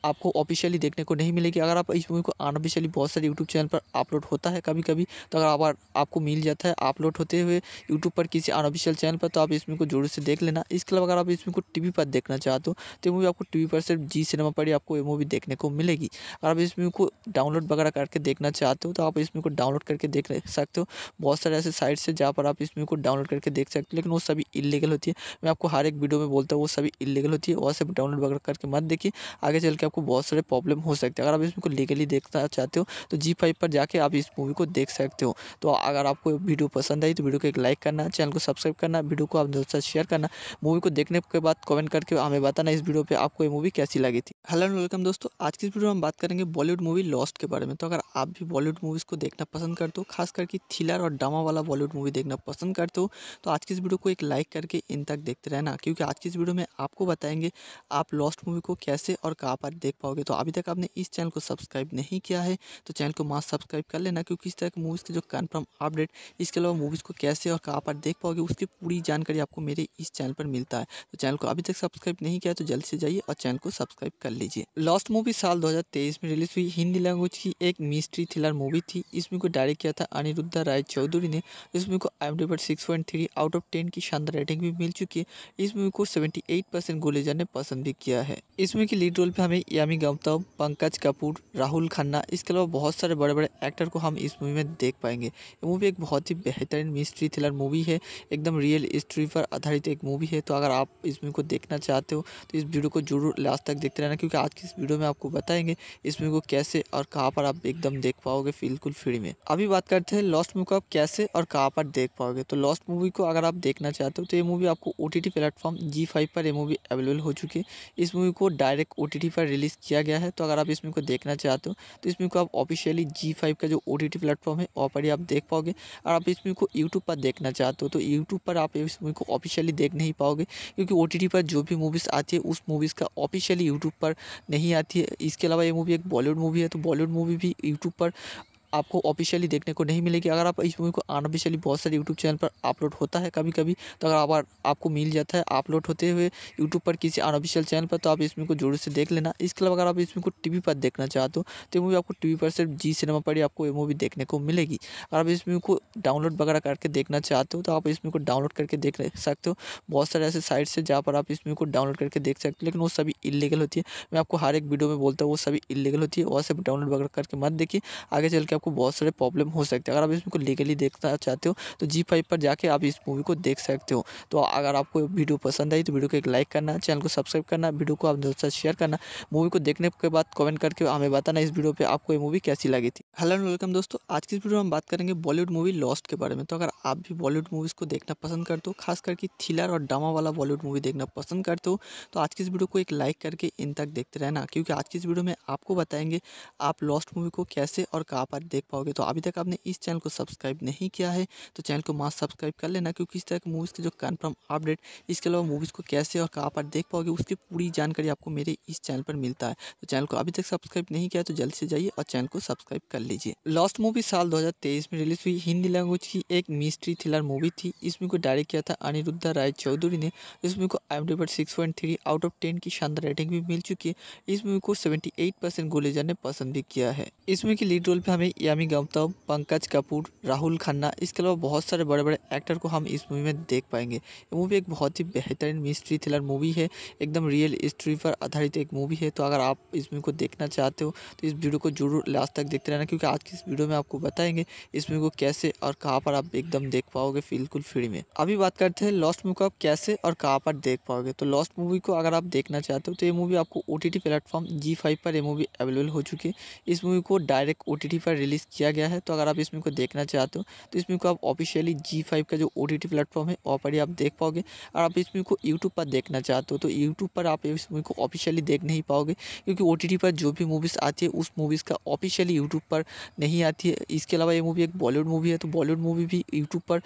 आपको ऑफिशियली देखने को नहीं मिलेगी अगर आप इस मूवी को अनऑफिशियली बहुत सारे यूट्यूब चैनल पर अपलोड होता है कभी कभी तो अगर आप, आपको मिल जाता है अपलोड होते हुए यूट्यूब पर किसी अनऑफिशियल चैनल पर तो आप इस को जोर से देख लेना इसके अलावा अगर आप इस को टी पर देखना चाहते हो तो मूवी आपको टी पर सिर्फ जी सिनेमा पर ही आपको ये मूवी देखने को मिलेगी अगर आप इस मूवी को डाउनलोड वगैरह करके देखना चाहते हो तो आप इस को डाउनलोड करके देख सकते हो बहुत सारे ऐसे साइट्स है जहाँ पर आप इस मूवी को डाउनलोड करके देख सकते हो लेकिन वो सभी इलीगल होती है मैं आपको हर एक वीडियो में बोलता हूँ वो सभी इलीगल होती है वहाँ से डाउनलोड वगैरह करके मत देखिए आगे चल के आपको बहुत सारे प्रॉब्लम हो सकते हैं अगर आप इसमें को लीगली देखना चाहते हो तो जी फाइव पर जाके आप इस मूवी को देख सकते हो तो अगर आपको वीडियो पसंद आई तो वीडियो को एक लाइक करना चैनल को सब्सक्राइब करना वीडियो को आप दोस्तों शेयर करना मूवी को देखने के बाद कमेंट करके हमें बताना इस वीडियो पर आपको ये मूवी कैसी लगी थी हेलो एंड वेलकम दोस्तों आज की इस वीडियो में हम बात करेंगे बॉलीवुड मूवी लॉस्ट के बारे में तो अगर आप भी बॉलीवुड मूवीज़ को देखना पसंद करते हो खास करके थ्रिलर और ड्रामा वाला बॉलीवुड मूवी देखना पसंद करते हो तो आज की इस वीडियो को एक लाइक करके इन तक देखते रहना क्योंकि आज की इस वीडियो में आपको बताएंगे आप लॉस्ट मूवी को कैसे और कहाँ पर देख पाओगे तो अभी तक आपने इस चैनल को सब्सक्राइब नहीं किया है तो चैनल को मास्क सब्सक्राइब कर लेना क्योंकि इस तरह की मूवीज़ के जो कन्फर्म अपडेट इसके अलावा मूवीज़ को कैसे और कहाँ पर देख पाओगे उसकी पूरी जानकारी आपको मेरे इस चैनल पर मिलता है तो चैनल को अभी तक सब्सक्राइब नहीं किया तो जल्द से जाइए और चैनल को सब्सक्राइब कर लीजिए लास्ट मूवी साल दो में रिलीज हुई हिंदी लैंग्वेज की एक मिस्ट्री थ्रिलर मूवी थी इस मूवी को डायरेक्ट किया था अनिरुद्धा राय चौधरी ने इस मूवी को आई पर six point three out of ten की शानदार रेटिंग भी मिल चुकी है इस मूवी को सेवेंटी एट परसेंट गोलेजा ने पसंद भी किया है इस मूवी के लीड रोल पे हमें यामी गौतम पंकज कपूर राहुल खन्ना इसके अलावा बहुत सारे बड़े बड़े एक्टर को हम इस मूवी में देख पाएंगे ये मूवी एक बहुत ही बेहतरीन मिस्ट्री थ्रिलर मूवी है एकदम रियल हिस्ट्री पर आधारित एक मूवी है तो अगर आप इस मूवी को देखना चाहते हो तो इस वीडियो को जरूर लास्ट तक देखते रहना क्योंकि आज की इस वीडियो में आपको बताएंगे इस मूवी को कैसे और कहाँ पर आप एकदम देख पाओगे बिल्कुल फ्री में अभी बात करते हैं लॉस्ट मूवी को आप कैसे और कहाँ पर देख पाओगे तो लॉस्ट मूवी को अगर आप देखना चाहते हो तो ये मूवी आपको ओ टी प्लेटफॉर्म जी पर ये मूवी अवेलेबल हो चुकी है इस मूवी को डायरेक्ट ओ पर रिलीज रिलीज़ किया गया है तो अगर आप इस मूवी को देखना चाहते हो तो इस मूवी को आप ऑफिशियली जी फाइव का जो ओ टी प्लेटफॉर्म है वहाँ पर ही आप देख पाओगे और आप इस मूवी को यूट्यूब पर देखना चाहते हो तो यूट्यूब पर आप इस मूवी को ऑफिशियली देख नहीं पाओगे क्योंकि ओ पर जो भी मूवीज़ आती है उस मूवीज़ का ऑफिशियली यूट्यूब पर नहीं आती है इसके अलावा ये मूवी एक बॉलीवुड मूवी है तो बॉलीवुड मूवी भी यूट्यूब पर आपको ऑफिशियली देखने को नहीं मिलेगी अगर आप इस मूवी को अनऑफिशियली बहुत सारे यूट्यूब चैनल पर अपलोड होता है कभी कभी तो अगर आप, आपको मिल जाता है अपलोड होते हुए यूट्यूब पर किसी अनऑफिशियल चैनल पर तो आप इस को जोर से देख लेना इसके अलावा अगर आप इस को टी पर देखना चाहते हो तो ये मूवी आपको टी पर सिर्फ जी सिनेमा पर ही आपको ये मूवी देखने को मिलेगी अगर आप इस मूवी को डाउनलोड वगैरह करके देखना चाहते हो तो आप इस को डाउनलोड करके देख सकते हो बहुत सारे ऐसे साइट्स है जहाँ पर आप इस मूवी को डाउनलोड करके देख सकते हो लेकिन वो सभी इलीगल होती है मैं आपको हर एक वीडियो में बोलता हूँ वो सभी इलीगल होती है वहाँ से डाउनलोड वगैरह करके मत देखिए आगे चल के आपको बहुत सारे प्रॉब्लम हो सकते हैं अगर आप इसको लीगली देखना चाहते हो तो जी फाइव पर जाके आप इस मूवी को देख सकते हो तो अगर आपको वीडियो पसंद आई तो वीडियो को एक लाइक करना चैनल को सब्सक्राइब करना वीडियो को आप दोस्तों शेयर करना मूवी को देखने के बाद कमेंट करके हमें बताना इस वीडियो पर आपको ये मूवी कैसी लगी थी हेलो एंड वेलकम दोस्तों आज की इस वीडियो में हम बात करेंगे बॉलीवुड मूवी लॉस्ट के बारे में तो अगर आप भी बॉलीवुड मूवीज़ को देखना पसंद करते हो खास करके थ्रिलर और ड्रामा वाला बॉलीवुड मूवी देखना पसंद करते हो तो आज की इस वीडियो को एक लाइक करके इन तक देखते रहना क्योंकि आज की इस वीडियो में आपको बताएंगे आप लॉस्ट मूवी को कैसे और कहाँ पर देख पाओगे तो अभी तक आपने इस चैनल को सब्सक्राइब नहीं किया है तो चैनल को मास्ट सब्सक्राइब कर लेना क्योंकि इस तरह की मूवीज़ के जो कन्फर्म अपडेट इसके अलावा मूवीज़ को कैसे और कहाँ पर देख पाओगे उसकी पूरी जानकारी आपको मेरे इस चैनल पर मिलता है तो चैनल को अभी तक सब्सक्राइब नहीं किया तो जल्द से जाइए और चैनल को सब्सक्राइब कर लीजिए लास्ट मूवी साल दो में रिलीज हुई हिंदी लैंग्वेज की एक मिस्ट्री थ्रिलर मूवी थी इस मूवी को डायरेक्ट किया था अनिरुद्धा राय चौधरी ने इस मूवी को आई पर आउट ऑफ टेन की शानदार रेटिंग भी मिल चुकी है इस मूवी को सेवेंटी एट परसेंट गोले ने पसंद भी किया है इस मूवी के लीड रोल पे हमें यामी गौतम पंकज कपूर राहुल खन्ना इसके अलावा बहुत सारे बड़े बड़े एक्टर को हम इस मूवी में देख पाएंगे ये मूवी एक बहुत ही बेहतरीन मिस्ट्री थ्रिलर मूवी है एकदम रियल हिस्ट्री पर आधारित एक मूवी है तो अगर आप इस मूवी को देखना चाहते हो तो इस वीडियो को जरूर लास्ट तक देखते रहना क्योंकि आज की इस वीडियो में आपको बताएंगे इस मूवी को कैसे और कहाँ पर आप एकदम देख पाओगे बिल्कुल फ्री में अभी बात करते हैं लॉस्ट मूवी को आप कैसे और कहाँ पर देख पाओगे तो लॉस्ट मूवी को अगर आप देखना चाहते हो तो ये मूवी आपको O T platform Zee five पर ये मूवी अवेलेबल हो चुकी है इस मूवी को डायरेक्ट ओ पर रिलीज रिलीज़ किया गया है तो अगर आप इसमें को देखना चाहते हो तो इसमें को आप ऑफिशियली जी फाइव का जो ओ टी टी प्लेटफॉर्म है वहाँ पर ही आप देख पाओगे और आप इसमें को यूट्यूब पर देखना चाहते हो तो यूट्यूब पर आप इस मूवी को ऑफिशियली देख नहीं पाओगे क्योंकि ओ टी टी पर जो भी मूवीज़ आती है उस मूवीज़ का ऑफिशियली यूट्यूब पर नहीं आती है इसके अलावा ये मूवी एक बॉलीवुड मूवी है तो बॉलीवुड मूवी भी यूट्यूब पर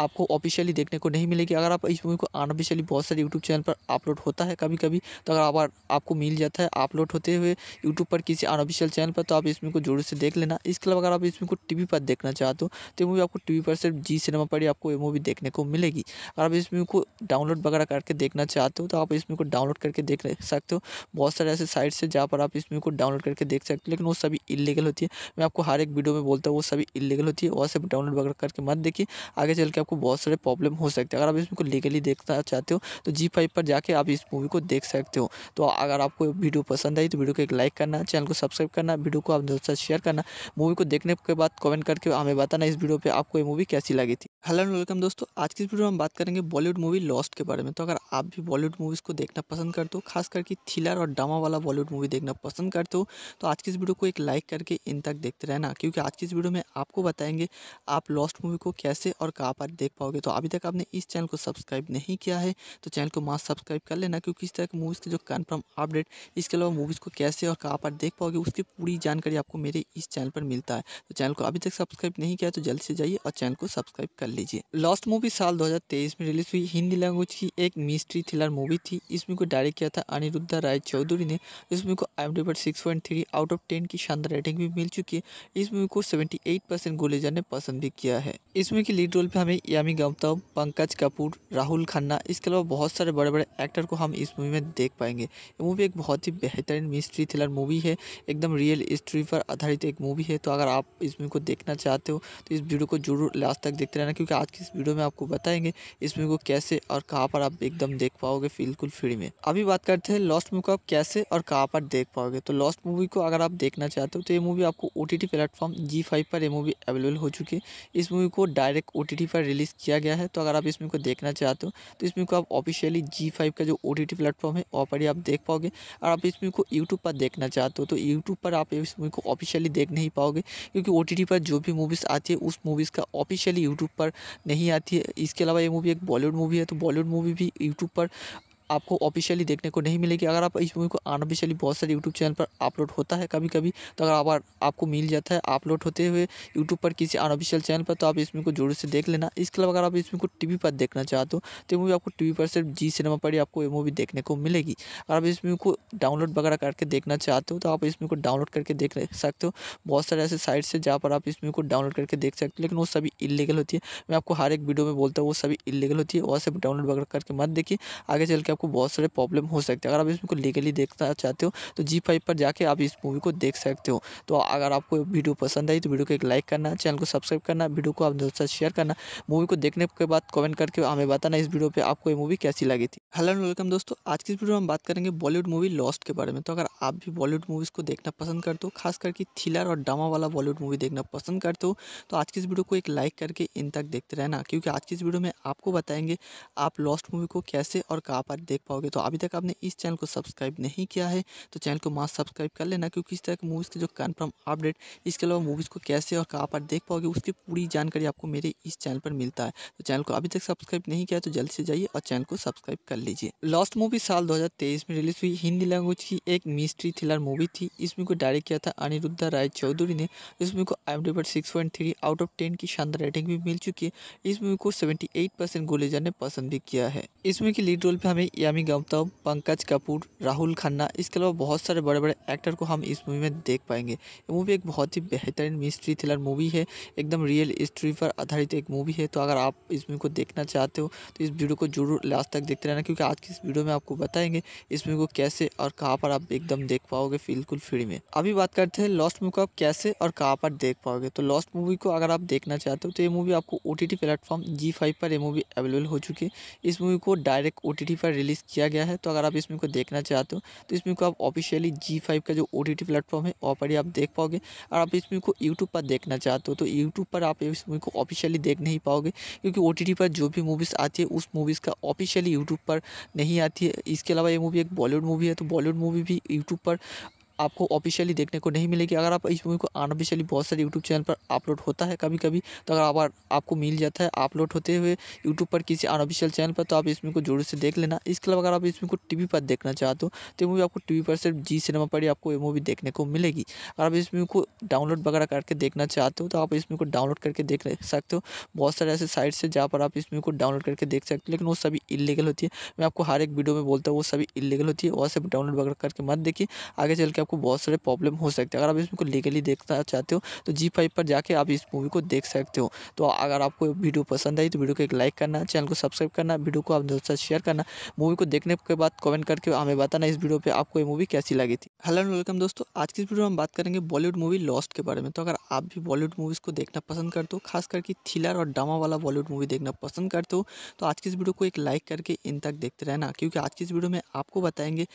आपको ऑफिशियली देखने को नहीं मिलेगी अगर आप इस मूवी को अनऑफिशियली बहुत सारे यूट्यूब चैनल पर अपलोड होता है कभी कभी तो अगर आप, आपको मिल जाता है अपलोड होते हुए यूट्यूब पर किसी अनऑफिशियल चैनल पर तो आप इस को जोर से देख लेना इसके अलावा अगर आप इस को टी पर देखना चाहते हो तो मूवी आपको टी पर सिर्फ जी सिनेमा पर ही आपको ये मूवी देखने को मिलेगी अगर आप इस मूवी को डाउनलोड वगैरह करके देखना चाहते हो तो आप इस को डाउनलोड करके देख सकते हो बहुत सारे ऐसे साइट्स है जहाँ पर आप इस मूवी को डाउनलोड करके देख सकते हो लेकिन वो सभी इलीगल होती है मैं आपको हर एक वीडियो में बोलता हूँ वो सभी इलीगल होती है वहाँ से डाउनलोड वगैरह करके मत देखिए आगे चल के आपको बहुत सारे प्रॉब्लम हो सकते हैं अगर आप इसमें को लीगली देखना चाहते हो तो जी फाइव पर जाके आप इस मूवी को देख सकते हो तो अगर आपको वीडियो पसंद आई तो वीडियो को एक लाइक करना चैनल को सब्सक्राइब करना वीडियो को आप दोस्तों शेयर करना मूवी को देखने के बाद कमेंट करके हमें बताना इस वीडियो पर आपको ये मूवी कैसी लगी थी हेलो एंड वेलकम दोस्तों आज की इस वीडियो में हम बात करेंगे बॉलीवुड मूवी लॉस्ट के बारे में तो अगर आप भी बॉलीवुड मूवीज़ को देखना पसंद करते हो खास करके थ्रिलर और ड्रामा वाला बॉलीवुड मूवी देखना पसंद करते हो तो आज की इस वीडियो को एक लाइक करके इन तक देखते रहना क्योंकि आज की इस वीडियो में आपको बताएंगे आप लॉस्ट मूवी को कैसे और कहाँ पर देख पाओगे तो अभी तक आपने इस चैनल को सब्सक्राइब नहीं किया है तो चैनल को माँ सब्सक्राइब कर लेना क्योंकि इस तरह की मूवीज़ के जो कन्फर्म अपडेट इसके अलावा मूवीज़ को कैसे और कहाँ पर देख पाओगे उसकी पूरी जानकारी आपको मेरे इस चैनल पर मिलता है तो चैनल को अभी तक सब्सक्राइब नहीं किया तो जल्द से जाइए और चैनल को सब्सक्राइब कर कर लीजिए लॉस्ट मूवी साल 2023 में रिलीज हुई हिंदी लैंग्वेज की एक मिस्ट्री थ्रिलर मूवी थी इसमें को डायरेक्ट किया था अनिरुद्धा राय चौधरी ने इस मूवी को आई एम डी पर six point three out of ten की शानदार रेटिंग भी मिल चुकी है इस मूवी को सेवेंटी एट परसेंट गुलेजा ने पसंद भी किया है इस मूवी के लीड रोल पर हमें यामी गौतम पंकज कपूर राहुल खन्ना इसके अलावा बहुत सारे बड़े बड़े एक्टर को हम इस मूवी में देख पाएंगे ये मूवी एक बहुत ही बेहतरीन मिस्ट्री थ्रिलर मूवी है एकदम रियल स्टोरी पर आधारित एक मूवी है तो अगर आप इस मूवी को देखना चाहते हो तो इस वीडियो को जरूर लास्ट तक देखते रहना क्योंकि आज की इस वीडियो में आपको बताएंगे इस मूवी को कैसे और कहाँ पर आप एकदम देख पाओगे बिल्कुल फ्री में अभी बात करते हैं लॉस्ट मूवी को आप कैसे और कहाँ पर देख पाओगे तो लॉस्ट मूवी को अगर आप देखना चाहते हो तो ये मूवी आपको ओ टी प्लेटफॉर्म जी पर ये मूवी अवेलेबल हो चुकी है इस मूवी को डायरेक्ट ओ पर रिलीज़ किया गया है तो अगर आप इस मूवी को देखना चाहते हो तो इस मूवी को आप ऑफिशियली जी का जो ओ प्लेटफॉर्म है वहाँ पर ही आप देख पाओगे और आप इस मूवी को यूट्यूब पर देखना चाहते हो तो यूट्यूब पर आप इस मूवी को ऑफिशियली देख नहीं पाओगे क्योंकि ओ पर जो भी मूवीज़ आती है उस मूवीज़ का ऑफिशियली यूट्यूब पर पर नहीं आती है इसके अलावा ये मूवी एक बॉलीवुड मूवी है तो बॉलीवुड मूवी भी यूट्यूब पर आपको ऑफिशियली देखने को नहीं मिलेगी अगर आप इस मूवी को अनऑफिशियली बहुत सारे यूट्यूब चैनल पर अपलोड होता है कभी कभी तो अगर आप, आपको मिल जाता है अपलोड होते हुए यूट्यूब पर किसी अनऑफिशियल चैनल पर तो आप इस को जोर से देख लेना इसके अलावा अगर आप इस को टी पर देखना चाहते हो तो ये मूवी आपको टी पर सिर्फ जी सिनेमा पर ही आपको ये मूवी देखने को मिलेगी अगर आप इस मूवी को डाउनलोड वगैरह करके देखना चाहते हो तो आप इस को डाउनलोड करके देख सकते हो बहुत सारे ऐसे साइट्स है जहाँ पर आप इस मूवी को डाउनलोड करके देख सकते हो लेकिन वो सभी इलीगल होती है मैं आपको हर एक वीडियो में बोलता हूँ वो सभी इलीगल होती है वहाँ से डाउनलोड वगैरह करके मत देखिए आगे चल के आपको बहुत सारे प्रॉब्लम हो सकते हैं अगर आप इसमें को लीगली देखना चाहते हो तो जी फाइव पर जाके आप इस मूवी को देख सकते हो तो अगर आपको वीडियो पसंद आई तो वीडियो को एक लाइक करना चैनल को सब्सक्राइब करना वीडियो को आप दोस्तों शेयर करना मूवी को देखने के बाद कमेंट करके हमें बताना इस वीडियो पर आपको ये मूवी कैसी लगी थी हेलो एंड वेलकम दोस्तों आज की इस वीडियो में हम बात करेंगे बॉलीवुड मूवी लॉस्ट के बारे में तो अगर आप भी बॉलीवुड मूवीज़ को देखना पसंद करते हो खास करके थ्रिलर और ड्रामा वाला बॉलीवुड मूवी देखना पसंद करते हो तो आज की इस वीडियो को एक लाइक करके इन तक देखते रहना क्योंकि आज की इस वीडियो में आपको बताएंगे आप लॉस्ट मूवी को कैसे और कहाँ पर देख पाओगे तो अभी तक आपने इस चैनल को सब्सक्राइब नहीं किया है तो चैनल को मास्क सब्सक्राइब कर लेना क्योंकि इस तरह की मूवीज़ के जो कन्फर्म अपडेट इसके अलावा मूवीज़ को कैसे और कहाँ पर देख पाओगे उसकी पूरी जानकारी आपको मेरे इस चैनल पर मिलता है तो चैनल को अभी तक सब्सक्राइब नहीं किया तो जल्द से जाइए और चैनल को सब्सक्राइब कर लीजिए लास्ट मूवी साल दो में रिलीज हुई हिंदी लैंग्वेज की एक मिस्ट्री थ्रिलर मूवी थी इस मूवी को डायरेक्ट किया था अनिरुद्ध राय चौधरी ने इस मूवी को आई पर six point three out of ten की शानदार रेटिंग भी मिल चुकी है इस मूवी को सेवेंटी एट परसेंट गोलेजा ने पसंद भी किया है इस मूवी के लीड रोल पे हमें यामी गौतम पंकज कपूर राहुल खन्ना इसके अलावा बहुत सारे बड़े बड़े एक्टर को हम इस मूवी में देख पाएंगे ये मूवी एक बहुत ही बेहतरीन मिस्ट्री थ्रिलर मूवी है एकदम रियल हिस्ट्री पर आधारित एक मूवी है तो अगर आप इस मूवी को देखना चाहते हो तो इस वीडियो को जरूर लास्ट तक देखते रहना क्योंकि आज की इस वीडियो में आपको बताएंगे इस मूवी को कैसे और कहाँ पर आप एकदम देख पाओगे बिल्कुल फ्री में अभी बात करते हैं लॉस्ट मूवी को आप कैसे और कहाँ पर देख पाओगे तो लॉस्ट मूवी को अगर आप देखना चाहते हो तो ये मूवी आपको ओ टी प्लेटफॉर्म जी पर ये मूवी अवेलेबल हो चुकी है इस मूवी को डायरेक्ट ओ पर रिलीज रिलीज़ किया गया है तो अगर आप इस मूवी को देखना चाहते हो तो इस मूवी को आप ऑफिशियली जी फाइव का जो ओ टी टी प्लेटफॉर्म है वहाँ पर ही आप देख पाओगे और आप इस मूवी को यूट्यूब पर देखना चाहते हो तो यूट्यूब पर आप इस मूवी को ऑफिशियली देख नहीं पाओगे क्योंकि ओ टी टी पर जो भी मूवीज़ आती है उस मूवीज़ का ऑफिशियली यूट्यूब पर नहीं आती है इसके अलावा ये मूवी एक बॉलीवुड मूवी है तो बॉलीवुड मूवी भी यूट्यूब पर आपको ऑफिशियली देखने को नहीं मिलेगी अगर आप इस मूवी को अनऑफिशियली बहुत सारे यूट्यूब चैनल पर अपलोड होता है कभी कभी तो अगर आप, आपको मिल जाता है अपलोड होते हुए यूट्यूब पर किसी अनऑफिशियल चैनल पर तो आप इस को जोर से देख लेना इसके अलावा अगर आप इस को टी पर देखना चाहते हो तो ये मूवी आपको टी पर सिर्फ जी सिनेमा पर ही आपको ये मूवी देखने को मिलेगी अगर आप इस मूवी को डाउनलोड वगैरह करके देखना चाहते हो तो आप इस को डाउनलोड करके देख सकते हो बहुत सारे ऐसे साइट्स है जहाँ पर आप इस मूवी को डाउनलोड करके देख सकते हो लेकिन वो सभी इलीगल होती है मैं आपको हर एक वीडियो में बोलता हूँ वो सभी इलीगल होती है वहाँ से डाउनलोड वगैरह करके मत देखिए आगे चल के आपको बहुत सारे प्रॉब्लम हो सकते हैं अगर आप इसमें को लीगली देखना चाहते हो तो जी फाइव पर जाके आप इस मूवी को देख सकते हो तो अगर आपको वीडियो पसंद आई तो वीडियो को एक लाइक करना चैनल को सब्सक्राइब करना वीडियो को आप दोस्तों शेयर करना मूवी को देखने के बाद कमेंट करके हमें बताना इस वीडियो पर आपको ये मूवी कैसी लगी थी हेलो एंड वेलकम दोस्तों आज की इस वीडियो में हम बात करेंगे बॉलीवुड मूवी लॉस्ट के बारे में तो अगर आप भी बॉलीवुड मूवीज़ को देखना पसंद करते हो खास करके थ्रिलर और ड्रामा वाला बॉलीवुड मूवी देखना पसंद करते हो तो आज की इस वीडियो को एक लाइक करके इन तक देखते रहना क्योंकि आज की इस वीडियो में आपको बताएंगे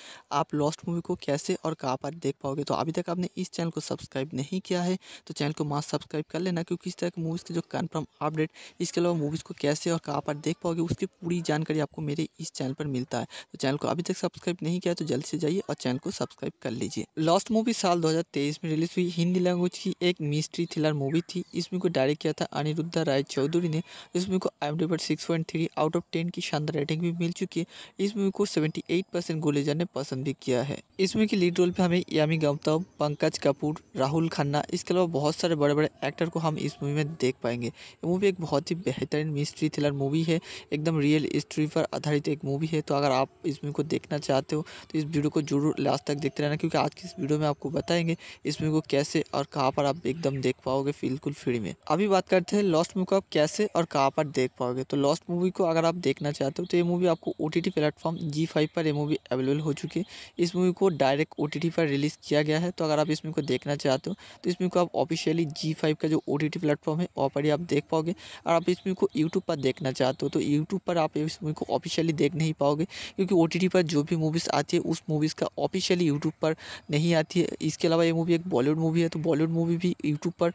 आप लॉस्ट मूवी को कैसे और कहाँ पर देख पाओगे तो अभी तक आपने इस चैनल को सब्सक्राइब नहीं किया है तो चैनल को मास्ट सब्सक्राइब कर लेना क्योंकि इस तरह की मूवीज़ के जो कन्फर्म अपडेट इसके अलावा मूवीज़ को कैसे और कहाँ पर देख पाओगे उसकी पूरी जानकारी आपको मेरे इस चैनल पर मिलता है तो चैनल को अभी तक सब्सक्राइब नहीं किया तो जल्द से जाइए और चैनल को सब्सक्राइब कर लीजिए लास्ट मूवी साल दो में रिलीज हुई हिंदी लैंग्वेज की एक मिस्ट्री थ्रिलर मूवी थी इस मूवी को डायरेक्ट किया था अनिरुद्धा राय चौधरी ने इस मूवी को आई पर six point three out of ten की शानदार रेटिंग भी मिल चुकी है इस मूवी को सेवेंटी एट परसेंट गुलेजर ने पसंद भी किया है इस मूवी के लीड रोल पे हमें यामी गौतम पंकज कपूर राहुल खन्ना इसके अलावा बहुत सारे बड़े बड़े एक्टर को हम इस मूवी में देख पाएंगे ये मूवी एक बहुत ही बेहतरीन मिस्ट्री थ्रिलर मूवी है एकदम रियल हिस्ट्री पर आधारित एक मूवी है तो अगर आप इस मूवी को देखना चाहते हो तो इस वीडियो को जरूर लास्ट तक देखते रहना क्योंकि आज की इस वीडियो में आपको बताएंगे इस मूवी को कैसे और कहाँ पर आप एकदम देख पाओगे बिल्कुल फ्री में अभी बात करते हैं लॉस्ट मूवी को आप कैसे और कहाँ पर देख पाओगे तो लॉस्ट मूवी को अगर आप देखना चाहते हो तो ये मूवी आपको O T platform Zee five पर ये मूवी अवेलेबल हो चुकी है इस मूवी को डायरेक्ट ओ पर रिलीज़ किया गया है तो अगर आप इसमें को देखना चाहते हो तो इसमें को आप ऑफिशियली जी फाइव का जो ओ टी टी प्लेटफॉर्म है वहाँ पर ही आप देख पाओगे और आप इसमें को यूट्यूब पर देखना चाहते हो तो यूट्यूब पर आप इस मूवी को ऑफिशियली देख नहीं पाओगे क्योंकि ओ टी टी पर जो भी मूवीज़ आती है उस मूवीज़ का ऑफिशियली यूट्यूब पर नहीं आती है इसके अलावा ये मूवी एक बॉलीवुड मूवी है तो बॉलीवुड मूवी भी यूट्यूब पर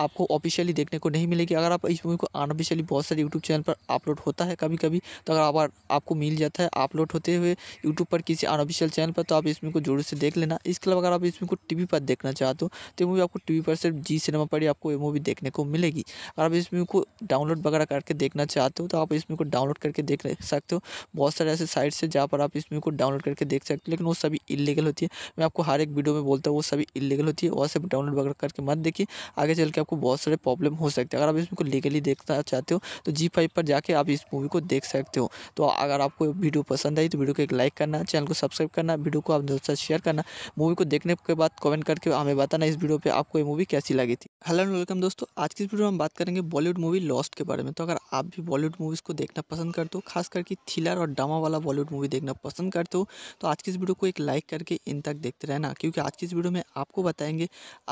आपको ऑफिशियली देखने को नहीं मिलेगी अगर आप इस मूवी को अनऑफिशियली बहुत सारे यूट्यूब चैनल पर अपलोड होता है कभी कभी तो अगर आप, आपको मिल जाता है अपलोड होते हुए यूट्यूब पर किसी अनऑफिशियल चैनल पर तो आप इस को जरूर से देख लेना इसके अलावा अगर आप इस को टी पर देखना चाहते हो तो मूवी आपको टी पर सिर्फ जी सिनेमा पर ही आपको ये मूवी देखने को मिलेगी अगर आप इस मूवी को डाउनलोड वगैरह करके देखना चाहते हो तो आप इस को डाउनलोड करके देख सकते हो बहुत सारे ऐसे साइट्स है जहाँ पर आप इस मूवी को डाउनलोड करके देख सकते हो लेकिन वो सभी इलीगल होती है मैं आपको हर एक वीडियो में बोलता हूँ वो सभी इलीगल होती है वहाँ से डाउनलोड वगैरह करके मत देखिए आगे चल के आपको बहुत सारे प्रॉब्लम हो सकते हैं अगर आप इसको लीगली देखना चाहते हो तो जी फाइव पर जाके आप इस मूवी को देख सकते हो तो अगर आपको वीडियो पसंद आई तो वीडियो को एक लाइक करना चैनल को सब्सक्राइब करना वीडियो को आप दोस्तों शेयर करना मूवी को देखने के बाद कमेंट करके हमें बताना इस वीडियो पर आपको ये मूवी कैसी लगी थी हेलो एंड वेलकम दोस्तों आज की इस वीडियो में हम बात करेंगे बॉलीवुड मूवी लॉस्ट के बारे में तो अगर आप भी बॉलीवुड मूवीज़ को देखना पसंद करते हो खास करके थ्रिलर और ड्रामा वाला बॉलीवुड मूवी देखना पसंद करते हो तो आज की इस वीडियो को एक लाइक करके इन तक देखते रहना क्योंकि आज की इस वीडियो में आपको बताएंगे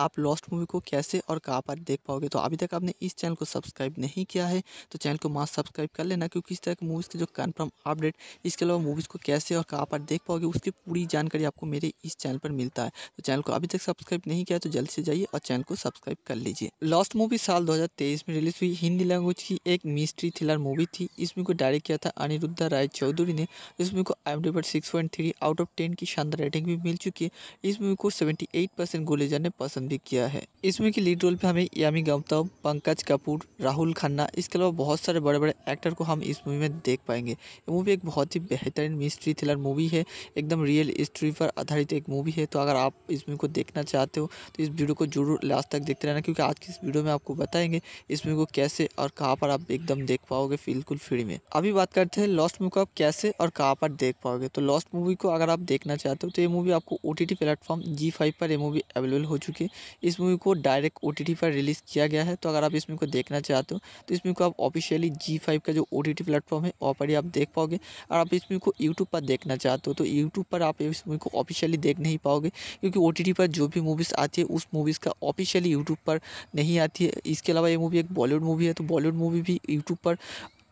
आप लॉस्ट मूवी को कैसे और कहाँ पर देख पाओगे तो अभी तक आपने इस चैनल को सब्सक्राइब नहीं किया है तो चैनल को मास्क सब्सक्राइब कर लेना क्योंकि इस तरह की मूवीज़ के जो कन्फर्म अपडेट इसके अलावा मूवीज़ को कैसे और कहाँ पर देख पाओगे उसकी पूरी जानकारी आपको मेरे इस चैनल पर मिलता है तो चैनल को अभी तक सब्सक्राइब नहीं किया तो जल्द से जाइए और चैनल को सब्सक्राइब कर लीजिए लास्ट मूवी साल दो में रिलीज हुई हिंदी लैंग्वेज की एक मिस्ट्री थ्रिलर मूवी थी इसमें को डायरेक्ट किया था अनिरुद्ध राय चौधरी ने इस मूवी को आई पर six point three out of ten की शानदार रेटिंग भी मिल चुकी है इस मूवी को सेवेंटी एट परसेंट गोलेजर ने पसंद भी किया है इस मूवी लीड रोल पे हमें में यामी गौतम पंकज कपूर राहुल खन्ना इसके अलावा बहुत सारे बड़े बड़े एक्टर को हम इस मूवी में देख पाएंगे ये मूवी एक बहुत ही बेहतरीन मिस्ट्री थ्रिलर मूवी है एकदम रियल हिस्ट्री पर आधारित एक मूवी है तो अगर आप इस मूवी को देखना चाहते हो तो इस वीडियो को जरूर लास्ट तक देखते रहना क्योंकि आज की इस वीडियो में आपको बताएंगे इस मूवी को कैसे और कहाँ पर आप एकदम देख पाओगे बिल्कुल फ्री में अभी बात करते हैं लॉस्ट मूवी को आप कैसे और कहाँ पर देख पाओगे तो लॉस्ट मूवी को अगर आप देखना चाहते हो तो ये मूवी आपको O T platform Zee five पर ये मूवी अवेलेबल हो चुकी है इस मूवी को डायरेक्ट ओ पर रिलीज़ किया गया है तो अगर आप इस मूवी को देखना चाहते हो तो इस मूवी को आप ऑफिशियली जी फाइव का जो ओ टी प्लेटफॉर्म है वहाँ पर ही आप देख पाओगे और आप इस मूवी को यूट्यूब पर देखना चाहते हो तो यूट्यूब पर आप इस मूवी को ऑफिशियली देख नहीं पाओगे क्योंकि ओ पर जो भी मूवीज़ आती है उस मूवीज़ का ऑफिशियली यूट्यूब पर नहीं आती है इसके अलावा ये मूवी एक बॉलीवुड मूवी है तो बॉलीवुड मूवी भी यूट्यूब पर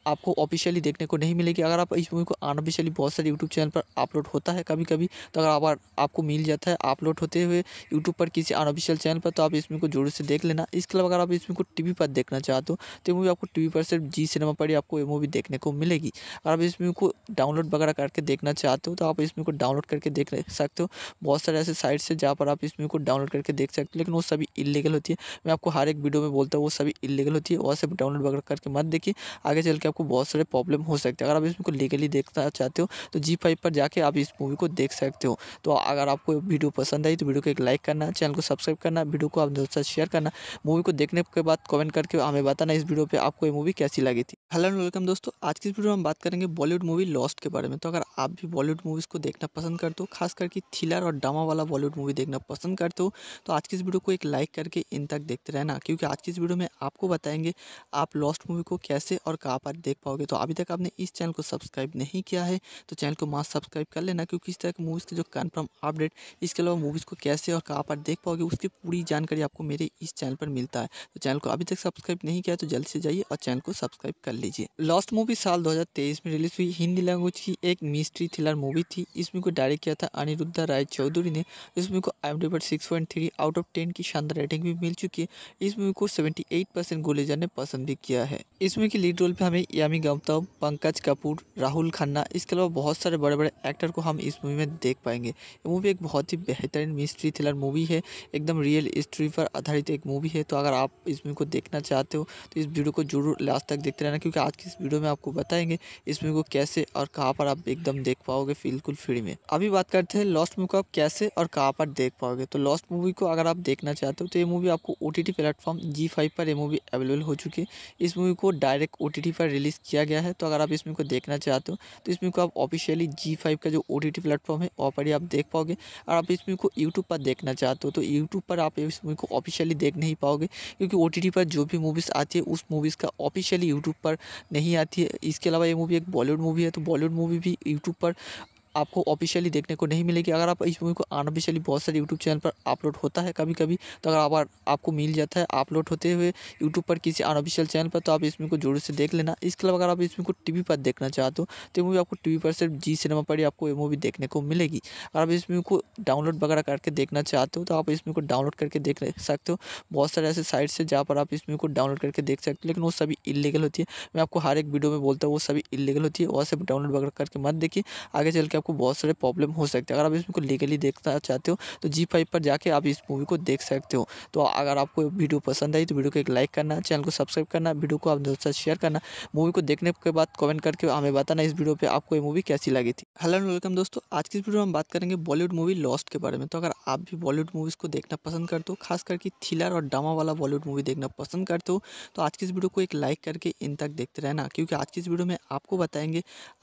आपको ऑफिशियली देखने को नहीं मिलेगी अगर आप इस मूवी को अनऑफिशियली बहुत सारे यूट्यूब चैनल पर अपलोड होता है कभी कभी तो अगर आप, आपको मिल जाता है अपलोड होते हुए यूट्यूब पर किसी अनऑफिशियल चैनल पर तो आप इस को जोर से देख लेना इसके अलावा अगर आप इसमें को टी पर देखना चाहते हो तो ये मूवी आपको टी पर सिर्फ जी सिनेमा पर ही आपको ये मूवी देखने को मिलेगी अगर आप इस मूवी को डाउनलोड वगैरह करके देखना चाहते हो तो आप इस को डाउनलोड करके देख सकते हो बहुत सारे ऐसे साइट्स है जहाँ पर आप इस मूवी को डाउनलोड करके देख सकते हो लेकिन वो सभी इलीगल होती है मैं आपको हर एक वीडियो में बोलता हूँ वो सभी इलीगल होती है वहाँ से डाउनलोड वगैरह करके मत देखिए आगे चल के आपको बहुत सारे प्रॉब्लम हो सकते हैं अगर आप इसमें को लीगली देखना चाहते हो तो जी फाइव पर जाके आप इस मूवी को देख सकते हो तो अगर आपको वीडियो पसंद आई तो वीडियो को एक लाइक करना चैनल को सब्सक्राइब करना वीडियो को आप दोस्तों शेयर करना मूवी को देखने के बाद कमेंट करके हमें बताना इस वीडियो पर आपको ये मूवी कैसी लगी थी हेलो एंड वेलकम दोस्तों आज की इस वीडियो में हम बात करेंगे बॉलीवुड मूवी लॉस्ट के बारे में तो अगर आप भी बॉलीवुड मूवीज़ को देखना पसंद करते हो खास करके थ्रिलर और ड्रामा वाला बॉलीवुड मूवी देखना पसंद करते हो तो आज की इस वीडियो को एक लाइक करके इन तक देखते रहना क्योंकि आज की इस वीडियो में आपको बताएंगे आप लॉस्ट मूवी को कैसे और कहाँ पर देख पाओगे तो अभी तक आपने इस चैनल को सब्सक्राइब नहीं किया है तो चैनल को मास्क सब्सक्राइब कर लेना क्योंकि इस तरह की मूवीज़ के जो कन्फर्म अपडेट इसके अलावा मूवीज़ को कैसे और कहाँ पर देख पाओगे उसकी पूरी जानकारी आपको मेरे इस चैनल पर मिलता है तो चैनल को अभी तक सब्सक्राइब नहीं किया तो जल्द से जाइए और चैनल को सब्सक्राइब कर लीजिए लास्ट मूवी साल दो में रिलीज हुई हिंदी लैंग्वेज की एक मिस्ट्री थ्रिलर मूवी थी इसमें को डायरेक्ट किया था अनिरुद्धा राय चौधरी ने इसमें को आई पर six point three out of ten की शानदार रेटिंग भी मिल चुकी है इस मूवी को सेवेंटी एट परसेंट गोलेजर ने पसंद भी किया है इस मूवी लीड रोल पे हमें यामी गौतम पंकज कपूर राहुल खन्ना इसके अलावा बहुत सारे बड़े बड़े एक्टर को हम इस मूवी में देख पाएंगे ये मूवी एक बहुत ही बेहतरीन मिस्ट्री थ्रिलर मूवी है एकदम रियल हिस्ट्री पर आधारित एक मूवी है तो अगर आप इस मूवी को देखना चाहते हो तो इस वीडियो को जरूर लास्ट तक देखते रहना क्योंकि आज की इस वीडियो में आपको बताएंगे इस मूवी को कैसे और कहाँ पर आप एकदम देख पाओगे बिल्कुल फ्री में अभी बात करते हैं लॉस्ट मूवी को आप कैसे और कहाँ पर देख पाओगे तो लॉस्ट मूवी को अगर आप देखना चाहते हो तो ये मूवी आपको ओ टी प्लेटफॉर्म जी पर ये मूवी अवेलेबल हो चुकी है इस मूवी को डायरेक्ट ओ पर रिलीज रिलीज़ किया गया है तो अगर आप इस मूवी को देखना चाहते हो तो इस मूवी को आप ऑफिशियली जी फाइव का जो ओ टी टी प्लेटफॉर्म है वहाँ पर ही आप देख पाओगे और आप इस मूवी को यूट्यूब पर देखना चाहते हो तो यूट्यूब पर आप इस मूवी को ऑफिशियली देख नहीं पाओगे क्योंकि ओ टी टी पर जो भी मूवीज़ आती है उस मूवीज़ का ऑफिशियली यूट्यूब पर नहीं आती है इसके अलावा ये मूवी एक बॉलीवुड मूवी है तो बॉलीवुड मूवी भी यूट्यूब पर आपको ऑफिशियली देखने को नहीं मिलेगी अगर आप इस मूवी को अनऑफिशियली बहुत सारे यूट्यूब चैनल पर अपलोड होता है कभी कभी तो अगर आप, आपको मिल जाता है अपलोड होते हुए यूट्यूब पर किसी अनऑफिशियल चैनल पर तो आप इस को जरूर से देख लेना इसके अलावा अगर आप इसमें को टी पर देखना चाहते हो तो ये मूवी आपको टी पर सिर्फ जी सिनेमा पर ही आपको ये मूवी देखने को मिलेगी अगर आप इस मूवी को डाउनलोड वगैरह करके देखना चाहते हो तो आप इस को डाउनलोड करके देख सकते हो बहुत सारे ऐसे साइट्स है जहाँ पर आप इस मूवी को डाउनलोड करके देख सकते हो लेकिन वो सभी इलीगल होती है मैं आपको हर एक वीडियो में बोलता हूँ वो सभी इलीगल होती है वहाँ से डाउनलोड वगैरह करके मत देखिए आगे चल के आपको बहुत सारे प्रॉब्लम हो सकते हैं अगर आप इसमें को लीगली देखना चाहते हो तो जी फाइव पर जाके आप इस मूवी को देख सकते हो तो अगर आपको वीडियो पसंद आई तो वीडियो को एक लाइक करना चैनल को सब्सक्राइब करना वीडियो को आप दोस्तों शेयर करना मूवी को देखने के बाद कमेंट करके हमें बताना इस वीडियो पर आपको ये मूवी कैसी लगी थी हेलो एंड वेलकम दोस्तों आज की इस वीडियो में हम बात करेंगे बॉलीवुड मूवी लॉस्ट के बारे में तो अगर आप भी बॉलीवुड मूवीज़ को देखना पसंद करते हो खास करके थ्रिलर और ड्रामा वाला बॉलीवुड मूवी देखना पसंद करते हो तो आज की इस वीडियो को एक लाइक करके इन तक देखते रहना क्योंकि आज की इस वीडियो में आपको बताएंगे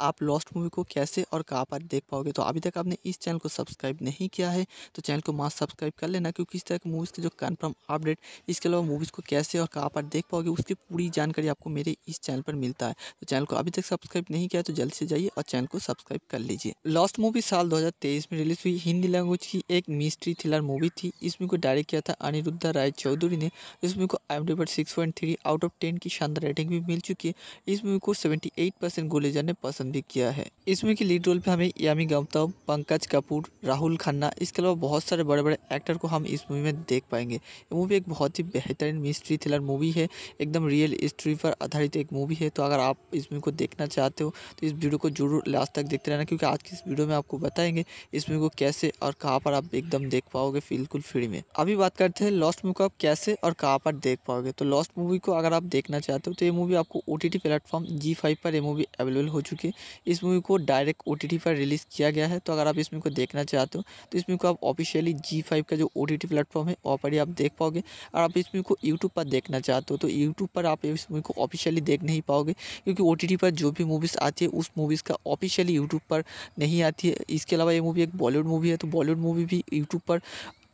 आप लॉस्ट मूवी को कैसे और कहाँ पर देख पाओगे तो अभी तक आपने इस चैनल को सब्सक्राइब नहीं किया है तो चैनल को मास्क सब्सक्राइब कर लेना क्योंकि इस तरह की मूवीज़ के जो कन्फर्म अपडेट इसके अलावा मूवीज़ को कैसे और कहाँ पर देख पाओगे उसकी पूरी जानकारी आपको मेरे इस चैनल पर मिलता है तो चैनल को अभी तक सब्सक्राइब नहीं किया तो जल्द से जाइए और चैनल को सब्सक्राइब कर लीजिए लास्ट मूवी साल दो में रिलीज हुई हिंदी लैंग्वेज की एक मिस्ट्री थ्रिलर मूवी थी इस मूवी को डायरेक्ट किया था अनिरुद्धा राय चौधरी ने इस मूवी को आई पर six point three out of ten की शानदार रेटिंग भी मिल चुकी है इस मूवी को सेवेंटी एट परसेंट गुलेजर ने पसंद भी किया है इस मूवी के लीड रोल पे हमें यामी गौतम पंकज कपूर राहुल खन्ना इसके अलावा बहुत सारे बड़े बड़े एक्टर को हम इस मूवी में देख पाएंगे ये मूवी एक बहुत ही बेहतरीन मिस्ट्री थ्रिलर मूवी है एकदम रियल हिस्ट्री पर आधारित एक मूवी है तो अगर आप इस मूवी को देखना चाहते हो तो इस वीडियो को जरूर लास्ट तक देखते रहना क्योंकि आज की इस वीडियो में आपको बताएंगे इस मूवी को कैसे और कहाँ पर आप एकदम देख पाओगे बिल्कुल फ्री में अभी बात करते हैं लॉस्ट मूवी को आप कैसे और कहाँ पर देख पाओगे तो लॉस्ट मूवी को अगर आप देखना चाहते हो तो ये मूवी आपको O T platform Zee five पर ये मूवी अवेलेबल हो चुकी है इस मूवी को डायरेक्ट ओ पर रिलीज रिलीज़ किया गया है तो अगर आप इसमें को देखना चाहते हो तो इसमें को आप ऑफिशियली जी फाइव का जो ओ टी प्लेटफॉर्म है वहाँ पर ही आप देख पाओगे और आप इसमें को यूट्यूब पर देखना चाहते हो तो यूट्यूब पर आप इस मूवी को ऑफिशियली देख नहीं पाओगे क्योंकि ओ पर जो भी मूवीज़ आती है उस मूवीज़ का ऑफिशियली यूट्यूब पर नहीं आती है इसके अलावा ये मूवी एक बॉलीवुड मूवी है तो बॉलीवुड मूवी भी यूट्यूब पर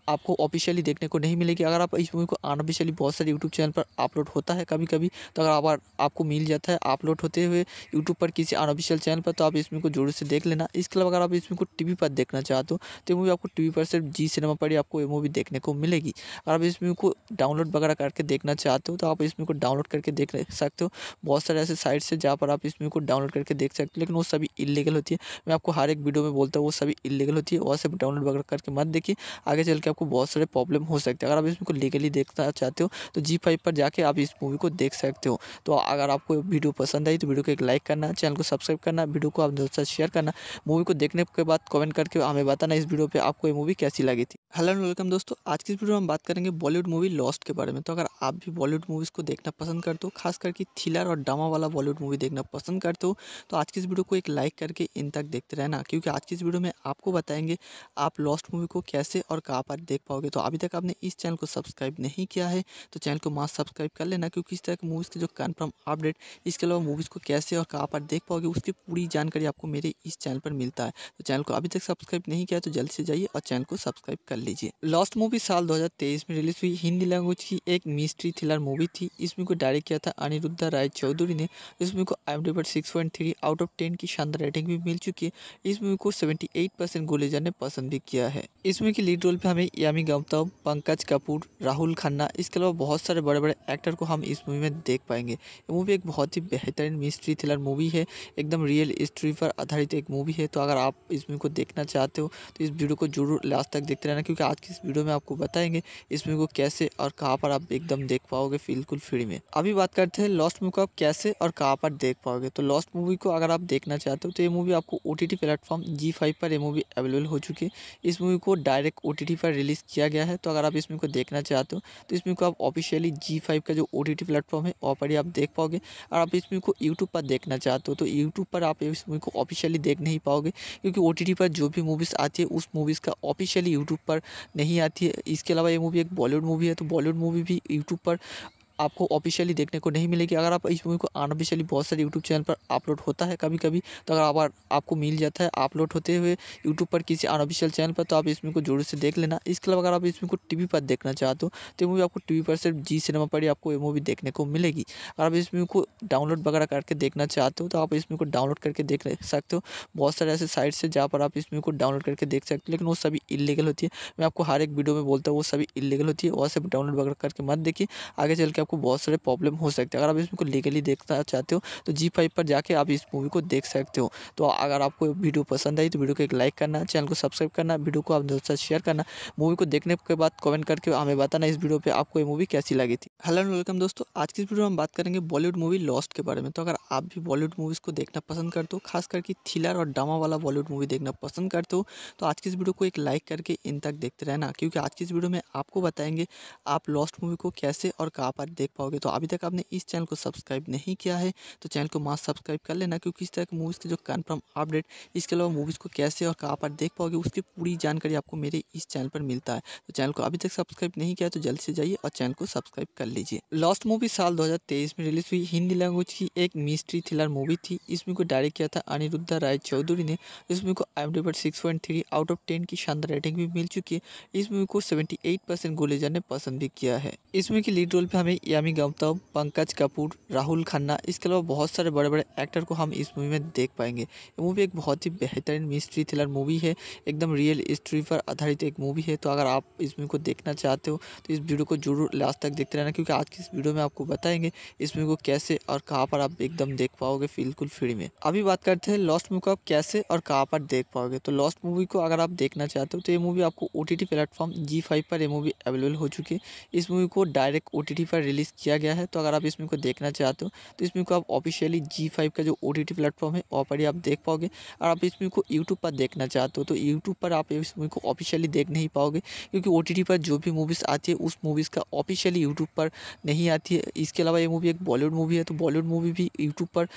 आपको ऑफिशियली देखने को नहीं मिलेगी अगर आप इस मूवी को अनऑफिशियली बहुत सारे यूट्यूब चैनल पर अपलोड होता है कभी कभी तो अगर आप, आपको मिल जाता है अपलोड होते हुए यूट्यूब पर किसी अनऑफिशियल चैनल पर तो आप इस को जोर से देख लेना इसके अलावा अगर आप इस को टी पर देखना चाहते हो तो मूवी आपको टी पर सिर्फ जी सिनेमा पर ही आपको ये मूवी देखने को मिलेगी अगर आप इस मूवी को डाउनलोड वगैरह करके देखना चाहते हो तो आप इस को डाउनलोड करके देख सकते हो बहुत सारे ऐसे साइट्स है जहाँ पर आप इस मूवी को डाउनलोड करके देख सकते हो लेकिन वो सभी इलीगल होती है मैं आपको हर एक वीडियो में बोलता हूँ वो सभी इलीगल होती है वहाँ से डाउनलोड वगैरह करके मत देखिए आगे चल के आपको बहुत सारे प्रॉब्लम हो सकते हैं अगर आप इसको लीगली देखना चाहते हो तो जी फाइव पर जाके आप इस मूवी को देख सकते हो तो अगर आपको वीडियो पसंद आई तो वीडियो को एक लाइक करना चैनल को सब्सक्राइब करना वीडियो को आप दोस्तों शेयर करना मूवी को देखने के बाद कमेंट करके हमें बताना इस वीडियो पर आपको ये मूवी कैसी लगी थी हेलो एंड वेलकम दोस्तों आज की इस वीडियो में हम बात करेंगे बॉलीवुड मूवी लॉस्ट के बारे में तो अगर आप भी बॉलीवुड मूवीज़ को देखना पसंद करते हो खास करके थ्रिलर और ड्रामा वाला बॉलीवुड मूवी देखना पसंद करते हो तो आज की इस वीडियो को एक लाइक करके इन तक देखते रहना क्योंकि आज की इस वीडियो में आपको बताएंगे आप लॉस्ट मूवी को कैसे और कहाँ पर देख पाओगे तो अभी तक आपने इस चैनल को सब्सक्राइब नहीं किया है तो चैनल को मास्ट सब्सक्राइब कर लेना क्योंकि इस तरह की मूवीज़ के जो कन्फर्म अपडेट इसके अलावा मूवीज़ को कैसे और कहाँ पर देख पाओगे उसकी पूरी जानकारी आपको मेरे इस चैनल पर मिलता है तो चैनल को अभी तक सब्सक्राइब नहीं किया तो जल्द से जाइए और चैनल को सब्सक्राइब कर लीजिए लास्ट मूवी साल दो में रिलीज हुई हिंदी लैंग्वेज की एक मिस्ट्री थ्रिलर मूवी थी इसमें को डायरेक्ट किया था अनिरुद्धा राय चौधरी ने इस मूवी को I M six point three out of ten की शानदार रेटिंग भी मिल चुकी है इस मूवी को सेवेंटी एट परसेंट गोलेजर ने पसंद भी किया है इस मूवी लीड रोल पे हमें यामी गौतम पंकज कपूर राहुल खन्ना इसके अलावा बहुत सारे बड़े बड़े एक्टर को हम इस मूवी में देख पाएंगे ये मूवी एक बहुत ही बेहतरीन मिस्ट्री थ्रिलर मूवी है एकदम रियल स्टोरी पर आधारित एक मूवी है तो अगर आप इस मूवी को देखना चाहते हो तो इस वीडियो को जरूर लास्ट तक देखते रहना क्योंकि आज की इस वीडियो में आपको बताएंगे इस मूवी को कैसे और कहाँ पर आप एकदम देख पाओगे बिल्कुल फ्री में अभी बात करते हैं लॉस्ट मूवी को आप कैसे और कहाँ पर देख पाओगे तो लॉस्ट मूवी को अगर आप देखना चाहते हो तो ये मूवी आपको ओ टी प्लेटफॉर्म जी पर ये मूवी अवेलेबल हो चुकी है इस मूवी को डायरेक्ट ओ पर रिलीज रिलीज़ किया गया है तो अगर आप इस मूवी को देखना चाहते हो तो इस मूवी को आप ऑफिशियली जी फाइव का जो ओ टी टी प्लेटफॉर्म है वहाँ पर ही आप देख पाओगे और आप इस मूवी को यूट्यूब पर देखना चाहते हो तो यूट्यूब पर आप इस मूवी को ऑफिशियली देख नहीं पाओगे क्योंकि ओ टी टी पर जो भी मूवीज़ आती है उस मूवीज़ का ऑफिशियली यूट्यूब पर नहीं आती है इसके अलावा ये मूवी एक बॉलीवुड मूवी है तो बॉलीवुड मूवी भी यूट्यूब पर आपको ऑफिशियली देखने को नहीं मिलेगी अगर आप इस मूवी को अनऑफिशियली बहुत सारे यूट्यूब चैनल पर अपलोड होता है कभी कभी तो अगर आप, आपको मिल जाता है अपलोड होते हुए यूट्यूब पर किसी अनऑफिशियल चैनल पर तो आप इस को जोर से देख लेना इसके अलावा अगर आप इसमें को टी पर देखना चाहते हो तो ये मूवी आपको टी पर सिर्फ जी सिनेमा पर ही आपको ये मूवी देखने को मिलेगी अगर आप इस मूवी को डाउनलोड वगैरह करके देखना चाहते हो तो आप इस को डाउनलोड करके देख सकते हो बहुत सारे ऐसे साइट्स है जहाँ पर आप इस मूवी को डाउनलोड करके देख सकते हो लेकिन वो सभी इलीगल होती है मैं आपको हर एक वीडियो में बोलता हूँ वो सभी इलीगल होती है वहाँ से डाउनलोड वगैरह करके मत देखिए आगे चल के आपको बहुत सारे प्रॉब्लम हो सकते हैं अगर आप इसमें को लीगली देखना चाहते हो तो जी फाइव पर जाके आप इस मूवी को देख सकते हो तो अगर आपको वीडियो पसंद आई तो वीडियो को एक लाइक करना चैनल को सब्सक्राइब करना वीडियो को आप दोस्तों शेयर करना मूवी को देखने के बाद कमेंट करके हमें बताना इस वीडियो पर आपको ये मूवी कैसी लगी थी हेलो एंड वेलकम दोस्तों आज की इस वीडियो में हम बात करेंगे बॉलीवुड मूवी लॉस्ट के बारे में तो अगर आप भी बॉलीवुड मूवीज़ को देखना पसंद करते हो खास करके थ्रिलर और ड्रामा वाला बॉलीवुड मूवी देखना पसंद करते हो तो आज की इस वीडियो को एक लाइक करके इन तक देखते रहना क्योंकि आज की इस वीडियो में आपको बताएंगे आप लॉस्ट मूवी को कैसे और कहाँ पर देख पाओगे तो अभी तक आपने इस चैनल को सब्सक्राइब नहीं किया है तो चैनल को मास्क सब्सक्राइब कर लेना क्योंकि इस तरह की मूवीज़ के जो कन्फर्म अपडेट इसके अलावा मूवीज़ को कैसे और कहाँ पर देख पाओगे उसकी पूरी जानकारी आपको मेरे इस चैनल पर मिलता है तो चैनल को अभी तक सब्सक्राइब नहीं किया तो जल्द से जाइए और चैनल को सब्सक्राइब कर लीजिए लास्ट मूवी साल दो में रिलीज हुई हिंदी लैंग्वेज की एक मिस्ट्री थ्रिलर मूवी थी इसमें को डायरेक्ट किया था अनिरुद्धा राय चौधरी ने इस मूवी को आई पर six point three out of ten की शानदार रेटिंग भी मिल चुकी है इस मूवी को सेवेंटी एट परसेंट गोलेजर ने पसंद भी किया है इस मूवी की लीड रोल पे हमें यामी गौतम पंकज कपूर राहुल खन्ना इसके अलावा बहुत सारे बड़े बड़े एक्टर को हम इस मूवी में देख पाएंगे ये मूवी एक बहुत ही बेहतरीन मिस्ट्री थ्रिलर मूवी है एकदम रियल हिस्ट्री पर आधारित एक मूवी है तो अगर आप इस मूवी को देखना चाहते हो तो इस वीडियो को जरूर लास्ट तक देखते रहना क्योंकि आज की इस वीडियो में आपको बताएंगे इस मूवी को कैसे और कहाँ पर आप एकदम देख पाओगे बिल्कुल फ्री में अभी बात करते हैं लॉस्ट मूवी को आप कैसे और कहाँ पर देख पाओगे तो लॉस्ट मूवी को अगर आप देखना चाहते हो तो ये मूवी आपको ओ टी प्लेटफॉर्म जी पर ये मूवी अवेलेबल हो चुकी है इस मूवी को डायरेक्ट ओ पर रिलीज रिलीज़ किया गया है तो अगर आप इस मूवी को देखना चाहते हो तो इस मूवी को आप ऑफिशियली जी फाइव का जो ओ टी टी प्लेटफॉर्म है वहाँ पर ही आप देख पाओगे और आप इस मूवी को यूट्यूब पर देखना चाहते हो तो यूट्यूब पर आप इस मूवी को ऑफिशियली देख नहीं पाओगे क्योंकि ओ टी टी पर जो भी मूवीज़ आती है उस मूवीज़ का ऑफिशियली यूट्यूब पर नहीं आती है इसके अलावा ये मूवी एक बॉलीवुड मूवी है तो बॉलीवुड मूवी भी यूट्यूब पर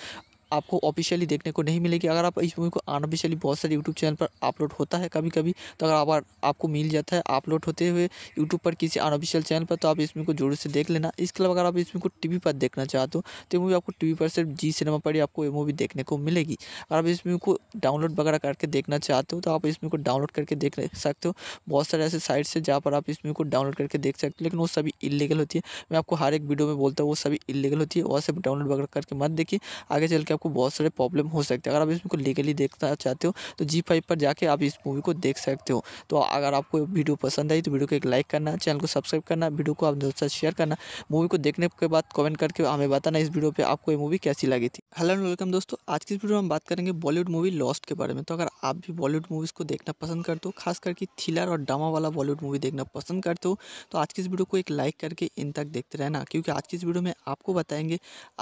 आपको ऑफिशियली देखने को नहीं मिलेगी अगर आप इस मूवी को अनऑफिशियली बहुत सारे यूट्यूब चैनल पर अपलोड होता है कभी कभी तो अगर आप, आपको मिल जाता है अपलोड होते हुए यूट्यूब पर किसी अनऑफिशियल चैनल पर तो आप इस को जोर से देख लेना इसके अलावा अगर आप इसमें को टी पर देखना चाहते हो तो ये मूवी आपको टी पर सिर्फ जी सिनेमा पर ही आपको ये मूवी देखने को मिलेगी अगर आप इस मूवी को डाउनलोड वगैरह करके देखना चाहते हो तो आप इस को डाउनलोड करके देख सकते हो बहुत सारे ऐसे साइट्स है जहाँ पर आप इस मूवी को डाउनलोड करके देख सकते हो लेकिन वो सभी इलीगल होती है मैं आपको हर एक वीडियो में बोलता हूँ वो सभी इलीगल होती है वहाँ से डाउनलोड वगैरह करके मत देखिए आगे चल के आपको बहुत सारे प्रॉब्लम हो सकते हैं अगर आप इसमें को लीगली देखना चाहते हो तो जी फाइव पर जाके आप इस मूवी को देख सकते हो तो अगर आपको वीडियो पसंद आई तो वीडियो को एक लाइक करना चैनल को सब्सक्राइब करना वीडियो को आप दोस्तों शेयर करना मूवी को देखने के बाद कमेंट करके हमें बताना इस वीडियो पर आपको ये मूवी कैसी लगी थी हेलो एंड वेलकम दोस्तों आज की इस वीडियो में हम बात करेंगे बॉलीवुड मूवी लॉस्ट के बारे में तो अगर आप भी बॉलीवुड मूवीज़ को देखना पसंद करते हो खास करके थ्रिलर और ड्रामा वाला बॉलीवुड मूवी देखना पसंद करते हो तो आज की इस वीडियो को एक लाइक करके इन तक देखते रहना क्योंकि आज की इस वीडियो में आपको बताएंगे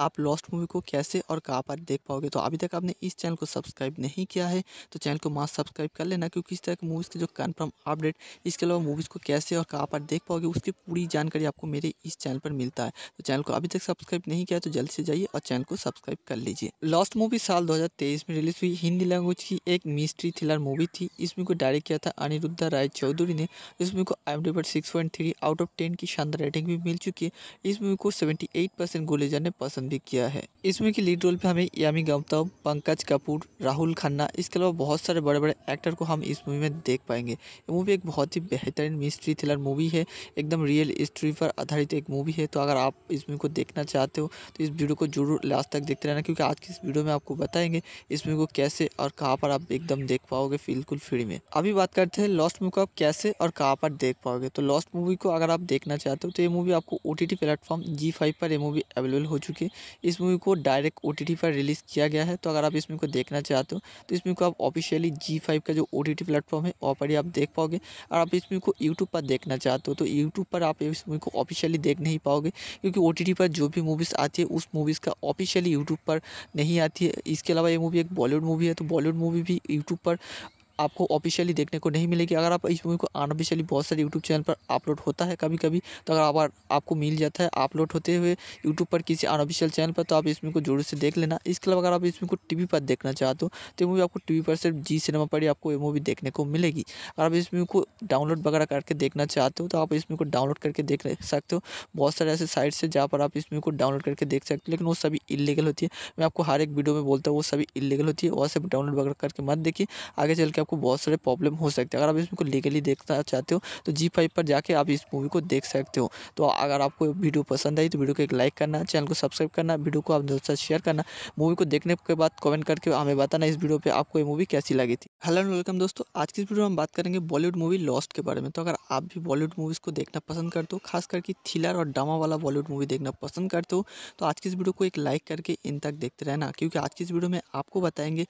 आप लॉस्ट मूवी को कैसे और कहाँ पर देख पाओगे तो अभी तक आपने इस चैनल को सब्सक्राइब नहीं किया है तो चैनल को मास्क सब्सक्राइब कर लेना क्योंकि इस तरह की मूवीज़ के जो कन्फर्म अपडेट इसके अलावा मूवीज़ को कैसे और कहाँ पर देख पाओगे उसकी पूरी जानकारी आपको मेरे इस चैनल पर मिलता है तो चैनल को अभी तक सब्सक्राइब नहीं किया तो जल्द से जाइए और चैनल को सब्सक्राइब कर लीजिए लास्ट मूवी साल दो में रिलीज हुई हिंदी लैंग्वेज की एक मिस्ट्री थ्रिलर मूवी थी इस मूवी को डायरेक्ट किया था अनिरुद्धा राय चौधरी ने इस मूवी को आई पर सिक्स आउट ऑफ टेन की शानदार रेटिंग भी मिल चुकी है इस मूवी को सेवेंटी एट परसेंट गुलेजर ने पसंद भी किया है इस मूवी के लीड रोल पे हमें यामी गौतम पंकज कपूर राहुल खन्ना इसके अलावा बहुत सारे बड़े बड़े एक्टर को हम इस मूवी में देख पाएंगे ये मूवी एक बहुत ही बेहतरीन मिस्ट्री थ्रिलर मूवी है एकदम रियल हिस्ट्री पर आधारित एक मूवी है तो अगर आप इस मूवी को देखना चाहते हो तो इस वीडियो को जरूर लास्ट तक देखते रहना क्योंकि आज की इस वीडियो में आपको बताएंगे इस मूवी को कैसे और कहाँ पर आप एकदम देख पाओगे बिल्कुल फ्री में अभी बात करते हैं लॉस्ट मूवी को आप कैसे और कहाँ पर देख पाओगे तो लॉस्ट मूवी को अगर आप देखना चाहते हो तो ये मूवी आपको O T platform Zee five पर ये मूवी अवेलेबल हो चुकी है इस मूवी को डायरेक्ट ओ पर रिलीज रिलीज़ किया गया है तो अगर आप इस मूवी को देखना चाहते हो तो इस मूवी को आप ऑफिशियली जी फाइव का जो ओ टी टी प्लेटफॉर्म है वहाँ पर ही आप देख पाओगे और आप इस मूवी को यूट्यूब पर देखना चाहते हो तो यूट्यूब पर आप इस मूवी को ऑफिशियली देख नहीं पाओगे क्योंकि ओ टी टी पर जो भी मूवीज़ आती है उस मूवीज़ का ऑफिशियली यूट्यूब पर नहीं आती है इसके अलावा ये मूवी एक बॉलीवुड मूवी है तो बॉलीवुड मूवी भी यूट्यूब पर आपको ऑफिशियली देखने को नहीं मिलेगी अगर आप इस मूवी को अनऑफिशियली बहुत सारे यूट्यूब चैनल पर अपलोड होता है कभी कभी तो अगर आप, आपको मिल जाता है अपलोड होते हुए यूट्यूब पर किसी अनऑफिशियल चैनल पर तो आप इस को जोर से देख लेना इसके अलावा अगर आप इस को टी पर देखना चाहते हो तो ये मूवी आपको टी पर सिर्फ जी सिनेमा पर ही आपको ये मूवी देखने को मिलेगी अगर आप इस मूवी को डाउनलोड वगैरह करके देखना चाहते हो तो आप इस को डाउनलोड करके देख सकते हो बहुत सारे ऐसे साइट्स है जहाँ पर आप इस मूवी को डाउनलोड करके देख सकते हो लेकिन वो सभी इलीगल होती है मैं आपको हर एक वीडियो में बोलता हूँ वो सभी इलीगल होती है वहाँ से डाउनलोड वगैरह करके मत देखिए आगे चल के आपको बहुत सारे प्रॉब्लम हो सकते हैं अगर आप इसको लीगली देखना चाहते हो तो जी फाइव पर जाके आप इस मूवी को देख सकते हो तो अगर आपको वीडियो पसंद आई तो वीडियो को एक लाइक करना चैनल को सब्सक्राइब करना वीडियो को आप दोस्तों शेयर करना मूवी को देखने के बाद कमेंट करके हमें बताना इस वीडियो पर आपको ये मूवी कैसी लगी थी हेलो एंड वेलकम दोस्तों आज की इस वीडियो में हम बात करेंगे बॉलीवुड मूवी लॉस्ट के बारे में तो अगर आप भी बॉलीवुड मूवीज़ को देखना पसंद करते हो खास करके थ्रिलर और ड्रामा वाला बॉलीवुड मूवी देखना पसंद करते हो तो आज की इस वीडियो को एक लाइक करके इन तक देखते रहना क्योंकि आज की इस वीडियो में आपको बताएंगे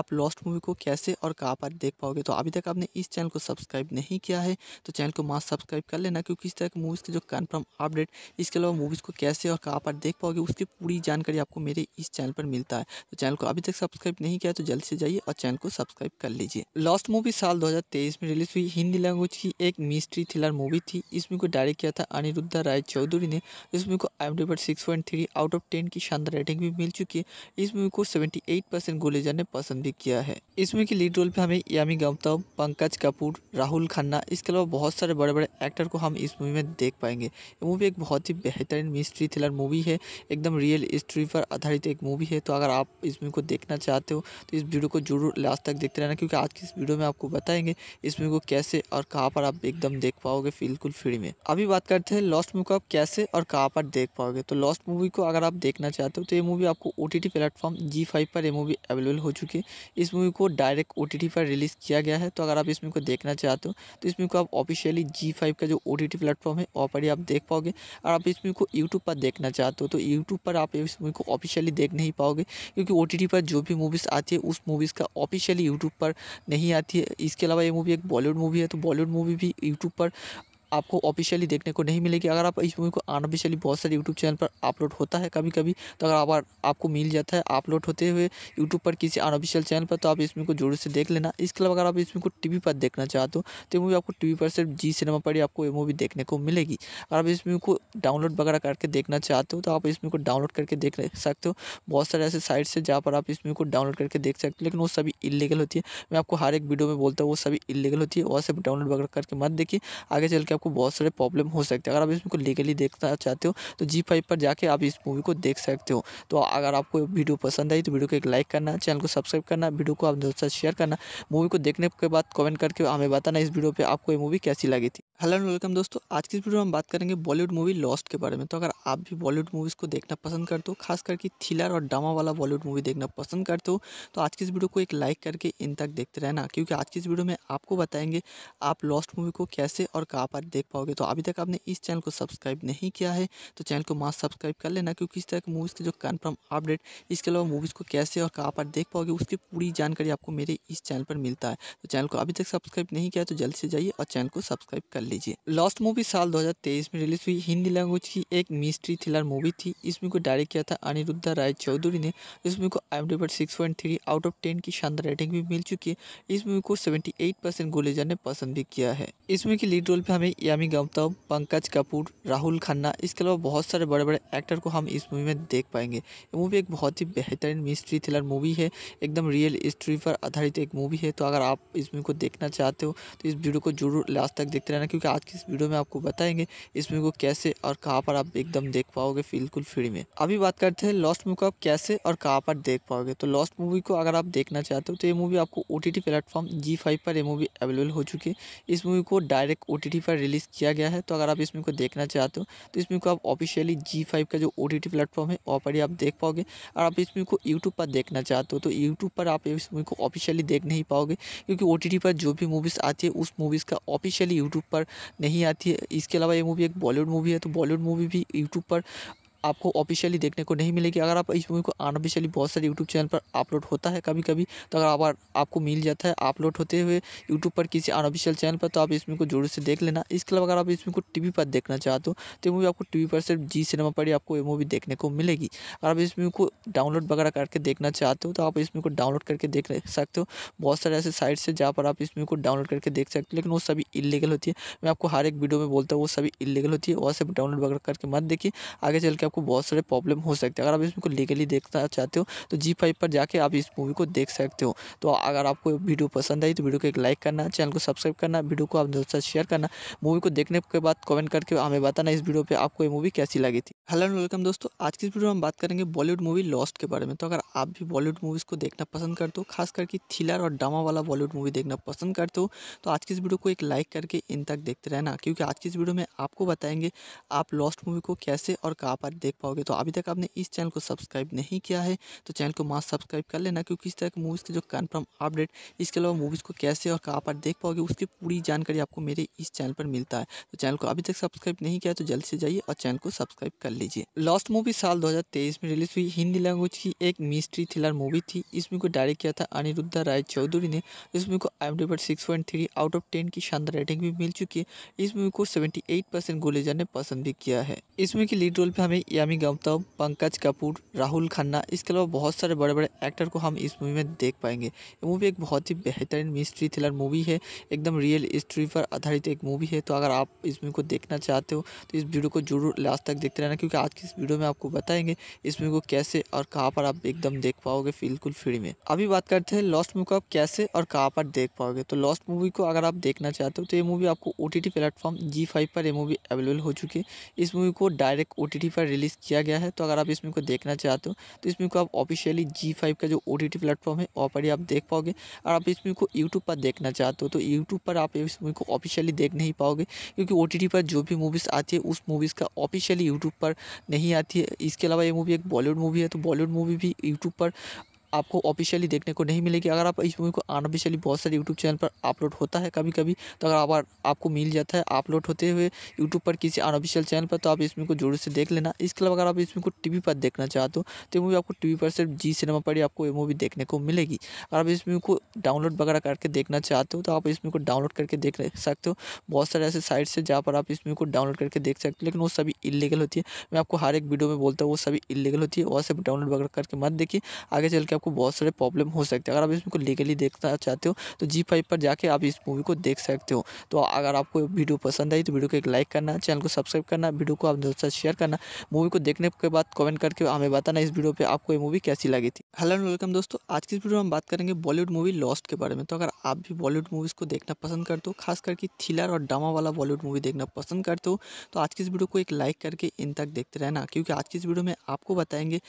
आप लॉस्ट मूवी को कैसे और कहाँ पर देख पाओगे तो अभी तक आपने इस चैनल को सब्सक्राइब नहीं किया है तो चैनल को मास्ट सब्सक्राइब कर लेना क्योंकि इस तरह की मूवीज़ के जो कन्फर्म अपडेट इसके अलावा मूवीज़ को कैसे और कहाँ पर देख पाओगे उसकी पूरी जानकारी आपको मेरे इस चैनल पर मिलता है तो चैनल को अभी तक सब्सक्राइब नहीं किया तो जल्द से जाइए और चैनल को सब्सक्राइब कर लीजिए लास्ट मूवी साल दो में रिलीज हुई हिंदी लैंग्वेज की एक मिस्ट्री थ्रिलर मूवी थी इस मूवी को डायरेक्ट किया था अनिरुद्ध राय चौधरी ने इस मूवी को I M six point three out of ten की शानदार रेटिंग भी मिल चुकी है इस मूवी को सेवेंटी एट परसेंट गोले जाने पसंद भी किया है इसमें के लीड रोल पे हमें यामी गौतम पंकज कपूर राहुल खन्ना इसके अलावा बहुत सारे बड़े बड़े एक्टर को हम इस मूवी में देख पाएंगे ये मूवी एक बहुत ही बेहतरीन मिस्ट्री थ्रिलर मूवी है एकदम रियल हिस्ट्री पर आधारित एक मूवी है तो अगर आप इस मूवी को देखना चाहते हो तो इस वीडियो को जरूर लास्ट तक देखते रहना क्योंकि आज की इस वीडियो में आपको बताएंगे इस मूवी को कैसे और कहाँ पर आप एकदम देख पाओगे बिल्कुल फ्री में अभी बात करते हैं लॉस्ट मूवी को आप कैसे और कहाँ पर देख पाओगे तो लॉस्ट मूवी को अगर आप देखना चाहते हो तो ये मूवी आपको O T platform Zee five पर ये मूवी अवेलेबल हो चुकी है इस मूवी को डायरेक्ट ओ पर रिलीज रिलीज़ किया गया है तो अगर आप इसमें को देखना चाहते हो तो इसमें को आप ऑफिशियली जी फाइव का जो ओ टी टी प्लेटफॉर्म है वहाँ पर ही आप देख पाओगे और आप इसमें को यूट्यूब पर देखना चाहते हो तो यूट्यूब पर आप इस मूवी को ऑफिशियली देख नहीं पाओगे क्योंकि ओ टी टी पर जो भी मूवीज़ आती है उस मूवीज़ का ऑफिशियली यूट्यूब पर नहीं आती है इसके अलावा ये मूवी एक बॉलीवुड मूवी है तो बॉलीवुड मूवी भी यूट्यूब पर आपको ऑफिशियली देखने को नहीं मिलेगी अगर आप इस मूवी को अनऑफिशियली बहुत सारे यूट्यूब चैनल पर अपलोड होता है कभी कभी तो अगर आप, आपको मिल जाता है अपलोड होते हुए यूट्यूब पर किसी अनऑफिशियल चैनल पर तो आप इस को जरूर से देख लेना इसके अलावा अगर आप इस को टी पर देखना चाहते हो तो मूवी आपको टी पर सिर्फ जी सिनेमा पर ही आपको ये मूवी देखने को मिलेगी अगर आप इस मूवी को डाउनलोड वगैरह करके देखना चाहते हो तो आप इसमें को डाउनलोड करके देख सकते हो बहुत सारे ऐसे साइट्स है जहाँ पर आप इस मूवी को डाउनलोड करके देख सकते हो लेकिन वो सभी इलीगल होती है मैं आपको हर एक वीडियो में बोलता हूँ वो सभी इलीगल होती है वहाँ से डाउनलोड वगैरह करके मत देखिए आगे चल के आपको बहुत सारे प्रॉब्लम हो सकते हैं अगर आप इस मूवी को लीगली देखना चाहते हो तो जी फाइव पर जाके आप इस मूवी को देख सकते हो तो अगर आपको वीडियो पसंद आई तो वीडियो को एक लाइक करना चैनल को सब्सक्राइब करना वीडियो को आप दोस्तों शेयर करना मूवी को देखने के बाद कमेंट करके हमें बताना इस वीडियो पर आपको ये मूवी कैसी लगी थी हेलो एंड वेलकम दोस्तों आज की इस वीडियो में हम बात करेंगे बॉलीवुड मूवी लॉस्ट के बारे में तो अगर आप भी बॉलीवुड मूवीज़ को देखना पसंद करते हो खास करके थ्रिलर और ड्रामा वाला बॉलीवुड मूवी देखना पसंद करते हो तो आज की इस वीडियो को एक लाइक करके इन तक देखते रहना क्योंकि आज की इस वीडियो में आपको बताएंगे आप लॉस्ट मूवी को कैसे और कहाँ पर देख पाओगे तो अभी तक आपने इस चैनल को सब्सक्राइब नहीं किया है तो चैनल को मास्क सब्सक्राइब कर लेना क्योंकि इस तरह की मूवीज़ के जो कन्फर्म अपडेट इसके अलावा मूवीज़ को कैसे और कहाँ पर देख पाओगे उसकी पूरी जानकारी आपको मेरे इस चैनल पर मिलता है तो चैनल को अभी तक सब्सक्राइब नहीं किया तो जल्द से जाइए और चैनल को सब्सक्राइब कर लीजिए लास्ट मूवी साल दो में रिलीज हुई हिंदी लैंग्वेज की एक मिस्ट्री थ्रिलर मूवी थी इसमें को डायरेक्ट किया था अनिरुद्धा राय चौधरी ने इस मूवी को आई पर six point three out of ten की शानदार रेटिंग भी मिल चुकी है इस मूवी को सेवेंटी एट परसेंट गोलेजर ने पसंद भी किया है इस मूवी के लीड रोल पे हमें यामी गौतम पंकज कपूर राहुल खन्ना इसके अलावा बहुत सारे बड़े बड़े एक्टर को हम इस मूवी में देख पाएंगे ये मूवी एक बहुत ही बेहतरीन मिस्ट्री थ्रिलर मूवी है एकदम रियल स्टोरी पर आधारित एक मूवी है तो अगर आप इस मूवी को देखना चाहते हो तो इस वीडियो को जरूर लास्ट तक देखते रहना क्योंकि आज की इस वीडियो में आपको बताएंगे इस मूवी को कैसे और कहाँ पर आप एकदम देख पाओगे बिल्कुल फ्री में अभी बात करते हैं लॉस्ट मूवी को आप कैसे और कहाँ पर देख पाओगे तो लॉस्ट मूवी को अगर आप देखना चाहते हो तो ये मूवी आपको ओ टी प्लेटफॉर्म जी पर ये मूवी अवेलेबल हो चुकी है इस मूवी को डायरेक्ट ओ पर रिलीज़ किया गया है तो अगर आप इस मूवी को देखना चाहते हो तो इस मूवी को आप ऑफिशियली जी फाइव का जो ओ टी टी प्लेटफॉर्म है वहाँ पर ही आप देख पाओगे और आप इस मूवी को यूट्यूब पर देखना चाहते हो तो यूट्यूब पर आप इस मूवी को ऑफिशियली देख नहीं पाओगे क्योंकि ओ टी टी पर जो भी मूवीज़ आती है उस मूवीज़ का ऑफिशियली यूट्यूब पर नहीं आती है इसके अलावा ये मूवी एक बॉलीवुड मूवी है तो बॉलीवुड मूवी भी यूट्यूब पर आपको ऑफिशियली देखने को नहीं मिलेगी अगर आप इस मूवी को अनऑफिशियली बहुत सारे यूट्यूब चैनल पर अपलोड होता है कभी कभी तो अगर आप, आपको मिल जाता है अपलोड होते हुए यूट्यूब पर किसी अनऑफिशियल चैनल पर तो आप इस को जोर से देख लेना इसके अलावा अगर आप इसमें को टी पर देखना चाहते हो तो मूवी आपको टी पर सिर्फ जी सिनेमा पर ही आपको ये मूवी देखने को मिलेगी अगर आप इस मूवी को डाउनलोड वगैरह करके देखना चाहते हो तो आप इस को डाउनलोड करके देख सकते हो बहुत सारे ऐसे साइट्स है जहाँ पर आप इस मूवी को डाउनलोड करके देख सकते हो लेकिन वो सभी इलीगल होती है मैं आपको हर एक वीडियो में बोलता हूँ वो सभी इलीगल होती है वहाँ से डाउनलोड वगैरह करके मत देखिए आगे चल के आपको बहुत सारे प्रॉब्लम हो सकते हैं अगर आप इसको लीगली देखना चाहते हो तो जी फाइव पर जाके आप इस मूवी को देख सकते हो तो अगर आपको वीडियो पसंद आई तो वीडियो को एक लाइक करना चैनल को सब्सक्राइब करना वीडियो को आप दोस्तों शेयर करना मूवी को देखने के बाद कमेंट करके हमें बताना इस वीडियो पर आपको ये मूवी कैसी लगी थी हेलो एंड वेलकम दोस्तों आज की इस वीडियो में हम बात करेंगे बॉलीवुड मूवी लॉस्ट के बारे में तो अगर आप भी बॉलीवुड मूवीज़ को देखना पसंद करते हो खास करके थ्रिलर और ड्रामा वाला बॉलीवुड मूवी देखना पसंद करते हो तो आज की इस वीडियो को एक लाइक करके इन तक देखते रहना क्योंकि आज की इस वीडियो में आपको बताएंगे आप लॉस्ट मूवी को कैसे और कहाँ पर देख पाओगे तो अभी तक आपने इस चैनल को सब्सक्राइब नहीं किया है तो चैनल को मास्क सब्सक्राइब कर लेना क्योंकि इस तरह के मूवीज़ के जो कन्फर्म अपडेट इसके अलावा मूवीज़ को कैसे और कहाँ पर देख पाओगे उसकी पूरी जानकारी आपको मेरे इस चैनल पर मिलता है तो चैनल को अभी तक सब्सक्राइब नहीं किया तो जल्द से जाइए और चैनल को सब्सक्राइब कर लीजिए लास्ट मूवी साल दो में रिलीज हुई हिंदी लैंग्वेज की एक मिस्ट्री थ्रिलर मूवी थी इस मूवी को डायरेक्ट किया था अनिरुद्धा राय चौधरी ने इस मूवी को आई पर सिक्स आउट ऑफ टेन की शानदार रेटिंग भी मिल चुकी है इस मूवी को सेवेंटी एट परसेंट गोलेजा ने पसंद भी किया है इस मूवी के लीड रोल पे हमें यामी गौतम पंकज कपूर राहुल खन्ना इसके अलावा बहुत सारे बड़े बड़े एक्टर को हम इस मूवी में देख पाएंगे ये मूवी एक बहुत ही बेहतरीन मिस्ट्री थ्रिलर मूवी है एकदम रियल हिस्ट्री पर आधारित एक मूवी है तो अगर आप इस मूवी को देखना चाहते हो तो इस वीडियो को जरूर लास्ट तक देखते रहना क्योंकि आज की इस वीडियो में आपको बताएंगे इस मूवी को कैसे और कहाँ पर आप एकदम देख पाओगे बिल्कुल फ्री में अभी बात करते हैं लॉस्ट मूवी को आप कैसे और कहाँ पर देख पाओगे तो लॉस्ट मूवी को अगर आप देखना चाहते हो तो ये मूवी आपको ओ टी प्लेटफॉर्म जी पर ये मूवी अवेलेबल हो चुकी है इस मूवी को डायरेक्ट ओ पर रिलीज रिलीज़ किया गया है तो अगर आप इस मूवी को देखना चाहते हो तो इस मूवी को आप ऑफिशियली जी फाइव का जो ओ टी प्लेटफॉर्म है वहाँ पर ही आप देख पाओगे और आप इस मूवी को यूट्यूब पर देखना चाहते हो तो यूट्यूब पर आप इस मूवी को ऑफिशियली देख नहीं पाओगे क्योंकि ओ पर जो भी मूवीज़ आती है उस मूवीज़ का ऑफिशियली यूट्यूब पर नहीं आती है इसके अलावा ये मूवी एक बॉलीवुड मूवी है तो बॉलीवुड मूवी भी यूट्यूब पर आपको ऑफिशियली देखने को नहीं मिलेगी अगर आप इस मूवी को अनऑफिशियली बहुत सारे यूट्यूब चैनल पर अपलोड होता है कभी कभी तो अगर आप, आपको मिल जाता है अपलोड होते हुए यूट्यूब पर किसी अनऑफिशियल चैनल पर तो आप इस को जोर से देख लेना इसके अलावा अगर आप इस को टी पर देखना चाहते हो तो ये मूवी आपको टी पर सिर्फ जी सिनेमा पर ही आपको ये मूवी देखने को मिलेगी अगर आप इस मूवी को डाउनलोड वगैरह करके देखना चाहते हो तो आप इस को डाउनलोड करके देख सकते हो बहुत सारे ऐसे साइट्स है जहाँ पर आप इस मूवी को डाउनलोड करके देख सकते हो लेकिन वो सभी इलीगल होती है मैं आपको हर एक वीडियो में बोलता हूँ वो सभी इलीगल होती है वहाँ से डाउनलोड वगैरह करके मत देखिए आगे चल के आपको बहुत सारे प्रॉब्लम हो सकते हैं अगर आप इसको लीगली देखना चाहते हो तो जी फाइव पर जाके आप इस मूवी को देख सकते हो तो अगर आपको वीडियो पसंद आई तो वीडियो को एक लाइक करना चैनल को सब्सक्राइब करना वीडियो को आप दोस्तों शेयर करना मूवी को देखने के बाद कमेंट करके हमें बताना इस वीडियो पर आपको ये मूवी कैसी लगी थी हेलो एंड वेलकम दोस्तों आज की इस वीडियो में हम बात करेंगे बॉलीवुड मूवी लॉस्ट के बारे में तो अगर आप भी बॉलीवुड मूवीज़ को देखना पसंद करते हो खास करके थ्रिलर और ड्रामा वाला बॉलीवुड मूवी देखना पसंद करते हो तो आज की इस वीडियो को एक लाइक करके इन तक देखते रहना क्योंकि आज की इस वीडियो में आपको बताएंगे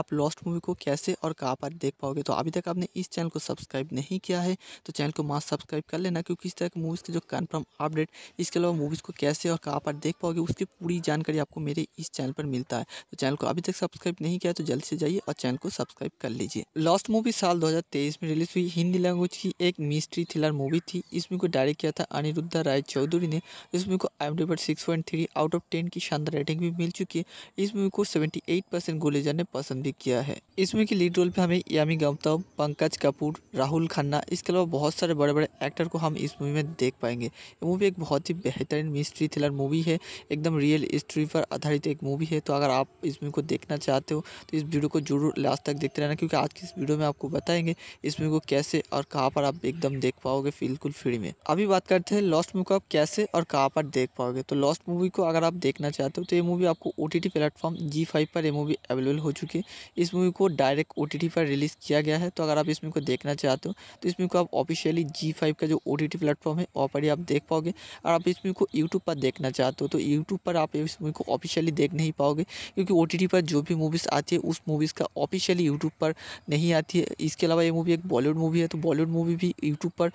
आप लॉस्ट मूवी को कैसे और कहाँ पर देख पाओगे तो अभी तक आपने इस चैनल को सब्सक्राइब नहीं किया है तो चैनल को मास्ट सब्सक्राइब कर लेना क्योंकि इस तरह की मूवीज़ के जो कन्फर्म अपडेट इसके अलावा मूवीज़ को कैसे और कहाँ पर देख पाओगे उसकी पूरी जानकारी आपको मेरे इस चैनल पर मिलता है तो चैनल को अभी तक सब्सक्राइब नहीं किया तो जल्द से जाइए और चैनल को सब्सक्राइब कर लीजिए लास्ट मूवी साल दो में रिलीज हुई हिंदी लैंग्वेज की एक मिस्ट्री थ्रिलर मूवी थी इस मूवी को डायरेक्ट किया था अनिरुद्धा राय चौधरी ने इस मूवी को आई पर आउट ऑफ टेन की शानदार रेटिंग भी मिल चुकी है इस मूवी को सेवेंटी एट परसेंट गोले जाने पसंद भी किया है इसमें मूवी के लीड रोल पे हमें यामी गौतम पंकज कपूर राहुल खन्ना इसके अलावा बहुत सारे बड़े बड़े एक्टर को हम इस मूवी में देख पाएंगे ये मूवी एक बहुत ही बेहतरीन मिस्ट्री थ्रिलर मूवी है एकदम रियल हिस्ट्री पर आधारित एक मूवी है तो अगर आप इस मूवी को देखना चाहते हो तो इस वीडियो को जरूर लास्ट तक देखते रहना क्योंकि आज की इस वीडियो में आपको बताएंगे इस मूवी को कैसे और कहाँ पर आप एकदम देख पाओगे बिल्कुल फ्री में अभी बात करते हैं लॉस्ट मूवी को आप कैसे और कहाँ पर देख पाओगे तो लॉस्ट मूवी को अगर आप देखना चाहते हो तो ये मूवी आपको O T platform Zee five पर ये मूवी अवेलेबल हो चुकी है इस मूवी को डायरेक्ट ओ पर रिलीज रिलीज़ किया गया है तो अगर आप इसमें को देखना चाहते हो तो इसमें को आप ऑफिशियली जी फाइव का जो ओ टी टी प्लेटफॉर्म है वहाँ पर ही आप देख पाओगे और आप इसमें को यूट्यूब पर देखना चाहते हो तो यूट्यूब पर आप इस मूवी को ऑफिशियली देख नहीं पाओगे क्योंकि ओ टी टी पर जो भी मूवीज़ आती है उस मूवीज़ का ऑफिशियली यूट्यूब पर नहीं आती है इसके अलावा ये मूवी एक बॉलीवुड मूवी है तो बॉलीवुड मूवी भी यूट्यूब पर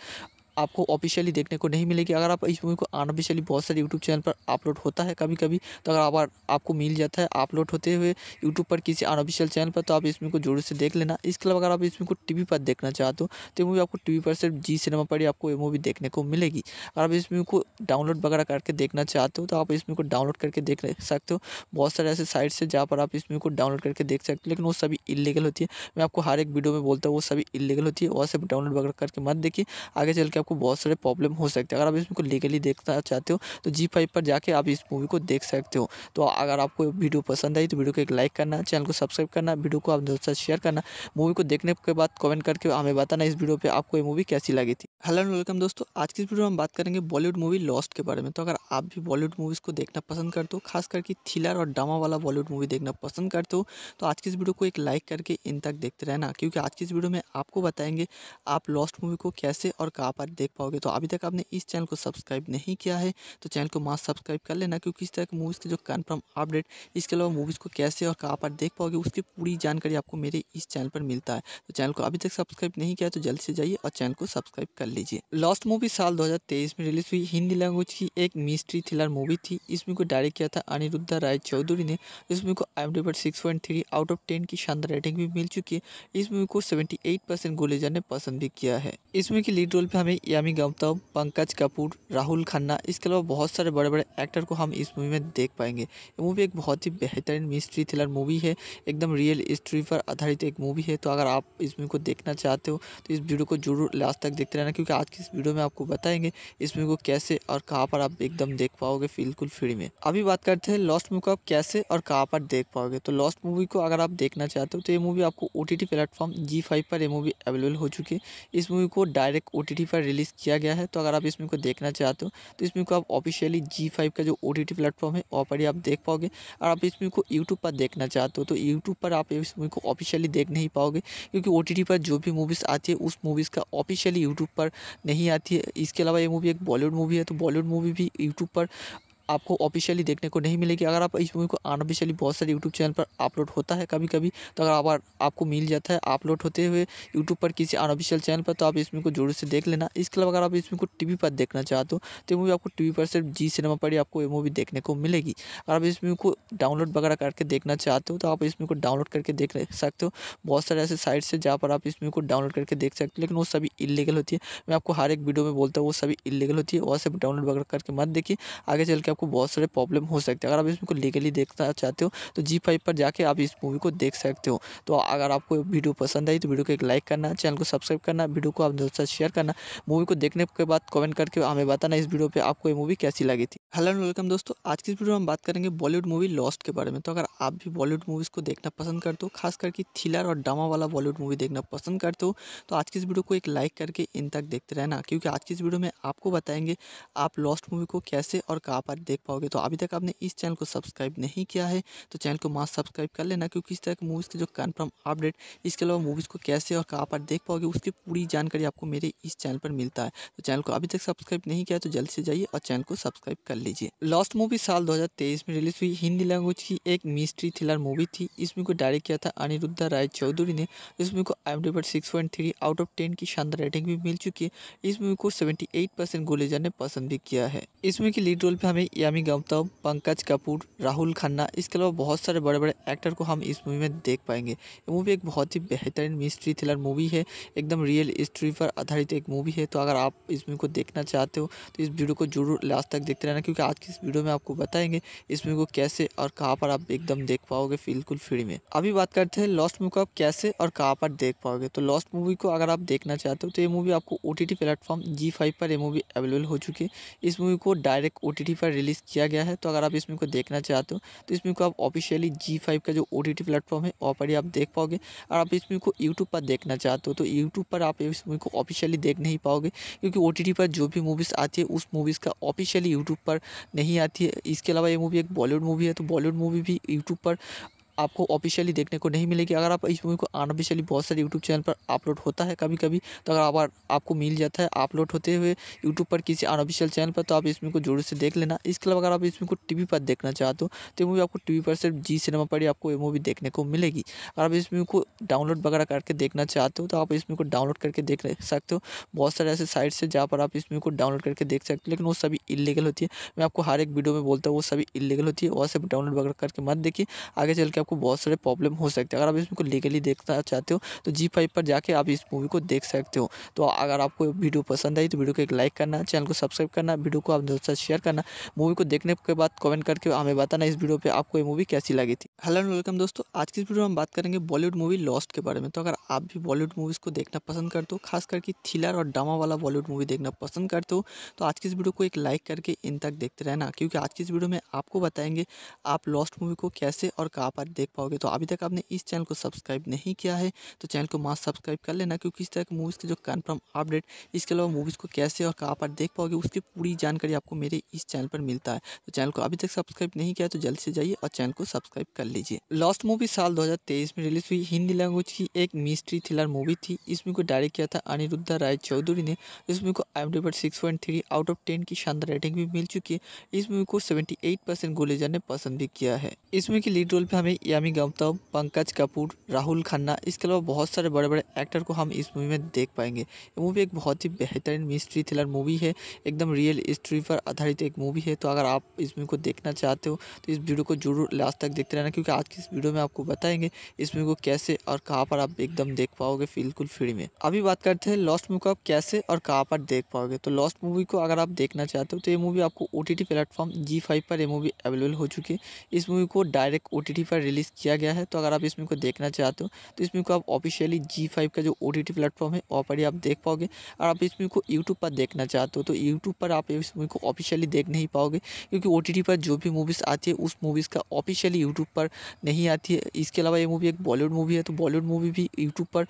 आपको ऑफिशियली देखने को नहीं मिलेगी अगर आप इस मूवी को अनऑफिशियली बहुत सारे यूट्यूब चैनल पर अपलोड होता है कभी कभी तो अगर आप, आपको मिल जाता है अपलोड होते हुए यूट्यूब पर किसी अनऑफिशियल चैनल पर तो आप इस को जरूर से देख लेना इसके अलावा अगर आप इस को टी पर देखना चाहते हो तो मूवी आपको टी पर सिर्फ जी सिनेमा पर ही आपको ये मूवी देखने को मिलेगी अगर आप इस मूवी को डाउनलोड वगैरह करके देखना चाहते हो तो आप इस को डाउनलोड करके देख सकते हो बहुत सारे ऐसे साइट्स है जहाँ पर आप इस मूवी को डाउनलोड करके देख सकते हो लेकिन वो सभी इलीगल होती है मैं आपको हर एक वीडियो में बोलता हूँ वो सभी इलीगल होती है वहाँ से डाउनलोड वगैरह करके मत देखिए आगे चल के आपको बहुत सारे प्रॉब्लम हो सकते हैं अगर आप इसमें को लीगली देखना चाहते हो तो जी फाइव पर जाके आप इस मूवी को देख सकते हो तो अगर आपको वीडियो पसंद आई तो वीडियो को एक लाइक करना चैनल को सब्सक्राइब करना वीडियो को आप दोस्तों शेयर करना मूवी को देखने के बाद कमेंट करके हमें बताना इस वीडियो पर आपको ये मूवी कैसी लगी थी हेलो एंड वेलकम दोस्तों आज की इस वीडियो में हम बात करेंगे बॉलीवुड मूवी लॉस्ट के बारे में तो अगर आप भी बॉलीवुड मूवीज़ को देखना पसंद करते हो खास करके थ्रिलर और ड्रामा वाला बॉलीवुड मूवी देखना पसंद करते हो तो आज की इस वीडियो को एक लाइक करके इन तक देखते रहना क्योंकि आज की इस वीडियो में आपको बताएंगे आप लॉस्ट मूवी को कैसे और कहाँ पर देख पाओगे तो अभी तक आपने इस चैनल को सब्सक्राइब नहीं किया है तो चैनल को मास्क सब्सक्राइब कर लेना क्योंकि इस तरह की मूवीज़ के जो कन्फर्म अपडेट इसके अलावा मूवीज़ को कैसे और कहाँ पर देख पाओगे उसकी पूरी जानकारी आपको मेरे इस चैनल पर मिलता है तो चैनल को अभी तक सब्सक्राइब नहीं किया तो जल्द से जाइए और चैनल को सब्सक्राइब कर लीजिए लास्ट मूवी साल दो में रिलीज हुई हिंदी लैंग्वेज की एक मिस्ट्री थ्रिलर मूवी थी इसमें को डायरेक्ट किया था अनिरुद्धा राय चौधरी ने इस मूवी को आई पर six point three out of ten की शानदार रेटिंग भी मिल चुकी है इस मूवी को सेवेंटी एट परसेंट गोलेजर ने पसंद भी किया है इस मूवी के लीड रोल पे हमें यामी गौतम पंकज कपूर राहुल खन्ना इसके अलावा बहुत सारे बड़े बड़े एक्टर को हम इस मूवी में देख पाएंगे ये मूवी एक बहुत ही बेहतरीन मिस्ट्री थ्रिलर मूवी है एकदम रियल हिस्ट्री पर आधारित एक मूवी है तो अगर आप इस मूवी को देखना चाहते हो तो इस वीडियो को जरूर लास्ट तक देखते रहना क्योंकि आज की इस वीडियो में आपको बताएंगे इस मूवी को कैसे और कहाँ पर आप एकदम देख पाओगे बिल्कुल फ्री में अभी बात करते हैं लॉस्ट मूवी को आप कैसे और कहाँ पर देख पाओगे तो लॉस्ट मूवी को अगर आप देखना चाहते हो तो ये मूवी आपको ओ टी प्लेटफॉर्म जी पर ये मूवी अवेलेबल हो चुकी है इस मूवी को डायरेक्ट ओ पर रिलीज़ किया गया है तो अगर आप इस मूवी को देखना चाहते हो तो इस मूवी को आप ऑफिशियली जी फाइव का जो ओ टी टी प्लेटफॉर्म है वहाँ पर ही आप देख पाओगे और आप इस मूवी को यूट्यूब पर देखना चाहते हो तो यूट्यूब पर आप इस मूवी को ऑफिशियली देख नहीं पाओगे क्योंकि ओ टी टी पर जो भी मूवीज़ आती है उस मूवीज़ का ऑफिशियली यूट्यूब पर नहीं आती है इसके अलावा ये मूवी एक बॉलीवुड मूवी है तो बॉलीवुड मूवी भी यूट्यूब पर आपको ऑफिशियली देखने को नहीं मिलेगी अगर आप इस मूवी को अनऑफिशियली बहुत सारे यूट्यूब चैनल पर अपलोड होता है कभी कभी तो अगर आप, आपको मिल जाता है अपलोड होते हुए यूट्यूब पर किसी अनऑफिशियल चैनल पर तो आप इस को जोर से देख लेना इसके अलावा अगर आप इस को टी पर देखना चाहते हो तो ये मूवी आपको टी पर सिर्फ जी सिनेमा पर ही आपको ये मूवी देखने को मिलेगी अगर आप इस मूवी को डाउनलोड वगैरह करके देखना चाहते हो तो आप इस को डाउनलोड करके देख सकते हो बहुत सारे ऐसे साइट्स है जहाँ पर आप इस मूवी को डाउनलोड करके देख सकते हो लेकिन वो सभी इलीगल होती है मैं आपको हर एक वीडियो में बोलता हूँ वो सभी इलीगल होती है वहाँ से डाउनलोड वगैरह करके मत देखिए आगे चल के आपको बहुत सारे प्रॉब्लम हो सकते हैं अगर आप इस को लीगली देखना चाहते हो तो जी फाइव पर जाके आप इस मूवी को देख सकते हो तो अगर आपको वीडियो पसंद आई तो वीडियो को एक लाइक करना चैनल को सब्सक्राइब करना वीडियो को आप दोस्तों शेयर करना मूवी को देखने के बाद कमेंट करके हमें बताना इस वीडियो पर आपको ये मूवी कैसी लगी थी हेलो एंड वेलकम दोस्तों आज की इस वीडियो में हम बात करेंगे बॉलीवुड मूवी लॉस्ट के बारे में तो अगर आप भी बॉलीवुड मूवीज़ को देखना पसंद करते हो खास करके थ्रिलर और ड्रामा वाला बॉलीवुड मूवी देखना पसंद करते हो तो आज की इस वीडियो को एक लाइक करके इन तक देखते रहना क्योंकि आज की इस वीडियो में आपको बताएंगे आप लॉस्ट मूवी को कैसे और कहाँ पर देख पाओगे तो अभी तक आपने इस चैनल को सब्सक्राइब नहीं किया है तो चैनल को मास सब्सक्राइब कर लेना क्योंकि इस तरह की मूवीज़ के जो कन्फर्म अपडेट इसके अलावा मूवीज़ को कैसे और कहाँ पर देख पाओगे उसकी पूरी जानकारी आपको मेरे इस चैनल पर मिलता है तो चैनल को अभी तक सब्सक्राइब नहीं किया तो जल्द से जाइए और चैनल को सब्सक्राइब कर लीजिए लास्ट मूवी साल दो में रिलीज हुई हिंदी लैंग्वेज की एक मिस्ट्री थ्रिलर मूवी थी इस मूवी को डायरेक्ट किया था अनिरुद्ध राय चौधरी ने इस मूवी को आई पर six point out of ten की शानदार रेटिंग भी मिल चुकी है इस मूवी को सेवेंटी एट परसेंट गोलेजा ने पसंद भी किया है इसमें मूवी के लीड रोल पे हमें यामी गौतम पंकज कपूर राहुल खन्ना इसके अलावा बहुत सारे बड़े बड़े एक्टर को हम इस मूवी में देख पाएंगे ये मूवी एक बहुत ही बेहतरीन मिस्ट्री थ्रिलर मूवी है एकदम रियल हिस्ट्री पर आधारित एक मूवी है तो अगर आप इस मूवी को देखना चाहते हो तो इस वीडियो को जरूर लास्ट तक देखते रहना क्योंकि आज की इस वीडियो में आपको बताएंगे इस मूवी को कैसे और कहाँ पर आप एकदम देख पाओगे बिल्कुल फ्री में अभी बात करते हैं लॉस्ट मूवी को आप कैसे और कहाँ पर देख पाओगे तो लॉस्ट मूवी को अगर आप देखना चाहते हो तो ये मूवी आपको ओ टी प्लेटफॉर्म जी पर ये मूवी अवेलेबल हो चुकी है इस मूवी को डायरेक्ट ओ पर रिलीज रिलीज़ किया गया है तो अगर आप इस मूवी को देखना चाहते हो तो इस मूवी को आप ऑफिशियली जी फाइव का जो ओ टी टी प्लेटफॉर्म है वहाँ पर ही आप देख पाओगे और आप इस मूवी को यूट्यूब पर देखना चाहते हो तो यूट्यूब पर आप इस मूवी को ऑफिशियली देख नहीं पाओगे क्योंकि ओ टी टी पर जो भी मूवीज़ आती है उस मूवीज़ का ऑफिशियली यूट्यूब पर नहीं आती है इसके अलावा ये मूवी एक बॉलीवुड मूवी है तो बॉलीवुड मूवी भी यूट्यूब पर आपको ऑफिशियली देखने को नहीं मिलेगी अगर आप इस मूवी को अनऑफिशियली बहुत सारे यूट्यूब चैनल पर अपलोड होता है कभी कभी तो अगर आप, आपको मिल जाता है अपलोड होते हुए यूट्यूब पर किसी अनऑफिशियल चैनल पर तो आप इस को जोर से देख लेना इसके अलावा अगर आप इस को टी पर देखना चाहते हो तो ये मूवी आपको टी पर सिर्फ जी सिनेमा पर ही आपको ये मूवी देखने को मिलेगी अगर आप इस मूवी को डाउनलोड वगैरह करके देखना चाहते हो तो आप इस को डाउनलोड करके देख सकते हो बहुत सारे ऐसे साइट्स है जहाँ पर आप इस मूवी को डाउनलोड करके देख सकते हो लेकिन वो सभी इलीगल होती है मैं आपको हर एक वीडियो में बोलता हूँ वो सभी इलीगल होती है वहाँ से डाउनलोड वगैरह करके मत देखिए आगे चल के आपको बहुत सारे प्रॉब्लम हो सकते हैं अगर आप इसको लीगली देखना चाहते हो तो जी फाइव पर जाके आप इस मूवी को देख सकते हो तो अगर आपको वीडियो पसंद आई तो वीडियो को एक लाइक करना चैनल को सब्सक्राइब करना वीडियो को आप दोस्तों शेयर करना मूवी को देखने के बाद कमेंट करके हमें बताना इस वीडियो पर आपको ये मूवी कैसी लगी थी हेलो एंड वेलकम दोस्तों आज की इस वीडियो में हम बात करेंगे बॉलीवुड मूवी लॉस्ट के बारे में तो अगर आप भी बॉलीवुड मूवीज़ को देखना पसंद करते हो खास करके थ्रिलर और ड्रामा वाला बॉलीवुड मूवी देखना पसंद करते हो तो आज की इस वीडियो को एक लाइक करके इन तक देखते रहना क्योंकि आज की इस वीडियो में आपको बताएंगे आप लॉस्ट मूवी को कैसे और कहाँ पर देख पाओगे तो अभी तक आपने इस चैनल को सब्सक्राइब नहीं किया है तो चैनल को मास्ट सब्सक्राइब कर लेना क्योंकि इस तरह की मूवीज़ के जो कन्फर्म अपडेट इसके अलावा मूवीज़ को कैसे और कहाँ पर देख पाओगे उसकी पूरी जानकारी आपको मेरे इस चैनल पर मिलता है तो चैनल को अभी तक सब्सक्राइब नहीं किया तो जल्द से जाइए और चैनल को सब्सक्राइब कर लीजिए लास्ट मूवी साल दो में रिलीज हुई हिंदी लैंग्वेज की एक मिस्ट्री थ्रिलर मूवी थी इस मूवी को डायरेक्ट किया था अनिरुद्धा राय चौधरी ने इस मूवी को आई पर six point three out of ten की शानदार रेटिंग भी मिल चुकी है इस मूवी को सेवेंटी एट परसेंट गोले ने पसंद भी किया है इस मूवी के लीड रोल पे हमें यामी गौतम पंकज कपूर राहुल खन्ना इसके अलावा बहुत सारे बड़े बड़े एक्टर को हम इस मूवी में देख पाएंगे ये मूवी एक बहुत ही बेहतरीन मिस्ट्री थ्रिलर मूवी है एकदम रियल हिस्ट्री पर आधारित एक मूवी है तो अगर आप इस मूवी को देखना चाहते हो तो इस वीडियो को जरूर लास्ट तक देखते रहना क्योंकि आज की इस वीडियो में आपको बताएंगे इस मूवी को कैसे और कहाँ पर आप एकदम देख पाओगे बिल्कुल फ्री में अभी बात करते हैं लॉस्ट मूवी को आप कैसे और कहाँ पर देख पाओगे तो लॉस्ट मूवी को अगर आप देखना चाहते हो तो ये मूवी आपको O T platform Zee five पर ये मूवी अवेलेबल हो चुकी है इस मूवी को डायरेक्ट ओ पर रिलीज रिलीज़ किया गया है तो अगर आप इसमें को देखना चाहते हो तो इसमें को आप ऑफिशियली जी फाइव का जो ओ टी टी प्लेटफॉर्म है वहाँ पर ही आप देख पाओगे और आप इसमें को यूट्यूब पर देखना चाहते हो तो यूट्यूब पर आप इस मूवी को ऑफिशियली देख नहीं पाओगे क्योंकि ओ टी टी पर जो भी मूवीज़ आती है उस मूवीज़ का ऑफिशियली यूट्यूब पर नहीं आती है इसके अलावा ये मूवी एक बॉलीवुड मूवी है तो बॉलीवुड मूवी भी यूट्यूब पर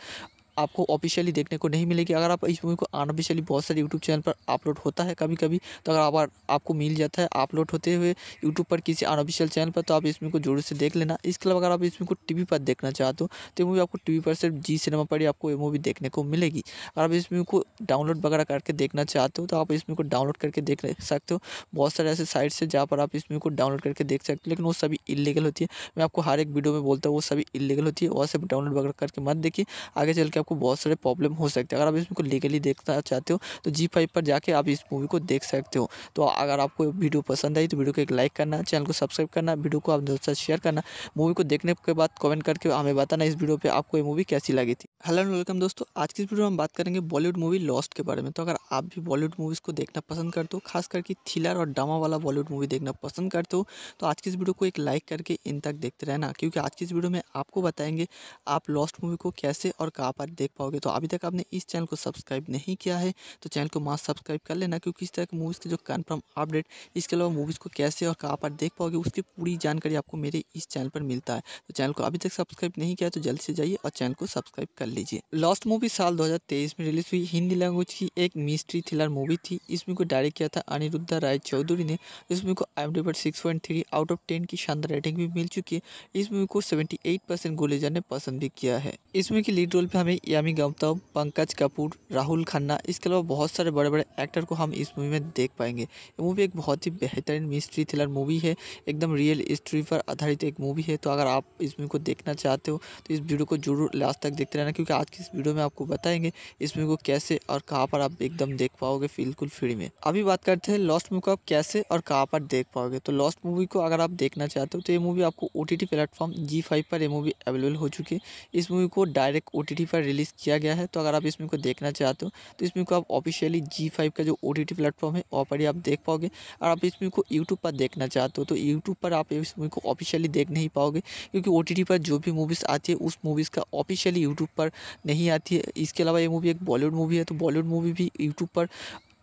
आपको ऑफिशियली देखने को नहीं मिलेगी अगर आप इस मूवी को अनऑफिशियली बहुत सारे यूट्यूब चैनल पर अपलोड होता है कभी कभी तो अगर आप, आपको मिल जाता है अपलोड होते हुए यूट्यूब पर किसी अनऑफिशियल चैनल पर तो आप इस को जोर से देख लेना इसके अलावा अगर आप इस को टी पर देखना चाहते हो तो मूवी आपको टी पर सिर्फ जी सिनेमा पर ही आपको ये मूवी देखने को मिलेगी अगर आप इस मूवी को डाउनलोड वगैरह करके देखना चाहते हो तो आप इस को डाउनलोड करके देख सकते हो बहुत सारे ऐसे साइट्स है जहाँ पर आप इस मूवी को डाउनलोड करके देख सकते हो लेकिन वो सभी इलीगल होती है मैं आपको हर एक वीडियो में बोलता हूँ वो सभी इलीगल होती है वहाँ से डाउनलोड वगैरह करके मत देखिए आगे चल के आपको बहुत सारे प्रॉब्लम हो सकते हैं अगर आप इसको लीगली देखना चाहते हो तो जी फाइव पर जाके आप इस मूवी को देख सकते हो तो अगर आपको वीडियो पसंद आई तो वीडियो को एक लाइक करना चैनल को सब्सक्राइब करना वीडियो को आप दोस्तों शेयर करना मूवी को देखने के बाद कमेंट करके हमें बताना इस वीडियो पर आपको ये मूवी कैसी लगी थी हेलो एंड वेलकम दोस्तों आज की इस वीडियो में हम बात करेंगे बॉलीवुड मूवी लॉस्ट के बारे में तो अगर आप भी बॉलीवुड मूवीज़ को देखना पसंद करते हो खास करके थ्रिलर और ड्रामा वाला बॉलीवुड मूवी देखना पसंद करते हो तो आज की इस वीडियो को एक लाइक करके इन तक देखते रहना क्योंकि आज की इस वीडियो में आपको बताएंगे आप लॉस्ट मूवी को कैसे और कहाँ पर देख पाओगे तो अभी तक आपने इस चैनल को सब्सक्राइब नहीं किया है तो चैनल को मास्क सब्सक्राइब कर लेना क्योंकि इस तरह की मूवीज़ के जो कन्फर्म अपडेट इसके अलावा मूवीज़ को कैसे और कहाँ पर देख पाओगे उसकी पूरी जानकारी आपको मेरे इस चैनल पर मिलता है तो चैनल को अभी तक सब्सक्राइब नहीं किया तो जल्द से जाइए और चैनल को सब्सक्राइब कर लीजिए लास्ट मूवी साल दो में रिलीज हुई हिंदी लैंग्वेज की एक मिस्ट्री थ्रिलर मूवी थी इसमें को डायरेक्ट किया था अनिरुद्धा राय चौधरी ने इस मूवी को आई पर six point three out of ten की शानदार रेटिंग भी मिल चुकी है इस मूवी को सेवेंटी एट परसेंट गोलेजर ने पसंद भी किया है इसमें की लीड रोल पे हमें यामी गौतम पंकज कपूर राहुल खन्ना इसके अलावा बहुत सारे बड़े बड़े एक्टर को हम इस मूवी में देख पाएंगे ये मूवी एक बहुत ही बेहतरीन मिस्ट्री थ्रिलर मूवी है एकदम रियल हिस्ट्री पर आधारित एक मूवी है तो अगर आप इस मूवी को देखना चाहते हो तो इस वीडियो को जरूर लास्ट तक देखते रहना क्योंकि आज की इस वीडियो में आपको बताएंगे इस मूवी को कैसे और कहाँ पर आप एकदम देख पाओगे बिल्कुल फ्री में अभी बात करते हैं लॉस्ट मूवी को आप कैसे और कहाँ पर देख पाओगे तो लॉस्ट मूवी को अगर आप देखना चाहते हो तो ये मूवी आपको ओ टी प्लेटफॉर्म जी पर ये मूवी अवेलेबल हो चुकी है इस मूवी को डायरेक्ट ओ पर रिलीज़ किया गया है तो अगर आप इस मूवी को देखना चाहते हो तो इस मूवी को आप ऑफिशियली जी फाइव का जो ओ टी टी प्लेटफॉर्म है वहाँ पर ही आप देख पाओगे और आप इस मूवी को यूट्यूब पर देखना चाहते हो तो यूट्यूब पर आप इस मूवी को ऑफिशियली देख नहीं पाओगे क्योंकि ओ टी टी पर जो भी मूवीज़ आती है उस मूवीज़ का ऑफिशियली यूट्यूब पर नहीं आती है इसके अलावा ये मूवी एक बॉलीवुड मूवी है तो बॉलीवुड मूवी भी यूट्यूब पर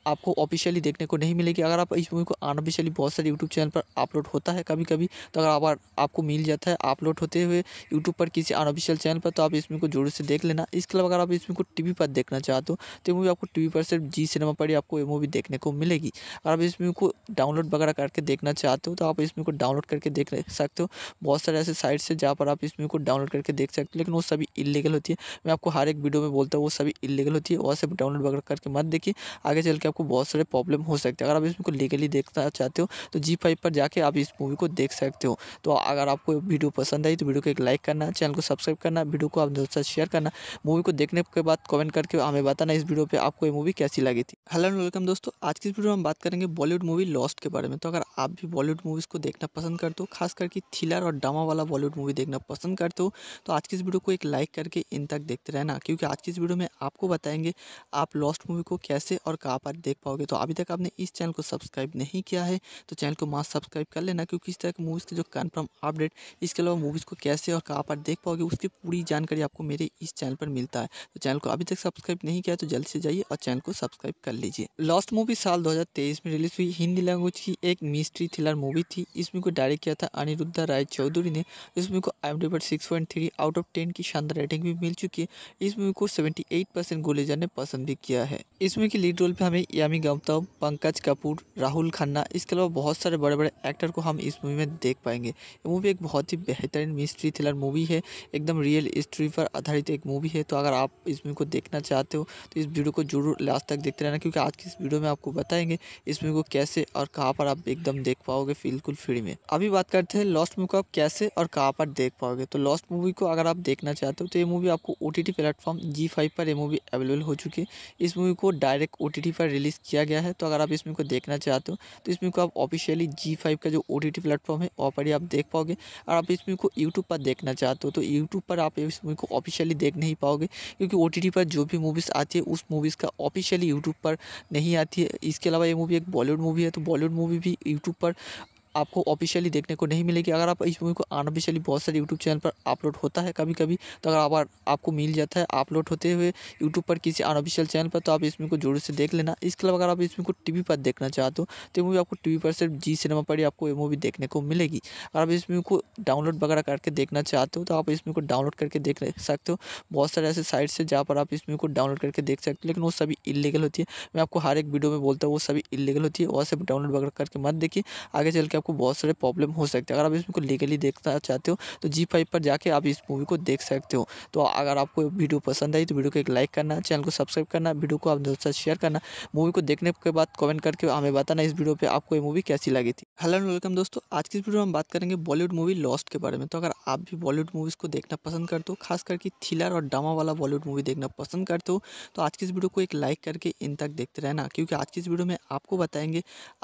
आपको ऑफिशियली देखने को नहीं मिलेगी अगर आप इस मूवी को अनऑफिशियली बहुत सारे यूट्यूब चैनल पर अपलोड होता है कभी कभी तो अगर आप, आपको मिल जाता है अपलोड होते हुए यूट्यूब पर किसी अनऑफिशियल चैनल पर तो आप इस को जोर से देख लेना इसके अलावा अगर आप इस को टी पर देखना चाहते हो तो ये मूवी आपको टी पर सिर्फ जी सिनेमा पर ही आपको ये मूवी देखने को मिलेगी अगर आप इस मूवी को डाउनलोड वगैरह करके देखना चाहते हो तो आप इस को डाउनलोड करके देख सकते हो बहुत सारे ऐसे साइट्स है जहाँ पर आप इस मूवी को डाउनलोड करके देख सकते हो लेकिन वो सभी इलीगल होती है मैं आपको हर एक वीडियो में बोलता हूँ वो सभी इलीगल होती है वहाँ से डाउनलोड वगैरह करके मत देखिए आगे चल के आपको बहुत सारे प्रॉब्लम हो सकते हैं अगर आप इसमें को लीगली देखना चाहते हो तो जी फाइव पर जाके आप इस मूवी को देख सकते हो तो अगर आपको वीडियो पसंद आई तो वीडियो को एक लाइक करना चैनल को सब्सक्राइब करना वीडियो को आप दोस्तों शेयर करना मूवी को देखने के बाद कमेंट करके हमें बताना इस वीडियो पर आपको ये मूवी कैसी लगी थी हेलो एंड वेलकम दोस्तों आज की इस वीडियो में हम बात करेंगे बॉलीवुड मूवी लॉस्ट के बारे में तो अगर आप भी बॉलीवुड मूवीज़ को देखना पसंद करते हो खास करके थ्रिलर और ड्रामा वाला बॉलीवुड मूवी देखना पसंद करते हो तो आज की इस वीडियो को एक लाइक करके इन तक देखते रहना क्योंकि आज की इस वीडियो में आपको बताएंगे आप लॉस्ट मूवी को कैसे और कहाँ पर देख पाओगे तो अभी तक आपने इस चैनल को सब्सक्राइब नहीं किया है तो चैनल को मास सब्सक्राइब कर लेना क्योंकि इस तरह की मूवीज़ के जो कन्फर्म अपडेट इसके अलावा मूवीज़ को कैसे और कहाँ पर देख पाओगे उसकी पूरी जानकारी आपको मेरे इस चैनल पर मिलता है तो चैनल को अभी तक सब्सक्राइब नहीं किया तो जल्द से जाइए और चैनल को सब्सक्राइब कर लीजिए लास्ट मूवी साल दो में रिलीज हुई हिंदी लैंग्वेज की एक मिस्ट्री थ्रिलर मूवी थी इस मूवी को डायरेक्ट किया था अनिरुद्ध राय चौधरी ने इस मूवी को आई पर सिक्स आउट ऑफ टेन की शानदार रेटिंग भी मिल चुकी है इस मूवी को सेवेंटी एट परसेंट गोलेजा ने पसंद भी किया है इसमें मूवी के लीड रोल पे हमें यामी गौतम पंकज कपूर राहुल खन्ना इसके अलावा बहुत सारे बड़े बड़े एक्टर को हम इस मूवी में देख पाएंगे ये मूवी एक बहुत ही बेहतरीन मिस्ट्री थ्रिलर मूवी है एकदम रियल हिस्ट्री पर आधारित एक मूवी है तो अगर आप इस मूवी को देखना चाहते हो तो इस वीडियो को जरूर लास्ट तक देखते रहना क्योंकि आज की इस वीडियो में आपको बताएंगे इस मूवी को कैसे और कहाँ पर आप एकदम देख पाओगे बिल्कुल फ्री में अभी बात करते हैं लॉस्ट मूवी को आप कैसे और कहाँ पर देख पाओगे तो लॉस्ट मूवी को अगर आप देखना चाहते हो तो ये मूवी आपको ओ टी प्लेटफॉर्म जी पर ये मूवी अवेलेबल हो चुकी है इस मूवी को डायरेक्ट ओ पर रिलीज रिलीज़ किया गया है तो अगर आप इस मूवी को देखना चाहते हो तो इस मूवी को आप ऑफिशियली जी फाइव का जो ओ टी टी प्लेटफॉर्म है वहाँ पर ही आप देख पाओगे और आप इस मूवी को यूट्यूब पर देखना चाहते हो तो यूट्यूब पर आप इस मूवी को ऑफिशियली देख नहीं पाओगे क्योंकि ओ टी टी पर जो भी मूवीज़ आती है उस मूवीज़ का ऑफिशियली यूट्यूब पर नहीं आती है इसके अलावा ये मूवी एक बॉलीवुड मूवी है तो बॉलीवुड मूवी भी यूट्यूब पर आपको ऑफिशियली देखने को नहीं मिलेगी अगर आप इस मूवी को अनऑफिशियली बहुत सारे यूट्यूब चैनल पर अपलोड होता है कभी कभी तो अगर आप, आपको मिल जाता है अपलोड होते हुए यूट्यूब पर किसी अनऑफिशियल चैनल पर तो आप इस को जोर से देख लेना इसके अलावा अगर आप इस को टी पर देखना चाहते हो तो ये मूवी आपको टी पर सिर्फ जी सिनेमा पर ही आपको ये मूवी देखने को मिलेगी अगर आप इस मूवी को डाउनलोड वगैरह करके देखना चाहते हो तो आप इस को डाउनलोड करके देख सकते हो बहुत सारे ऐसे साइट्स है जहाँ पर आप इस मूवी को डाउनलोड करके देख सकते हो लेकिन वो सभी इलीगल होती है मैं आपको हर एक वीडियो में बोलता हूँ वो सभी इलीगल होती है वहाँ से डाउनलोड वगैरह करके मत देखिए आगे चल के आपको बहुत सारे प्रॉब्लम हो सकते हैं अगर आप इसमें को लीगली देखना चाहते हो तो जी फाइव पर जाके आप इस मूवी को देख सकते हो तो अगर आपको वीडियो पसंद आई तो वीडियो को एक लाइक करना चैनल को सब्सक्राइब करना वीडियो को आप दोस्तों शेयर करना मूवी को देखने के बाद कमेंट करके हमें बताना इस वीडियो पर आपको ये मूवी कैसी लगी थी हेलो एंड वेलकम दोस्तों आज की इस वीडियो में हम बात करेंगे बॉलीवुड मूवी लॉस्ट के बारे में तो अगर आप भी बॉलीवुड मूवीज़ को देखना पसंद करते हो खास करके थ्रिलर और ड्रामा वाला बॉलीवुड मूवी देखना पसंद करते हो तो आज की इस वीडियो को एक लाइक करके इन तक देखते रहना क्योंकि आज की इस वीडियो में आपको बताएंगे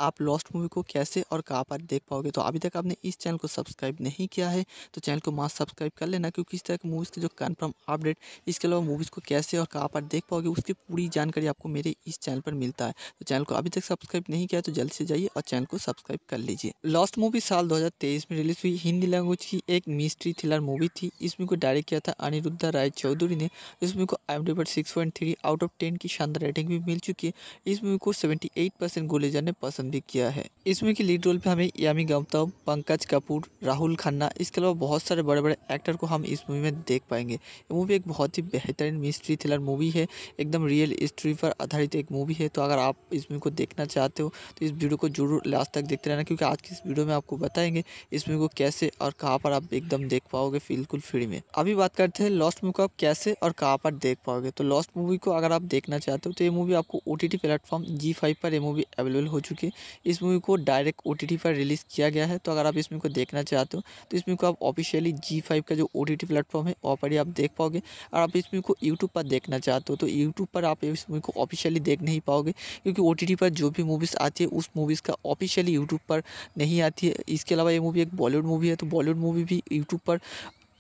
आप लॉस्ट मूवी को कैसे और कहाँ पर देख पाओगे तो अभी तक आपने इस चैनल को सब्सक्राइब नहीं किया है तो चैनल को मास्ट सब्सक्राइब कर लेना क्योंकि इस तरह की मूवीज़ के जो कन्फर्म अपडेट इसके अलावा मूवीज़ को कैसे और कहाँ पर देख पाओगे उसकी पूरी जानकारी आपको मेरे इस चैनल पर मिलता है तो चैनल को अभी तक सब्सक्राइब नहीं किया तो जल्द से जाइए और चैनल को सब्सक्राइब कर लीजिए लास्ट मूवी साल दो में रिलीज हुई हिंदी लैंग्वेज की एक मिस्ट्री थ्रिलर मूवी थी इस मूवी को डायरेक्ट किया था अनिरुद्धा राय चौधरी ने इस मूवी को आई पर six point three out of ten की शानदार रेटिंग भी मिल चुकी है इस मूवी को सेवेंटी एट परसेंट गुलेजर ने पसंद भी किया है इस मूवी के लीड रोल पे हमें यामी गौतम पंकज कपूर राहुल खन्ना इसके अलावा बहुत सारे बड़े बड़े एक्टर को हम इस मूवी में देख पाएंगे ये मूवी एक बहुत ही बेहतरीन मिस्ट्री थ्रिलर मूवी है एकदम रियल हिस्ट्री पर आधारित एक मूवी है तो अगर आप इस मूवी को देखना चाहते हो तो इस वीडियो को जरूर लास्ट तक देखते रहना क्योंकि आज की इस वीडियो में आपको बताएंगे इस मूवी को कैसे और कहाँ पर आप एकदम देख पाओगे बिल्कुल फ्री में अभी बात करते हैं लॉस्ट मूवी को आप कैसे और कहाँ पर देख पाओगे तो लॉस्ट मूवी को अगर आप देखना चाहते हो तो ये मूवी आपको O T platform Zee five पर ये मूवी अवेलेबल हो चुकी है इस मूवी को डायरेक्ट ओ पर रिलीज़ किया गया है तो अगर आप इसमें को देखना चाहते हो तो इसमें को आप ऑफिशियली जी फाइव का जो ओ टी टी प्लेटफॉर्म है वहाँ पर ही आप देख पाओगे और आप इसमें को यूट्यूब पर देखना चाहते हो तो यूट्यूब पर आप इस मूवी को ऑफिशियली देख नहीं पाओगे क्योंकि ओ टी टी पर जो भी मूवीज़ आती है उस मूवीज़ का ऑफिशियली यूट्यूब पर नहीं आती है इसके अलावा ये मूवी एक बॉलीवुड मूवी है तो बॉलीवुड मूवी भी यूट्यूब पर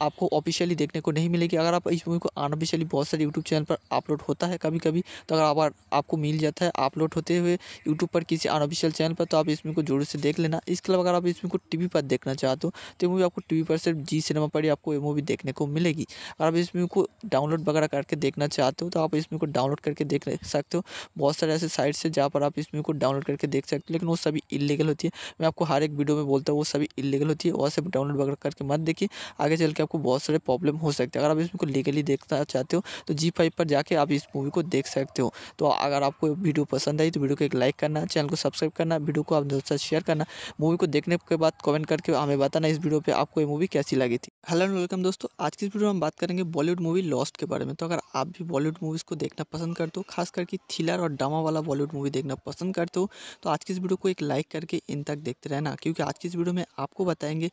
आपको ऑफिशियली देखने को नहीं मिलेगी अगर आप इस मूवी को अनऑफिशियली बहुत सारे यूट्यूब चैनल पर अपलोड होता है कभी कभी तो अगर आप, आपको मिल जाता है अपलोड होते हुए यूट्यूब पर किसी अनऑफिशियल चैनल पर तो आप इस को जोर से देख लेना इसके अलावा अगर आप इस को टी पर देखना चाहते हो तो मूवी आपको टी पर सिर्फ जी सिनेमा पर ही आपको ये मूवी देखने को मिलेगी अगर आप इस मूवी को डाउनलोड वगैरह करके देखना चाहते हो तो आप इस को डाउनलोड करके देख सकते हो बहुत सारे ऐसे साइट्स है जहाँ पर आप इस मूवी को डाउनलोड करके देख सकते हो लेकिन वो सभी इलीगल होती है मैं आपको हर एक वीडियो में बोलता हूँ वो सभी इलीगल होती है वहाँ से डाउनलोड वगैरह करके मत देखिए आगे चल के आपको बहुत सारे प्रॉब्लम हो सकते हैं अगर आप इसमें को लीगली देखना चाहते हो तो जी फाइव पर जाके आप इस मूवी को देख सकते हो तो अगर आपको वीडियो पसंद आई तो वीडियो को एक लाइक करना चैनल को सब्सक्राइब करना वीडियो को आप दोस्तों शेयर करना मूवी को देखने के बाद कमेंट करके हमें बताना इस वीडियो पर आपको ये मूवी कैसी लगी थी हेलो एंड वेलकम दोस्तों आज की इस वीडियो में हम बात करेंगे बॉलीवुड मूवी लॉस्ट के बारे में तो अगर आप भी बॉलीवुड मूवीज़ को देखना पसंद करते हो खास करके थ्रिलर और ड्रामा वाला बॉलीवुड मूवी देखना पसंद करते हो तो आज की इस वीडियो को एक लाइक करके इन तक देखते रहना क्योंकि आज की इस वीडियो में आपको बताएंगे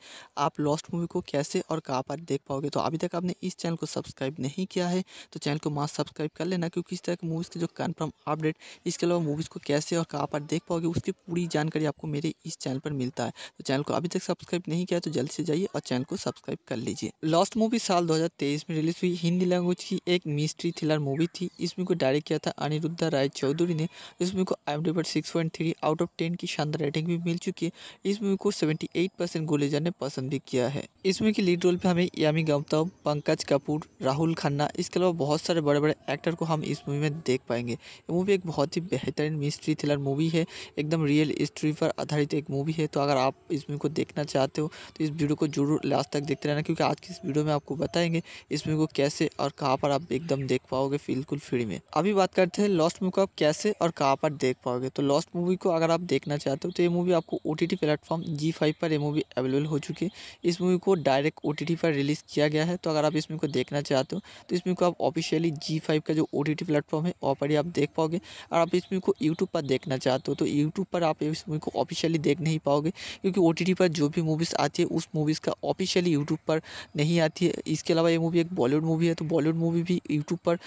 आप लॉस्ट मूवी को कैसे और कहाँ पर देख पाओगे तो अभी तक आपने इस चैनल को सब्सक्राइब नहीं किया है तो चैनल को मास्ट सब्सक्राइब कर लेना क्योंकि इस तरह की मूवीज़ के जो कन्फर्म अपडेट इसके अलावा मूवीज़ को कैसे और कहाँ पर देख पाओगे उसकी पूरी जानकारी आपको मेरे इस चैनल पर मिलता है तो चैनल को अभी तक सब्सक्राइब नहीं किया तो जल्द से जाइए और चैनल को सब्सक्राइब कर लीजिए लास्ट मूवी साल दो में रिलीज हुई हिंदी लैंग्वेज की एक मिस्ट्री थ्रिलर मूवी थी इसमें को डायरेक्ट किया था अनिरुद्धा राय चौधरी ने इस मूवी को आई पर six point three out of ten की शानदार रेटिंग भी मिल चुकी है इस मूवी को सेवेंटी एट परसेंट गोलेजर ने पसंद भी किया है इस मूवी लीड रोल पे हमें यामी गौतम पंकज कपूर राहुल खन्ना इसके अलावा बहुत सारे बड़े बड़े एक्टर को हम इस मूवी में देख पाएंगे ये मूवी एक बहुत ही बेहतरीन मिस्ट्री थ्रिलर मूवी है एकदम रियल हिस्ट्री पर आधारित एक मूवी है तो अगर आप इस मूवी को देखना चाहते हो तो इस वीडियो को जरूर लास्ट तक देखते रहना क्योंकि आज की इस वीडियो में आपको बताएंगे इस मूवी को कैसे और कहाँ पर आप एकदम देख पाओगे बिल्कुल फ्री में अभी बात करते हैं लॉस्ट मूवी को आप कैसे और कहाँ पर देख पाओगे तो लॉस्ट मूवी को अगर आप देखना चाहते हो तो ये मूवी आपको ओ टी प्लेटफॉर्म जी पर ये मूवी अवेलेबल हो चुकी है इस मूवी को डायरेक्ट ओ पर रिलीज रिलीज़ किया गया है तो अगर आप इस मूवी को देखना चाहते हो तो इस मूवी को आप ऑफिशियली जी फाइव का जो ओ टी टी प्लेटफॉर्म है वहाँ पर ही आप देख पाओगे और आप इस मूवी को यूट्यूब पर देखना चाहते हो तो यूट्यूब पर आप इस मूवी को ऑफिशियली देख नहीं पाओगे क्योंकि ओ टी टी पर जो भी मूवीज़ आती है उस मूवीज़ का ऑफिशियली यूट्यूब पर नहीं आती है इसके अलावा ये मूवी एक बॉलीवुड मूवी है तो बॉलीवुड मूवी भी यूट्यूब पर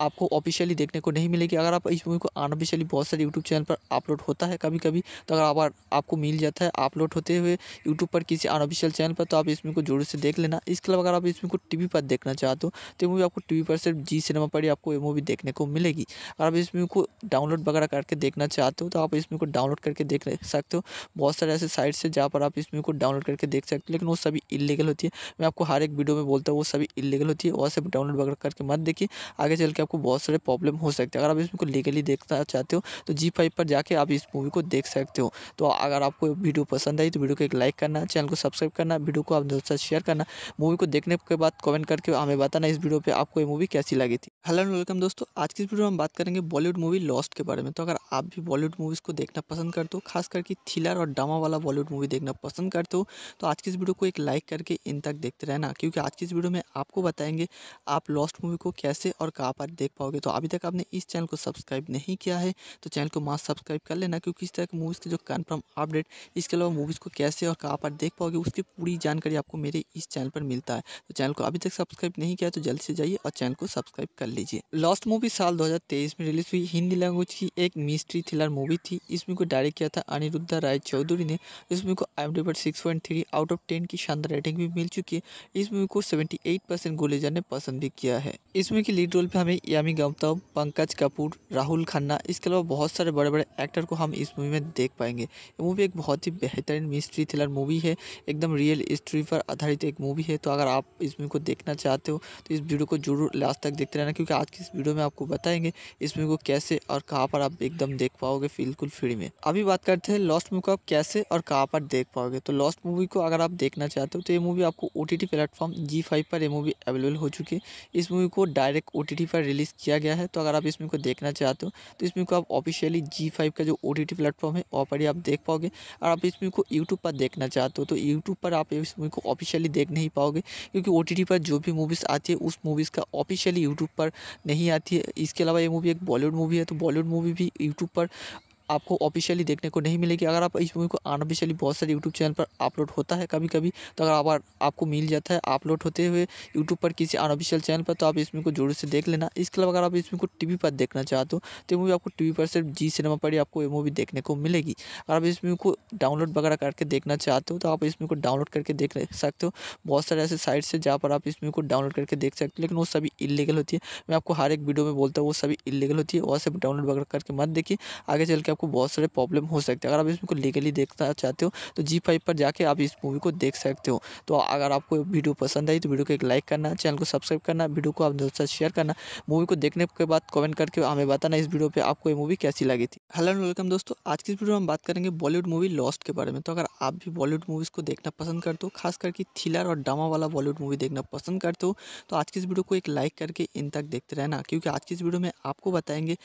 आपको ऑफिशियली देखने को नहीं मिलेगी अगर आप इस मूवी को अनऑफिशियली बहुत सारे यूट्यूब चैनल पर अपलोड होता है कभी कभी तो अगर आप, आपको मिल जाता है अपलोड होते हुए यूट्यूब पर किसी अनऑफिशियल चैनल पर तो आप इस को जोर से देख लेना इसके अलावा अगर आप इसमें को टी पर देखना चाहते हो तो ये मूवी आपको टी पर सिर्फ जी सिनेमा पर ही आपको ये मूवी देखने को मिलेगी अगर आप इस मूवी को डाउनलोड वगैरह करके देखना चाहते हो तो आप इस को डाउनलोड करके देख सकते हो बहुत सारे ऐसे साइट्स है जहाँ पर आप इस मूवी को डाउनलोड करके देख सकते हो लेकिन वो सभी इलीगल होती है मैं आपको हर एक वीडियो में बोलता हूँ वो सभी इलीगल होती है वहाँ से डाउनलोड वगैरह करके मत देखिए आगे चल के आपको बहुत सारे प्रॉब्लम हो सकते हैं अगर आप इसमें को लीगली देखना चाहते हो तो जी फाइव पर जाके आप इस मूवी को देख सकते हो तो अगर आपको वीडियो पसंद आई तो वीडियो को एक लाइक करना चैनल को सब्सक्राइब करना वीडियो को आप दोस्तों शेयर करना मूवी को देखने के बाद कमेंट करके हमें बताना इस वीडियो पर आपको ये मूवी कैसी लगी थी हेलो एंड वेलकम दोस्तों आज की इस वीडियो में हम बात करेंगे बॉलीवुड मूवी लॉस्ट के बारे में तो अगर आप भी बॉलीवुड मूवीज़ को देखना पसंद करते हो खास करके थ्रिलर और ड्रामा वाला बॉलीवुड मूवी देखना पसंद करते हो तो आज की इस वीडियो को एक लाइक करके इन तक देखते रहना क्योंकि आज की इस वीडियो में आपको बताएंगे आप लॉस्ट मूवी को कैसे और कहाँ पर देख पाओगे तो अभी तक आपने इस चैनल को सब्सक्राइब नहीं किया है तो चैनल को मास्क सब्सक्राइब कर लेना क्योंकि इस तरह की मूवीज़ के जो कन्फर्म अपडेट इसके अलावा मूवीज़ को कैसे और कहाँ पर देख पाओगे उसकी पूरी जानकारी आपको मेरे इस चैनल पर मिलता है तो चैनल को अभी तक सब्सक्राइब नहीं किया तो जल्द से जाइए और चैनल को सब्सक्राइब कर लीजिए लास्ट मूवी साल दो में रिलीज हुई हिंदी लैंग्वेज की एक मिस्ट्री थ्रिलर मूवी थी इस मूवी को डायरेक्ट किया था अनिरुद्धा राय चौधरी ने इस मूवी को आई पर six point three out of ten की शानदार रेटिंग भी मिल चुकी है इस मूवी को सेवेंटी एट परसेंट गोलेजर ने पसंद भी किया है इस मूवी के लीड रोल पे हमें यामी गौतम पंकज कपूर राहुल खन्ना इसके अलावा बहुत सारे बड़े बड़े एक्टर को हम इस मूवी में देख पाएंगे ये मूवी एक बहुत ही बेहतरीन मिस्ट्री थ्रिलर मूवी है एकदम रियल हिस्ट्री पर आधारित एक मूवी है तो अगर आप इस मूवी को देखना चाहते हो तो इस वीडियो को जरूर लास्ट तक देखते रहना क्योंकि आज की इस वीडियो में आपको बताएंगे इस मूवी को कैसे और कहाँ पर आप एकदम देख पाओगे बिल्कुल फ्री में अभी बात करते हैं लॉस्ट मूवी को आप कैसे और कहाँ पर देख पाओगे तो लॉस्ट मूवी को अगर आप देखना चाहते हो तो ये मूवी आपको ओ टी प्लेटफॉर्म जी पर ये मूवी अवेलेबल हो चुकी है इस मूवी को डायरेक्ट ओ पर रिलीज रिलीज़ किया गया है तो अगर आप इस मूवी को देखना चाहते हो तो इस मूवी को आप ऑफिशियली जी फाइव का जो ओ टी टी प्लेटफॉर्म है वहाँ पर ही आप देख पाओगे और आप इस मूवी को यूट्यूब पर देखना चाहते हो तो यूट्यूब पर आप इस मूवी को ऑफिशियली देख नहीं पाओगे क्योंकि ओ टी टी पर जो भी मूवीज़ आती है उस मूवीज़ का ऑफिशियली यूट्यूब पर नहीं आती है इसके अलावा ये मूवी एक बॉलीवुड मूवी है तो बॉलीवुड मूवी भी यूट्यूब पर आपको ऑफिशियली देखने को नहीं मिलेगी अगर आप इस मूवी को अनऑफिशियली बहुत सारे यूट्यूब चैनल पर अपलोड होता है कभी कभी तो अगर आप, आपको मिल जाता है अपलोड होते हुए यूट्यूब पर किसी अनऑफिशियल चैनल पर तो आप इस को जोर से देख लेना इसके अलावा अगर आप इसमें को टी पर देखना चाहते हो तो ये मूवी आपको टी पर सिर्फ जी सिनेमा पर ही आपको ये मूवी देखने को मिलेगी अगर आप इस मूवी को डाउनलोड वगैरह करके देखना चाहते हो तो आप इस को डाउनलोड करके देख सकते हो बहुत सारे ऐसे साइट्स है जहाँ पर आप इस मूवी को डाउनलोड करके देख सकते हो लेकिन वो सभी इलीगल होती है मैं आपको हर एक वीडियो में बोलता हूँ वो सभी इलीगल होती है वहाँ से डाउनलोड वगैरह करके मत देखिए आगे चल के आपको बहुत सारे प्रॉब्लम हो सकते हैं अगर आप इसमें को लीगली देखना चाहते हो तो जी फाइव पर जाके आप इस मूवी को देख सकते हो तो अगर आपको वीडियो पसंद आई तो वीडियो को एक लाइक करना चैनल को सब्सक्राइब करना वीडियो को आप दोस्तों शेयर करना मूवी को देखने के बाद कमेंट करके हमें बताना इस वीडियो पर आपको ये मूवी कैसी लगी थी हेलो एंड वेलकम दोस्तों आज की इस वीडियो में हम बात करेंगे बॉलीवुड मूवी लॉस्ट के बारे में तो अगर आप भी बॉलीवुड मूवीज़ को देखना पसंद करते हो खास करके थ्रिलर और ड्रामा वाला बॉलीवुड मूवी देखना पसंद करते हो तो आज की इस वीडियो को एक लाइक करके इन तक देखते रहना क्योंकि आज की इस वीडियो में आपको बताएंगे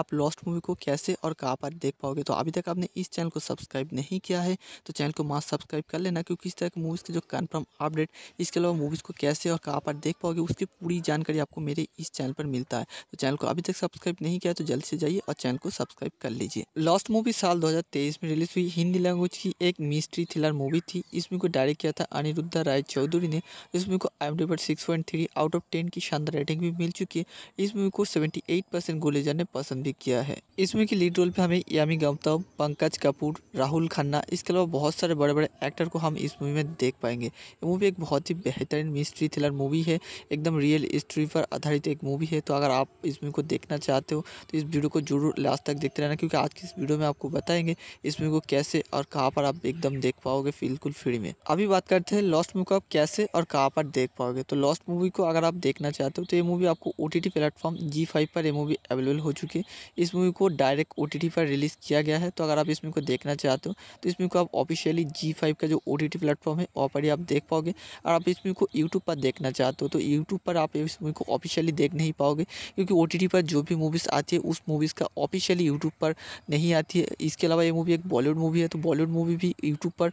आप लॉस्ट मूवी को कैसे और कहाँ पर देख पाओगे तो अभी तक आपने इस चैनल को सब्सक्राइब नहीं किया है तो चैनल को मास्क सब्सक्राइब कर लेना क्योंकि इस तरह की मूवीज़ के जो कन्फर्म अपडेट इसके अलावा मूवीज़ को कैसे और कहाँ पर देख पाओगे उसकी पूरी जानकारी आपको मेरे इस चैनल पर मिलता है तो चैनल को अभी तक सब्सक्राइब नहीं किया तो जल्द से जाइए और चैनल को सब्सक्राइब कर लीजिए लास्ट मूवी साल दो में रिलीज हुई हिंदी लैंग्वेज की एक मिस्ट्री थ्रिलर मूवी थी इस मूवी को डायरेक्ट किया था अनिरुद्धा राय चौधरी ने इस मूवी को आई पर सिक्स आउट ऑफ टेन की शानदार रेटिंग भी मिल चुकी है इस मूवी को सेवेंटी एट परसेंट गोलेजा ने पसंद भी किया है इस मूवी के लीड रोल पे हमें यामी गौतम पंकज कपूर राहुल खन्ना इसके अलावा बहुत सारे बड़े बड़े एक्टर को हम इस मूवी में देख पाएंगे ये मूवी एक बहुत ही बेहतरीन मिस्ट्री थ्रिलर मूवी है एकदम रियल हिस्ट्री पर आधारित एक मूवी है तो अगर आप इस मूवी को देखना चाहते हो तो इस वीडियो को जरूर लास्ट तक देखते रहना क्योंकि आज की इस वीडियो में आपको बताएंगे इस मूवी को कैसे और कहाँ पर आप एकदम देख पाओगे बिल्कुल फ्री में अभी बात करते हैं लॉस्ट मूवी को आप कैसे और कहाँ पर देख पाओगे तो लॉस्ट मूवी को अगर आप देखना चाहते हो तो ये मूवी आपको O T platform Zee five पर ये मूवी अवेलेबल हो चुकी है इस मूवी को डायरेक्ट ओ पर रिलीज रिलीज़ किया गया है तो अगर आप इसमें को देखना चाहते हो तो इसमें को आप ऑफिशियली जी फाइव का जो ओ टी प्लेटफॉर्म है वहाँ पर ही आप देख पाओगे और आप इसमें को यूट्यूब पर देखना चाहते हो तो यूट्यूब पर आप इस मूवी को ऑफिशियली देख नहीं पाओगे क्योंकि ओ पर जो भी मूवीज़ आती है उस मूवीज़ का ऑफिशियली यूट्यूब पर नहीं आती है इसके अलावा ये मूवी एक बॉलीवुड मूवी है तो बॉलीवुड मूवी भी यूट्यूब पर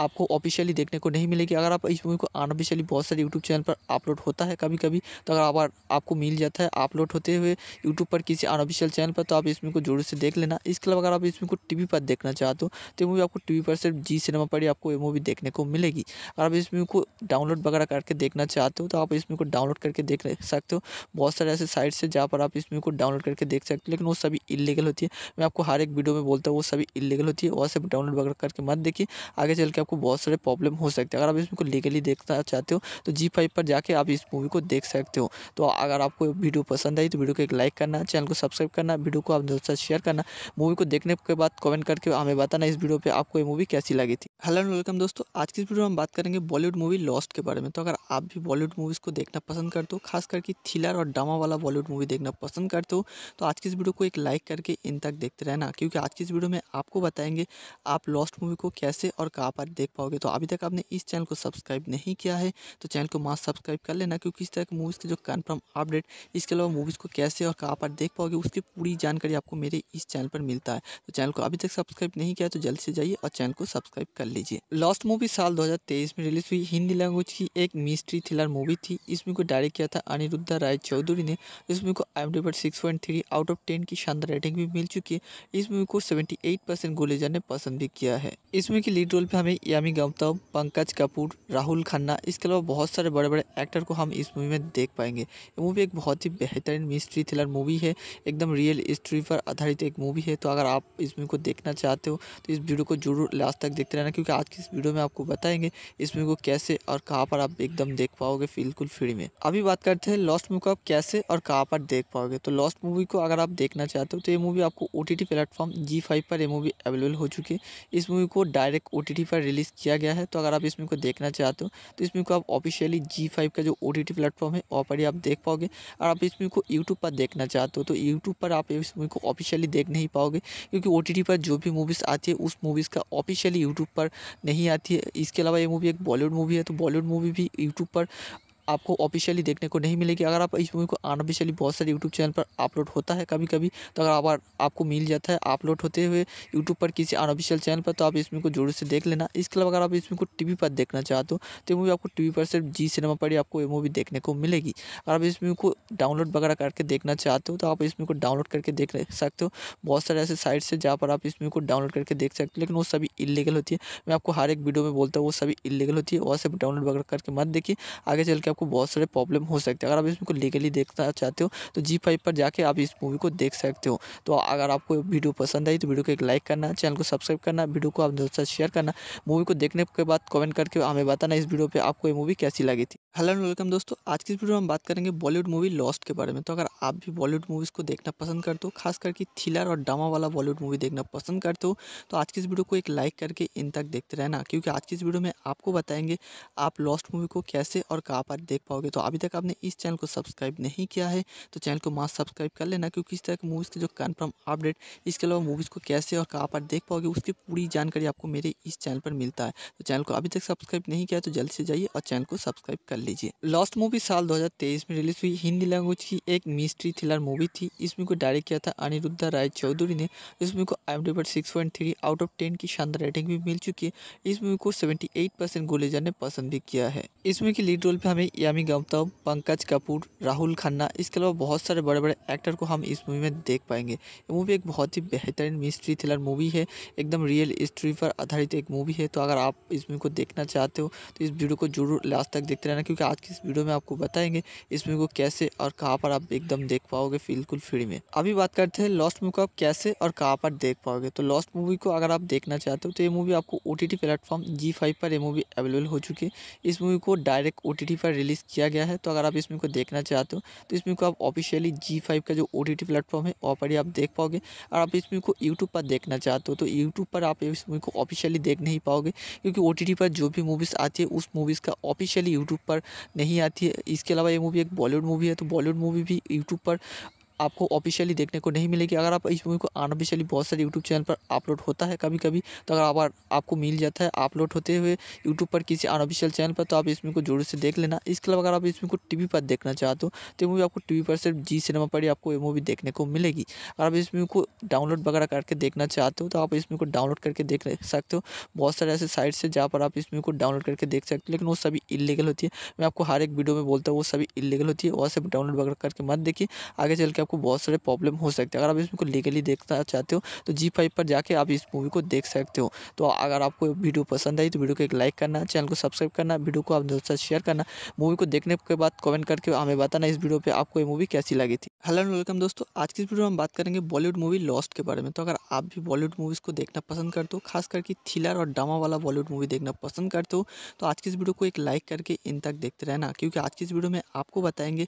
आपको ऑफिशियली देखने को नहीं मिलेगी अगर आप इस मूवी को अनऑफिशियली बहुत सारे यूट्यूब चैनल पर अपलोड होता है कभी कभी तो अगर आप, आपको मिल जाता है अपलोड होते हुए यूट्यूब पर किसी अनऑफिशियल चैनल पर तो आप इस को जोर से देख लेना इसके अलावा अगर आप इस को टी पर देखना चाहते हो तो मूवी आपको टी पर सिर्फ जी सिनेमा पर ही आपको ये मूवी देखने को मिलेगी अगर आप इस मूवी को डाउनलोड वगैरह करके देखना चाहते हो तो आप इस को डाउनलोड करके देख सकते हो बहुत सारे ऐसे साइट्स है जहाँ पर आप इस मूवी को डाउनलोड करके देख सकते हो लेकिन वो सभी इलीगल होती है मैं आपको हर एक वीडियो में बोलता हूँ वो सभी इलीगल होती है वहाँ से डाउनलोड वगैरह करके मत देखिए आगे चल के आपको बहुत सारे प्रॉब्लम हो सकते हैं अगर आप इसको लीगली देखना चाहते हो तो जी फाइव पर जाके आप इस मूवी को देख सकते हो तो अगर आपको वीडियो पसंद आई तो वीडियो को एक लाइक करना चैनल को सब्सक्राइब करना वीडियो को आप दोस्तों शेयर करना मूवी को देखने के बाद कमेंट करके हमें बताना इस वीडियो पर आपको ये मूवी कैसी लगी थी हेलो एंड वेलकम दोस्तों आज की इस वीडियो में हम बात करेंगे बॉलीवुड मूवी लॉस्ट के बारे में तो अगर आप भी बॉलीवुड मूवीज़ को देखना पसंद करते हो खास करके थ्रिलर और ड्रामा वाला बॉलीवुड मूवी देखना पसंद करते हो तो आज की इस वीडियो को एक लाइक करके इन तक देखते रहना क्योंकि आज की इस वीडियो में आपको बताएंगे आप लॉस्ट मूवी को कैसे और कहाँ पर देख पाओगे तो अभी तक आपने इस चैनल को सब्सक्राइब नहीं किया है तो चैनल को मास्ट सब्सक्राइब कर लेना क्योंकि इस तरह की मूवीज़ के जो कन्फर्म अपडेट इसके अलावा मूवीज़ को कैसे और कहाँ पर देख पाओगे उसकी पूरी जानकारी आपको मेरे इस चैनल पर मिलता है तो चैनल को अभी तक सब्सक्राइब नहीं किया तो जल्द से जाइए और चैनल को सब्सक्राइब कर लीजिए लास्ट मूवी साल दो में रिलीज हुई हिंदी लैंग्वेज की एक मिस्ट्री थ्रिलर मूवी थी इस मूवी को डायरेक्ट किया था अनिरुद्ध राय चौधरी ने इस मूवी को आई पर six point three out of ten की शानदार रेटिंग भी मिल चुकी है इस मूवी को सेवेंटी एट परसेंट गुलेजर ने पसंद भी किया है इसमें के लीड रोल पे हमें यामी गौतम पंकज कपूर राहुल खन्ना इसके अलावा बहुत सारे बड़े बड़े एक्टर को हम इस मूवी में देख पाएंगे ये मूवी एक बहुत ही बेहतरीन मिस्ट्री थ्रिलर मूवी है एकदम रियल हिस्ट्री पर आधारित एक मूवी है तो अगर आप इस मूवी को देखना चाहते हो तो इस वीडियो को जरूर लास्ट तक देखते रहना क्योंकि आज की इस वीडियो में आपको बताएंगे इस मूवी को कैसे और कहाँ पर आप एकदम देख पाओगे बिल्कुल फ्री में अभी बात करते हैं लॉस्ट मूवी को आप कैसे और कहाँ पर देख पाओगे तो लॉस्ट मूवी को अगर आप देखना चाहते हो तो ये मूवी आपको O T platform Zee five पर ये मूवी अवेलेबल हो चुकी है इस मूवी को डायरेक्ट ओ पर रिलीज रिलीज़ किया गया है तो अगर आप इसमें को देखना चाहते हो तो इसमें को आप ऑफिशियली जी फाइव का जो ओ टी टी प्लेटफॉर्म है वहाँ पर ही आप देख पाओगे और आप इसमें को यूट्यूब पर देखना चाहते हो तो यूट्यूब पर आप इस मूवी को ऑफिशियली देख नहीं पाओगे क्योंकि ओ टी टी पर जो भी मूवीज़ आती है उस मूवीज़ का ऑफिशियली यूट्यूब पर नहीं आती है इसके अलावा ये मूवी एक बॉलीवुड मूवी है तो बॉलीवुड मूवी भी यूट्यूब पर आपको ऑफिशियली देखने को नहीं मिलेगी अगर आप इस मूवी को अनऑफिशियली बहुत सारे यूट्यूब चैनल पर अपलोड होता है कभी कभी तो अगर आप, आपको मिल जाता है अपलोड होते हुए यूट्यूब पर किसी अनऑफिशियल चैनल पर तो आप इस को जरूर से देख लेना इसके अलावा अगर आप इस को टी पर देखना चाहते हो तो मूवी आपको टी पर सिर्फ जी सिनेमा पर ही आपको ये मूवी देखने को मिलेगी अगर आप इस मूवी को डाउनलोड वगैरह करके देखना चाहते हो तो आप इसमें को डाउनलोड करके देख सकते हो बहुत सारे ऐसे साइट्स है जहाँ पर आप इस मूवी को डाउनलोड करके देख सकते हो लेकिन वो सभी इलीगल होती है मैं आपको हर एक वीडियो में बोलता हूँ वो सभी इलीगल होती है वहाँ से डाउनलोड वगैरह करके मत देखिए आगे चल के आपको बहुत सारे प्रॉब्लम हो सकते हैं अगर आप इस मूवी को लीगली देखना चाहते हो तो जी फाइव पर जाके आप इस मूवी को देख सकते हो तो अगर आपको वीडियो पसंद आई तो वीडियो को एक लाइक करना चैनल को सब्सक्राइब करना वीडियो को आप दोस्तों शेयर करना मूवी को देखने के बाद कमेंट करके हमें बताना इस वीडियो पर आपको ये मूवी कैसी लगी थी हेलो एंड वेलकम दोस्तों आज की इस वीडियो में हम बात करेंगे बॉलीवुड मूवी लॉस्ट के बारे में तो अगर आप भी बॉलीवुड मूवीज़ को देखना पसंद करते हो खास करके थ्रिलर और ड्रामा वाला बॉलीवुड मूवी देखना पसंद करते हो तो आज की इस वीडियो को एक लाइक करके इन तक देखते रहना क्योंकि आज की इस वीडियो में आपको बताएंगे आप लॉस्ट मूवी को कैसे और कहाँ पर देख पाओगे तो अभी तक आपने इस चैनल को सब्सक्राइब नहीं किया है तो चैनल को मास्क सब्सक्राइब कर लेना क्योंकि इस तरह की मूवीज़ के जो कन्फर्म अपडेट इसके अलावा मूवीज़ को कैसे और कहाँ पर देख पाओगे उसकी पूरी जानकारी आपको मेरे इस चैनल पर मिलता है तो चैनल को अभी तक सब्सक्राइब नहीं किया तो जल्द से जाइए और चैनल को सब्सक्राइब कर लीजिए लास्ट मूवी साल दो में रिलीज हुई हिंदी लैंग्वेज की एक मिस्ट्री थ्रिलर मूवी थी इसमें को डायरेक्ट किया था अनिरुद्धा राय चौधरी ने इस मूवी को आई पर six point three out of ten की शानदार रेटिंग भी मिल चुकी है इस मूवी को सेवेंटी एट परसेंट गोलेजर ने पसंद भी किया है इस मूवी लीड रोल पे हमें यामी गौतम पंकज कपूर राहुल खन्ना इसके अलावा बहुत सारे बड़े बड़े एक्टर को हम इस मूवी में देख पाएंगे ये मूवी एक बहुत ही बेहतरीन मिस्ट्री थ्रिलर मूवी है एकदम रियल हिस्ट्री पर आधारित एक मूवी है तो अगर आप इस मूवी को देखना चाहते हो तो इस वीडियो को जरूर लास्ट तक देखते रहना क्योंकि आज की इस वीडियो में आपको बताएंगे इस मूवी को कैसे और कहाँ पर आप एकदम देख पाओगे बिल्कुल फ्री में अभी बात करते हैं लॉस्ट मूवी को आप कैसे और कहाँ पर देख पाओगे तो लॉस्ट मूवी को अगर आप देखना चाहते हो तो ये मूवी आपको ओ टी प्लेटफॉर्म जी पर ये मूवी अवेलेबल हो चुकी है इस मूवी को डायरेक्ट ओ पर रिलीज रिलीज़ किया गया है तो अगर आप इस मूवी को देखना चाहते हो तो इस मूवी को आप ऑफिशियली जी फाइव का जो ओ टी टी प्लेटफॉर्म है वहाँ पर ही आप देख पाओगे और आप इस मूवी को यूट्यूब पर देखना चाहते हो तो यूट्यूब पर आप इस मूवी को ऑफिशियली देख नहीं पाओगे क्योंकि ओ टी टी पर जो भी मूवीज़ आती है उस मूवीज़ का ऑफिशियली यूट्यूब पर नहीं आती है इसके अलावा ये मूवी एक बॉलीवुड मूवी है तो बॉलीवुड मूवी भी यूट्यूब पर आपको ऑफिशियली देखने को नहीं मिलेगी अगर आप इस मूवी को अनऑफिशियली बहुत सारे यूट्यूब चैनल पर अपलोड होता है कभी कभी तो अगर आप, आपको मिल जाता है अपलोड होते हुए यूट्यूब पर किसी अनऑफिशियल चैनल पर तो आप इस को जोर से देख लेना इसके अलावा अगर आप इसमें को टी पर देखना चाहते हो तो ये मूवी आपको टी पर सिर्फ जी सिनेमा पर ही आपको ये मूवी देखने को मिलेगी अगर आप इस मूवी को डाउनलोड वगैरह करके देखना चाहते हो तो आप इस को डाउनलोड करके देख सकते हो बहुत सारे ऐसे साइट्स है जहाँ पर आप इस मूवी को डाउनलोड करके देख सकते हो लेकिन वो सभी इलीगल होती है मैं आपको हर एक वीडियो में बोलता हूँ वो सभी इलीगल होती है वहाँ से डाउनलोड वगैरह करके मत देखिए आगे चल के आपको बहुत सारे प्रॉब्लम हो सकते हैं अगर आप इसमें को लीगली देखना चाहते हो तो जी फाइव पर जाके आप इस मूवी को देख सकते हो तो अगर आपको वीडियो पसंद आई तो वीडियो को एक लाइक करना चैनल को सब्सक्राइब करना वीडियो को आप दोस्तों शेयर करना मूवी को देखने के बाद कमेंट करके हमें बताना इस वीडियो पर आपको ये मूवी कैसी लगी थी हेलो एंड वेलकम दोस्तों आज की इस वीडियो में हम बात करेंगे बॉलीवुड मूवी लॉस्ट के बारे में तो अगर आप भी बॉलीवुड मूवीज़ को देखना पसंद करते हो खास करके थ्रिलर और ड्रामा वाला बॉलीवुड मूवी देखना पसंद करते हो तो आज की इस वीडियो को एक लाइक करके इन तक देखते रहना क्योंकि आज की इस वीडियो में आपको बताएंगे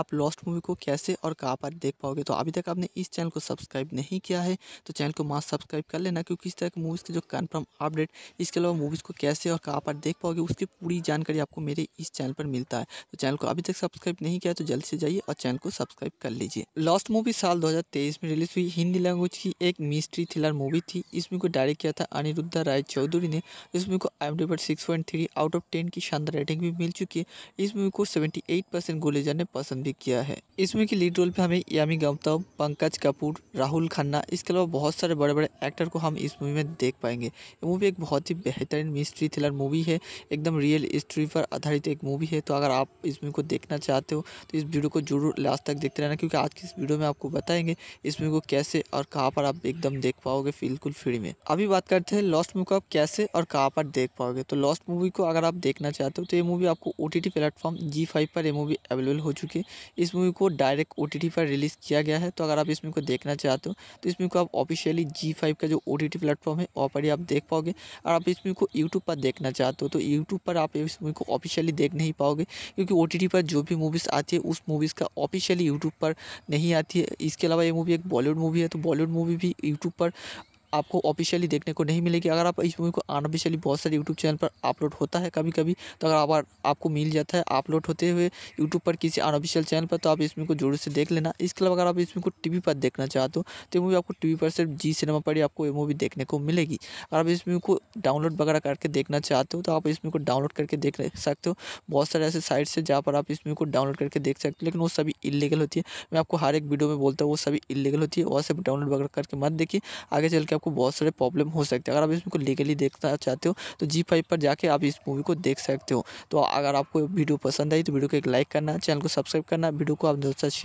आप लॉस्ट मूवी को कैसे और कहाँ पर देख पाओगे तो अभी तक आपने इस चैनल को सब्सक्राइब नहीं किया है तो चैनल को मास सब्सक्राइब कर लेना क्योंकि इस तरह की मूवीज़ के जो कन्फर्म अपडेट इसके अलावा मूवीज़ को कैसे और कहाँ पर देख पाओगे उसकी पूरी जानकारी आपको मेरे इस चैनल पर मिलता है तो चैनल को अभी तक सब्सक्राइब नहीं किया तो जल्द से जाइए और चैनल को सब्सक्राइब कर कर लीजिए लॉस्ट मूवी साल 2023 में रिलीज हुई हिंदी लैंग्वेज की एक मिस्ट्री थ्रिलर मूवी थी इसमें को डायरेक्ट किया था अनिरुद्धा राय चौधरी ने इस मूवी को आई एम डी पर six point three out of ten की शानदार रेटिंग भी मिल चुकी है इस मूवी को सेवेंटी एट परसेंट गुलेजर ने पसंद भी किया है इस मूवी के लीड रोल पर हमें यामी गौतम पंकज कपूर राहुल खन्ना इसके अलावा बहुत सारे बड़े बड़े एक्टर को हम इस मूवी में देख पाएंगे ये मूवी एक बहुत ही बेहतरीन मिस्ट्री थ्रिलर मूवी है एकदम रियल स्टोरी पर आधारित एक मूवी है तो अगर आप इस मूवी को देखना चाहते हो तो इस वीडियो को जरूर लास्ट तक देखते रहना क्योंकि आज की इस वीडियो में आपको बताएंगे इस मूवी को कैसे और कहाँ पर आप एकदम देख पाओगे बिल्कुल फ्री में अभी बात करते हैं लॉस्ट मूवी को आप कैसे और कहाँ पर देख पाओगे तो लॉस्ट मूवी को अगर आप देखना चाहते हो तो ये मूवी आपको ओ टी प्लेटफॉर्म जी पर ये मूवी अवेलेबल हो चुकी है इस मूवी को डायरेक्ट ओ पर रिलीज़ किया गया है तो अगर आप इस मूवी को देखना चाहते हो तो इस मूवी को आप ऑफिशियली जी का जो ओ प्लेटफॉर्म है वहाँ पर ही आप देख पाओगे और आप इस मूवी को यूट्यूब पर देखना चाहते हो तो यूट्यूब पर आप इस मूवी को ऑफिशियली देख नहीं पाओगे क्योंकि ओ पर जो भी मूवीज़ आती है उस मूवीज़ का ऑफिशियली यूट्यूब पर पर नहीं आती है इसके अलावा ये मूवी एक बॉलीवुड मूवी है तो बॉलीवुड मूवी भी यूट्यूब पर आपको ऑफिशियली देखने को नहीं मिलेगी अगर आप इस मूवी को अनऑफिशियली बहुत सारे यूट्यूब चैनल पर अपलोड होता है कभी कभी तो अगर आप, आपको मिल जाता है अपलोड होते हुए यूट्यूब पर किसी अनऑफिशियल चैनल पर तो आप इस को जरूर से देख लेना इसके अलावा अगर आप इस को टी पर देखना चाहते हो तो ये मूवी आपको टी पर सिर्फ जी सिनेमा पर ही आपको ये मूवी देखने को मिलेगी अगर आप इस मूवी को डाउनलोड वगैरह करके देखना चाहते हो तो आप इस को डाउनलोड करके देख सकते हो बहुत सारे ऐसे साइट्स है जहाँ पर आप इस मूवी को डाउनलोड करके देख सकते हो लेकिन वो सभी इलीगल होती है मैं आपको हर एक वीडियो में बोलता हूँ वो सभी इलीगल होती है वहाँ से डाउनलोड वगैरह करके मत देखिए आगे चल के आपको बहुत सारे प्रॉब्लम हो सकते हैं अगर आप इसको लीगली देखना चाहते हो तो जी फाइव पर जाके आप इस मूवी को देख सकते हो तो अगर आपको वीडियो पसंद आई तो वीडियो को एक लाइक करना चैनल को सब्सक्राइब करना वीडियो को आप दोस्तों शेयर